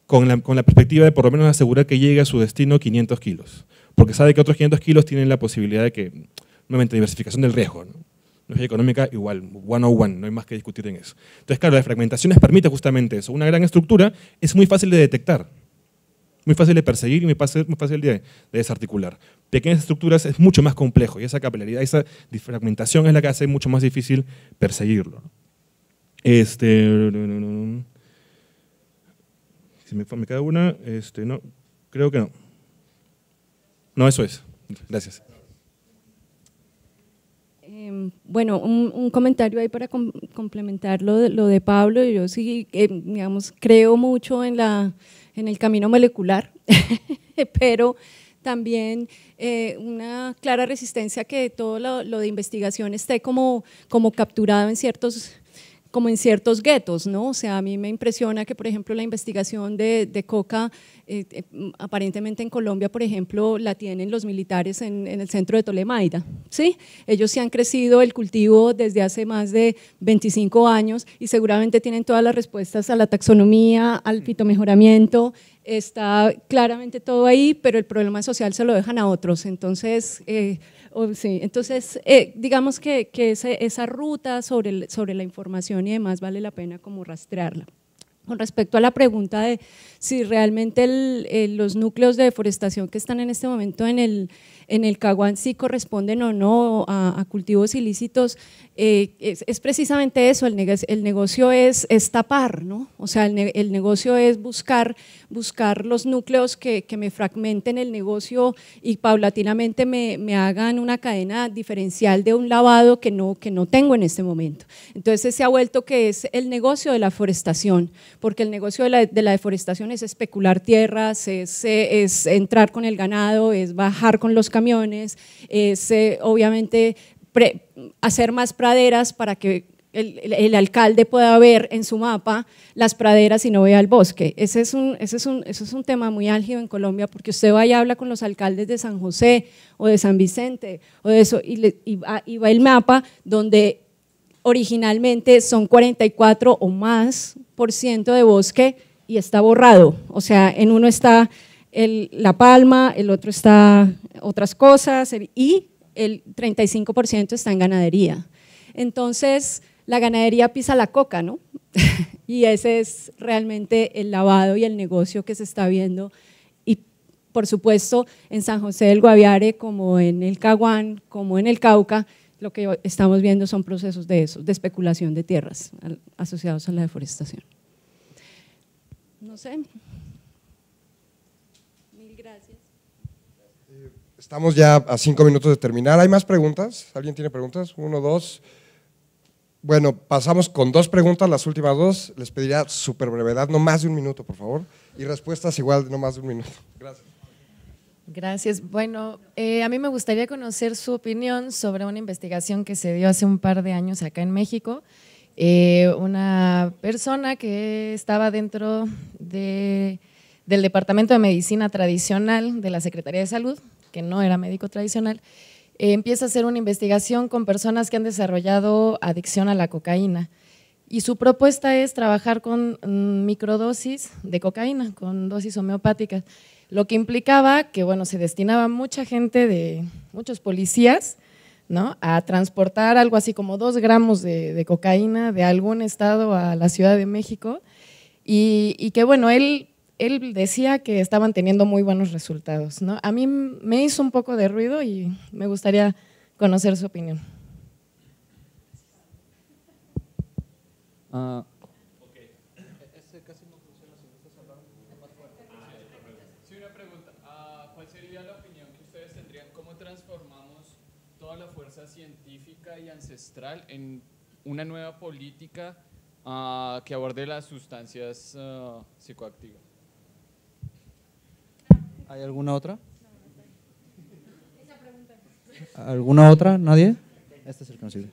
con la, con la perspectiva de por lo menos asegurar que llegue a su destino 500 kilos, porque sabe que otros 500 kilos tienen la posibilidad de que Nuevamente, diversificación del riesgo. ¿no? económica igual, one on one, no hay más que discutir en eso. Entonces, claro, la fragmentación les permite justamente eso. Una gran estructura es muy fácil de detectar, muy fácil de perseguir y muy fácil, muy fácil de, desarticular. Pequeñas estructuras es mucho más complejo y esa capilaridad, esa fragmentación es la que hace mucho más difícil perseguirlo. Este, si me, me queda una, este, no, creo que no. No, eso es. Gracias.
Em, bueno, un, comentario ahí para complementar lo de, Pablo. Yo sí, eh, digamos, creo mucho en, la, en el camino molecular, [laughs] pero también eh, una clara resistencia que todo lo, de investigación esté como, como capturado en ciertos como en ciertos guetos, ¿no? O sea, a mí me impresiona que, por ejemplo, la investigación de, coca, eh, eh, aparentemente en Colombia, por ejemplo, la tienen los militares en, el centro de Tolemaida, ¿sí? Ellos se han crecido el cultivo desde hace más de 25 años y seguramente tienen todas las respuestas a la taxonomía, al fitomejoramiento, está claramente todo ahí, pero el problema social se lo dejan a otros. Entonces, eh, Oh, sí. Entonces, eh, digamos que, esa ruta sobre, la información y demás vale la pena como rastrearla. Con respecto a la pregunta de si realmente eh, los núcleos de deforestación que están en este momento en el, en el Caguán sí corresponden o no a, cultivos ilícitos, eh, es, precisamente eso, el negocio, es, tapar, ¿no? O sea, el, negocio es buscar, buscar los núcleos que, que, me fragmenten el negocio y paulatinamente me, me, hagan una cadena diferencial de un lavado que no, que no tengo en este momento. Entonces se ha vuelto que es el negocio de la forestación, porque el negocio de la, de la deforestación es especular tierras, es, es entrar con el ganado, es bajar con los caminos camiones, eh, obviamente hacer más praderas para que el, alcalde pueda ver en su mapa las praderas y no vea el bosque. Ese es, un, eso es un tema muy álgido en Colombia porque usted va y habla con los alcaldes de San José o de San Vicente o de eso y, va, y va el mapa donde originalmente son 44 o más por ciento de bosque y está borrado. O sea, en uno está la Palma, el otro está otras cosas y el 35% está en ganadería. Entonces, la ganadería pisa la coca, ¿no? [laughs] y ese es realmente el lavado y el negocio que se está viendo. Y por supuesto, en San José del Guaviare, como en el Caguán, como en el Cauca, lo que estamos viendo son procesos de eso, de especulación de tierras asociados a la deforestación. No sé.
Estamos ya a cinco minutos de terminar. ¿Hay más preguntas? ¿Alguien tiene preguntas? Uno, dos. Bueno, pasamos con dos preguntas, las últimas dos. Les pediría súper brevedad, no más de un minuto, por favor. Y respuestas igual, no más de un minuto. [laughs] Gracias.
Gracias. Bueno, eh, a mí me gustaría conocer su opinión sobre una investigación que se dio hace un par de años acá en México. Eh, una persona que estaba dentro del Departamento de Medicina Tradicional de la Secretaría de Salud que no era médico tradicional, eh, empieza a hacer una investigación con personas que han desarrollado adicción a la cocaína. Y su propuesta es trabajar con mm, microdosis de cocaína, con dosis homeopáticas, lo que implicaba que bueno, se destinaba mucha gente, de muchos policías, ¿no? a transportar algo así como dos gramos de, cocaína de algún estado a la Ciudad de México. y, que bueno, él él decía que estaban teniendo muy buenos resultados. ¿no? A mí me hizo un poco de ruido y me gustaría conocer su opinión. Sí,
una pregunta. ¿Cuál sería la opinión que ustedes tendrían? ¿Cómo transformamos
toda la fuerza científica
y ancestral en una nueva política ah, que aborde las sustancias ah, psicoactivas? ¿Hay alguna otra? ¿Alguna otra? ¿Nadie? Este es el que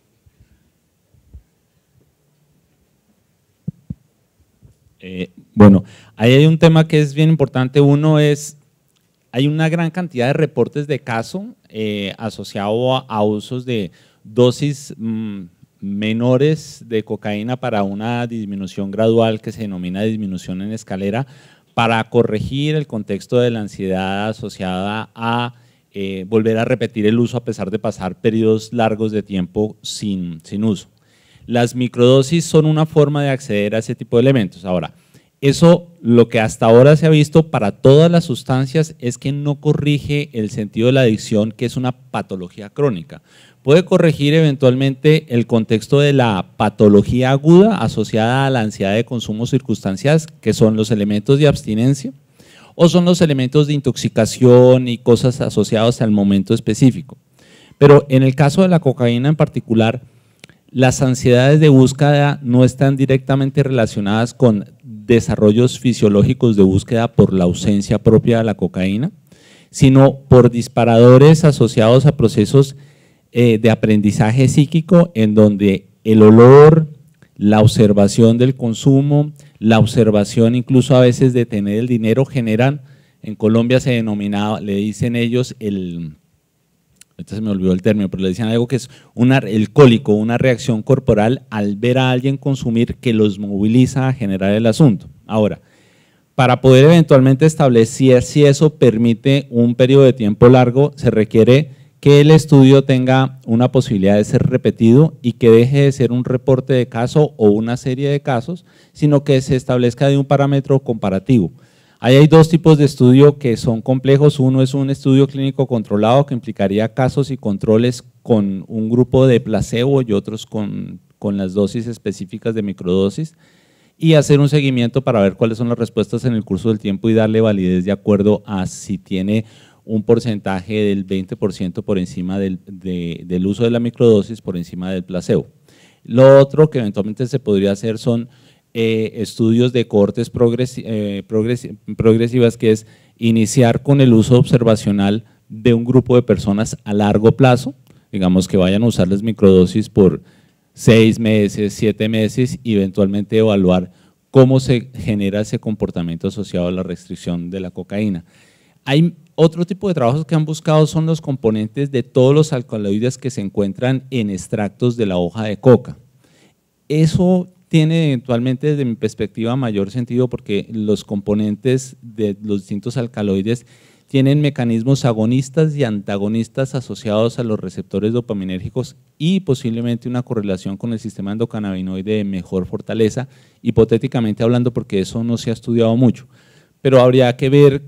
eh, bueno, ahí hay un tema que es bien importante. Uno es, hay una gran cantidad de reportes de caso eh, asociado a, usos de dosis mm, menores de cocaína para una disminución gradual que se denomina disminución en escalera, para corregir el contexto de la ansiedad asociada a eh, volver a repetir el uso a pesar de pasar periodos largos de tiempo sin uso. Las microdosis son una forma de acceder a ese tipo de elementos. Ahora, eso lo que hasta ahora se ha visto para todas las sustancias es que no corrige el sentido de la adicción, que es una patología crónica puede corregir eventualmente el contexto de la patología aguda asociada a la ansiedad de consumo circunstancial, que son los elementos de abstinencia, o son los elementos de intoxicación y cosas asociadas al momento específico. Pero en el caso de la cocaína en particular, las ansiedades de búsqueda no están directamente relacionadas con desarrollos fisiológicos de búsqueda por la ausencia propia de la cocaína, sino por disparadores asociados a procesos eh, de aprendizaje psíquico en donde el olor, la observación del consumo, la observación incluso a veces de tener el dinero generan, en Colombia se denominaba, le dicen ellos el, ahorita se me olvidó el término, pero le decían algo que es una, el cólico, una reacción corporal al ver a alguien consumir que los moviliza a generar el asunto. Ahora, para poder eventualmente establecer si eso permite un periodo de tiempo largo, se requiere que el estudio tenga una posibilidad de ser repetido y que deje de ser un reporte de caso o una serie de casos, sino que se establezca de un parámetro comparativo. Ahí hay dos tipos de estudio que son complejos. Uno es un estudio clínico controlado que implicaría casos y controles con un grupo de placebo y otros con, con las dosis específicas de microdosis y hacer un seguimiento para ver cuáles son las respuestas en el curso del tiempo y darle validez de acuerdo a si tiene un porcentaje del 20% por encima del, del, uso de la microdosis, por encima del placebo. Lo otro que eventualmente se podría hacer son eh, estudios de cortes eh, progresivas, que es iniciar con el uso observacional de un grupo de personas a largo plazo, digamos que vayan a usar las microdosis por seis meses, siete meses y eventualmente evaluar cómo se genera ese comportamiento asociado a la restricción de la cocaína. Hay otro tipo de trabajos que han buscado son los componentes de todos los alcaloides que se encuentran en extractos de la hoja de coca. Eso tiene eventualmente desde mi perspectiva mayor sentido porque los componentes de los distintos alcaloides tienen mecanismos agonistas y antagonistas asociados a los receptores dopaminérgicos y posiblemente una correlación con el sistema endocannabinoide de mejor fortaleza, hipotéticamente hablando porque eso no se ha estudiado mucho. Pero habría que ver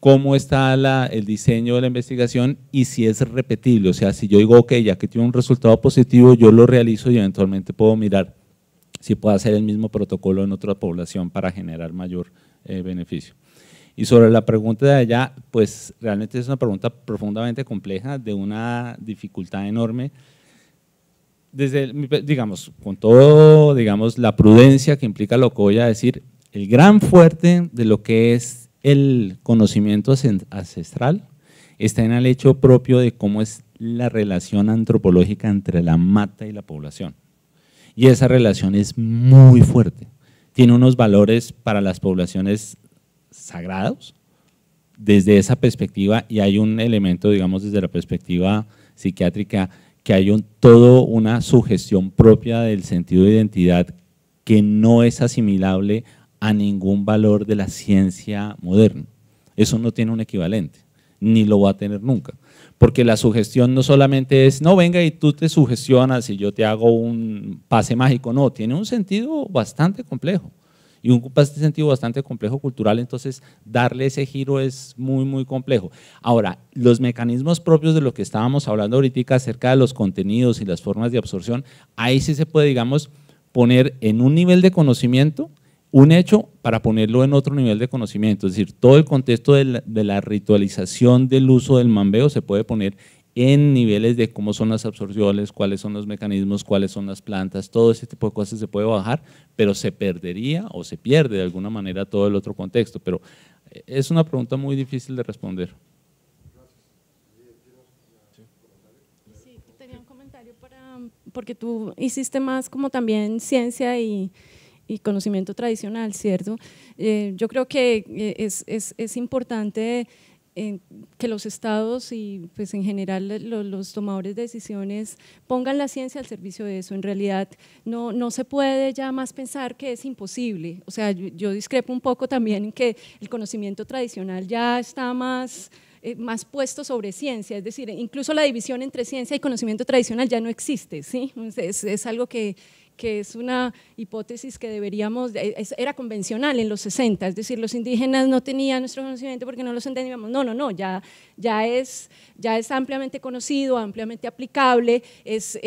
cómo está el diseño de la investigación y si es repetible. O sea, si yo digo, que ya que tiene un resultado positivo, yo lo realizo y eventualmente puedo mirar si puedo hacer el mismo protocolo en otra población para generar mayor eh, beneficio. Y sobre la pregunta de allá, pues realmente es una pregunta profundamente compleja, de una dificultad enorme. Desde, digamos, con todo, digamos, la prudencia que implica lo que voy a decir, el gran fuerte de lo que es el conocimiento ancestral está en el hecho propio de cómo es la relación antropológica entre la mata y la población. Y esa relación es muy fuerte. Tiene unos valores para las poblaciones sagrados desde esa perspectiva y hay un elemento, digamos, desde la perspectiva psiquiátrica, que hay un, todo una sugestión propia del sentido de identidad que no es asimilable a ningún valor de la ciencia moderna. Eso no tiene un equivalente, ni lo va a tener nunca. Porque la sugestión no solamente es, no venga y tú te sugestionas y yo te hago un pase mágico, no, tiene un sentido bastante complejo. Y un sentido bastante complejo cultural, entonces darle ese giro es muy, muy complejo. Ahora, los mecanismos propios de lo que estábamos hablando ahorita acerca de los contenidos y las formas de absorción, ahí sí se puede, digamos, poner en un nivel de conocimiento un hecho para ponerlo en otro nivel de conocimiento, es decir, todo el contexto de la, ritualización del uso del mambeo se puede poner en niveles de cómo son las absorciones, cuáles son los mecanismos, cuáles son las plantas, todo ese tipo de cosas se puede bajar, pero se perdería o se pierde de alguna manera todo el otro contexto. Pero eh, es una pregunta muy difícil de responder.
Sí, tenía un comentario porque tú hiciste más como también ciencia y y conocimiento tradicional, ¿cierto? Eh, yo creo que eh, es, es, es importante eh, que los estados y pues en general los, tomadores de decisiones pongan la ciencia al servicio de eso. En realidad no, no se puede ya más pensar que es imposible. O sea, yo, discrepo un poco también en que el conocimiento tradicional ya está más más puesto sobre ciencia, es decir, incluso la división entre ciencia y conocimiento tradicional ya no existe, ¿sí? Es, es algo que que es una hipótesis que deberíamos, era convencional en los 60, es decir, los indígenas no tenían nuestro conocimiento porque no los entendíamos. No, no, no, ya, ya, es, ya es ampliamente conocido, ampliamente aplicable, es,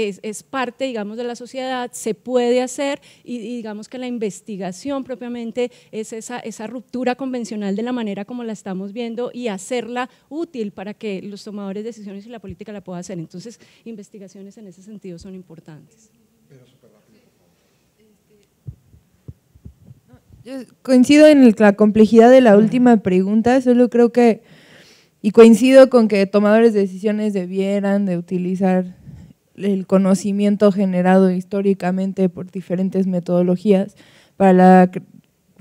parte, digamos, de la sociedad, se puede hacer y, digamos que la investigación propiamente es esa, esa ruptura convencional de la manera como la estamos viendo y hacerla útil para que los tomadores de decisiones y la política la puedan hacer. Entonces, investigaciones en ese sentido son importantes.
coincido en la complejidad de la última pregunta, solo creo que, y coincido con que tomadores de decisiones debieran de utilizar el conocimiento generado históricamente por diferentes metodologías para la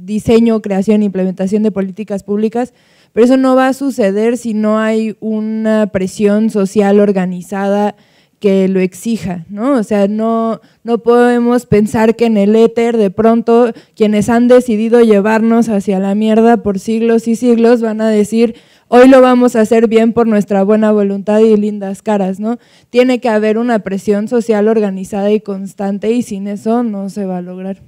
diseño, creación e implementación de políticas públicas, pero eso no va a suceder si no hay una presión social organizada que lo exija, ¿no? O sea, no, no podemos pensar que en el éter de pronto quienes han decidido llevarnos hacia la mierda por siglos y siglos van a decir, hoy lo vamos a hacer bien por nuestra buena voluntad y lindas caras, ¿no? Tiene que haber una presión social organizada y constante y sin eso no se va a lograr.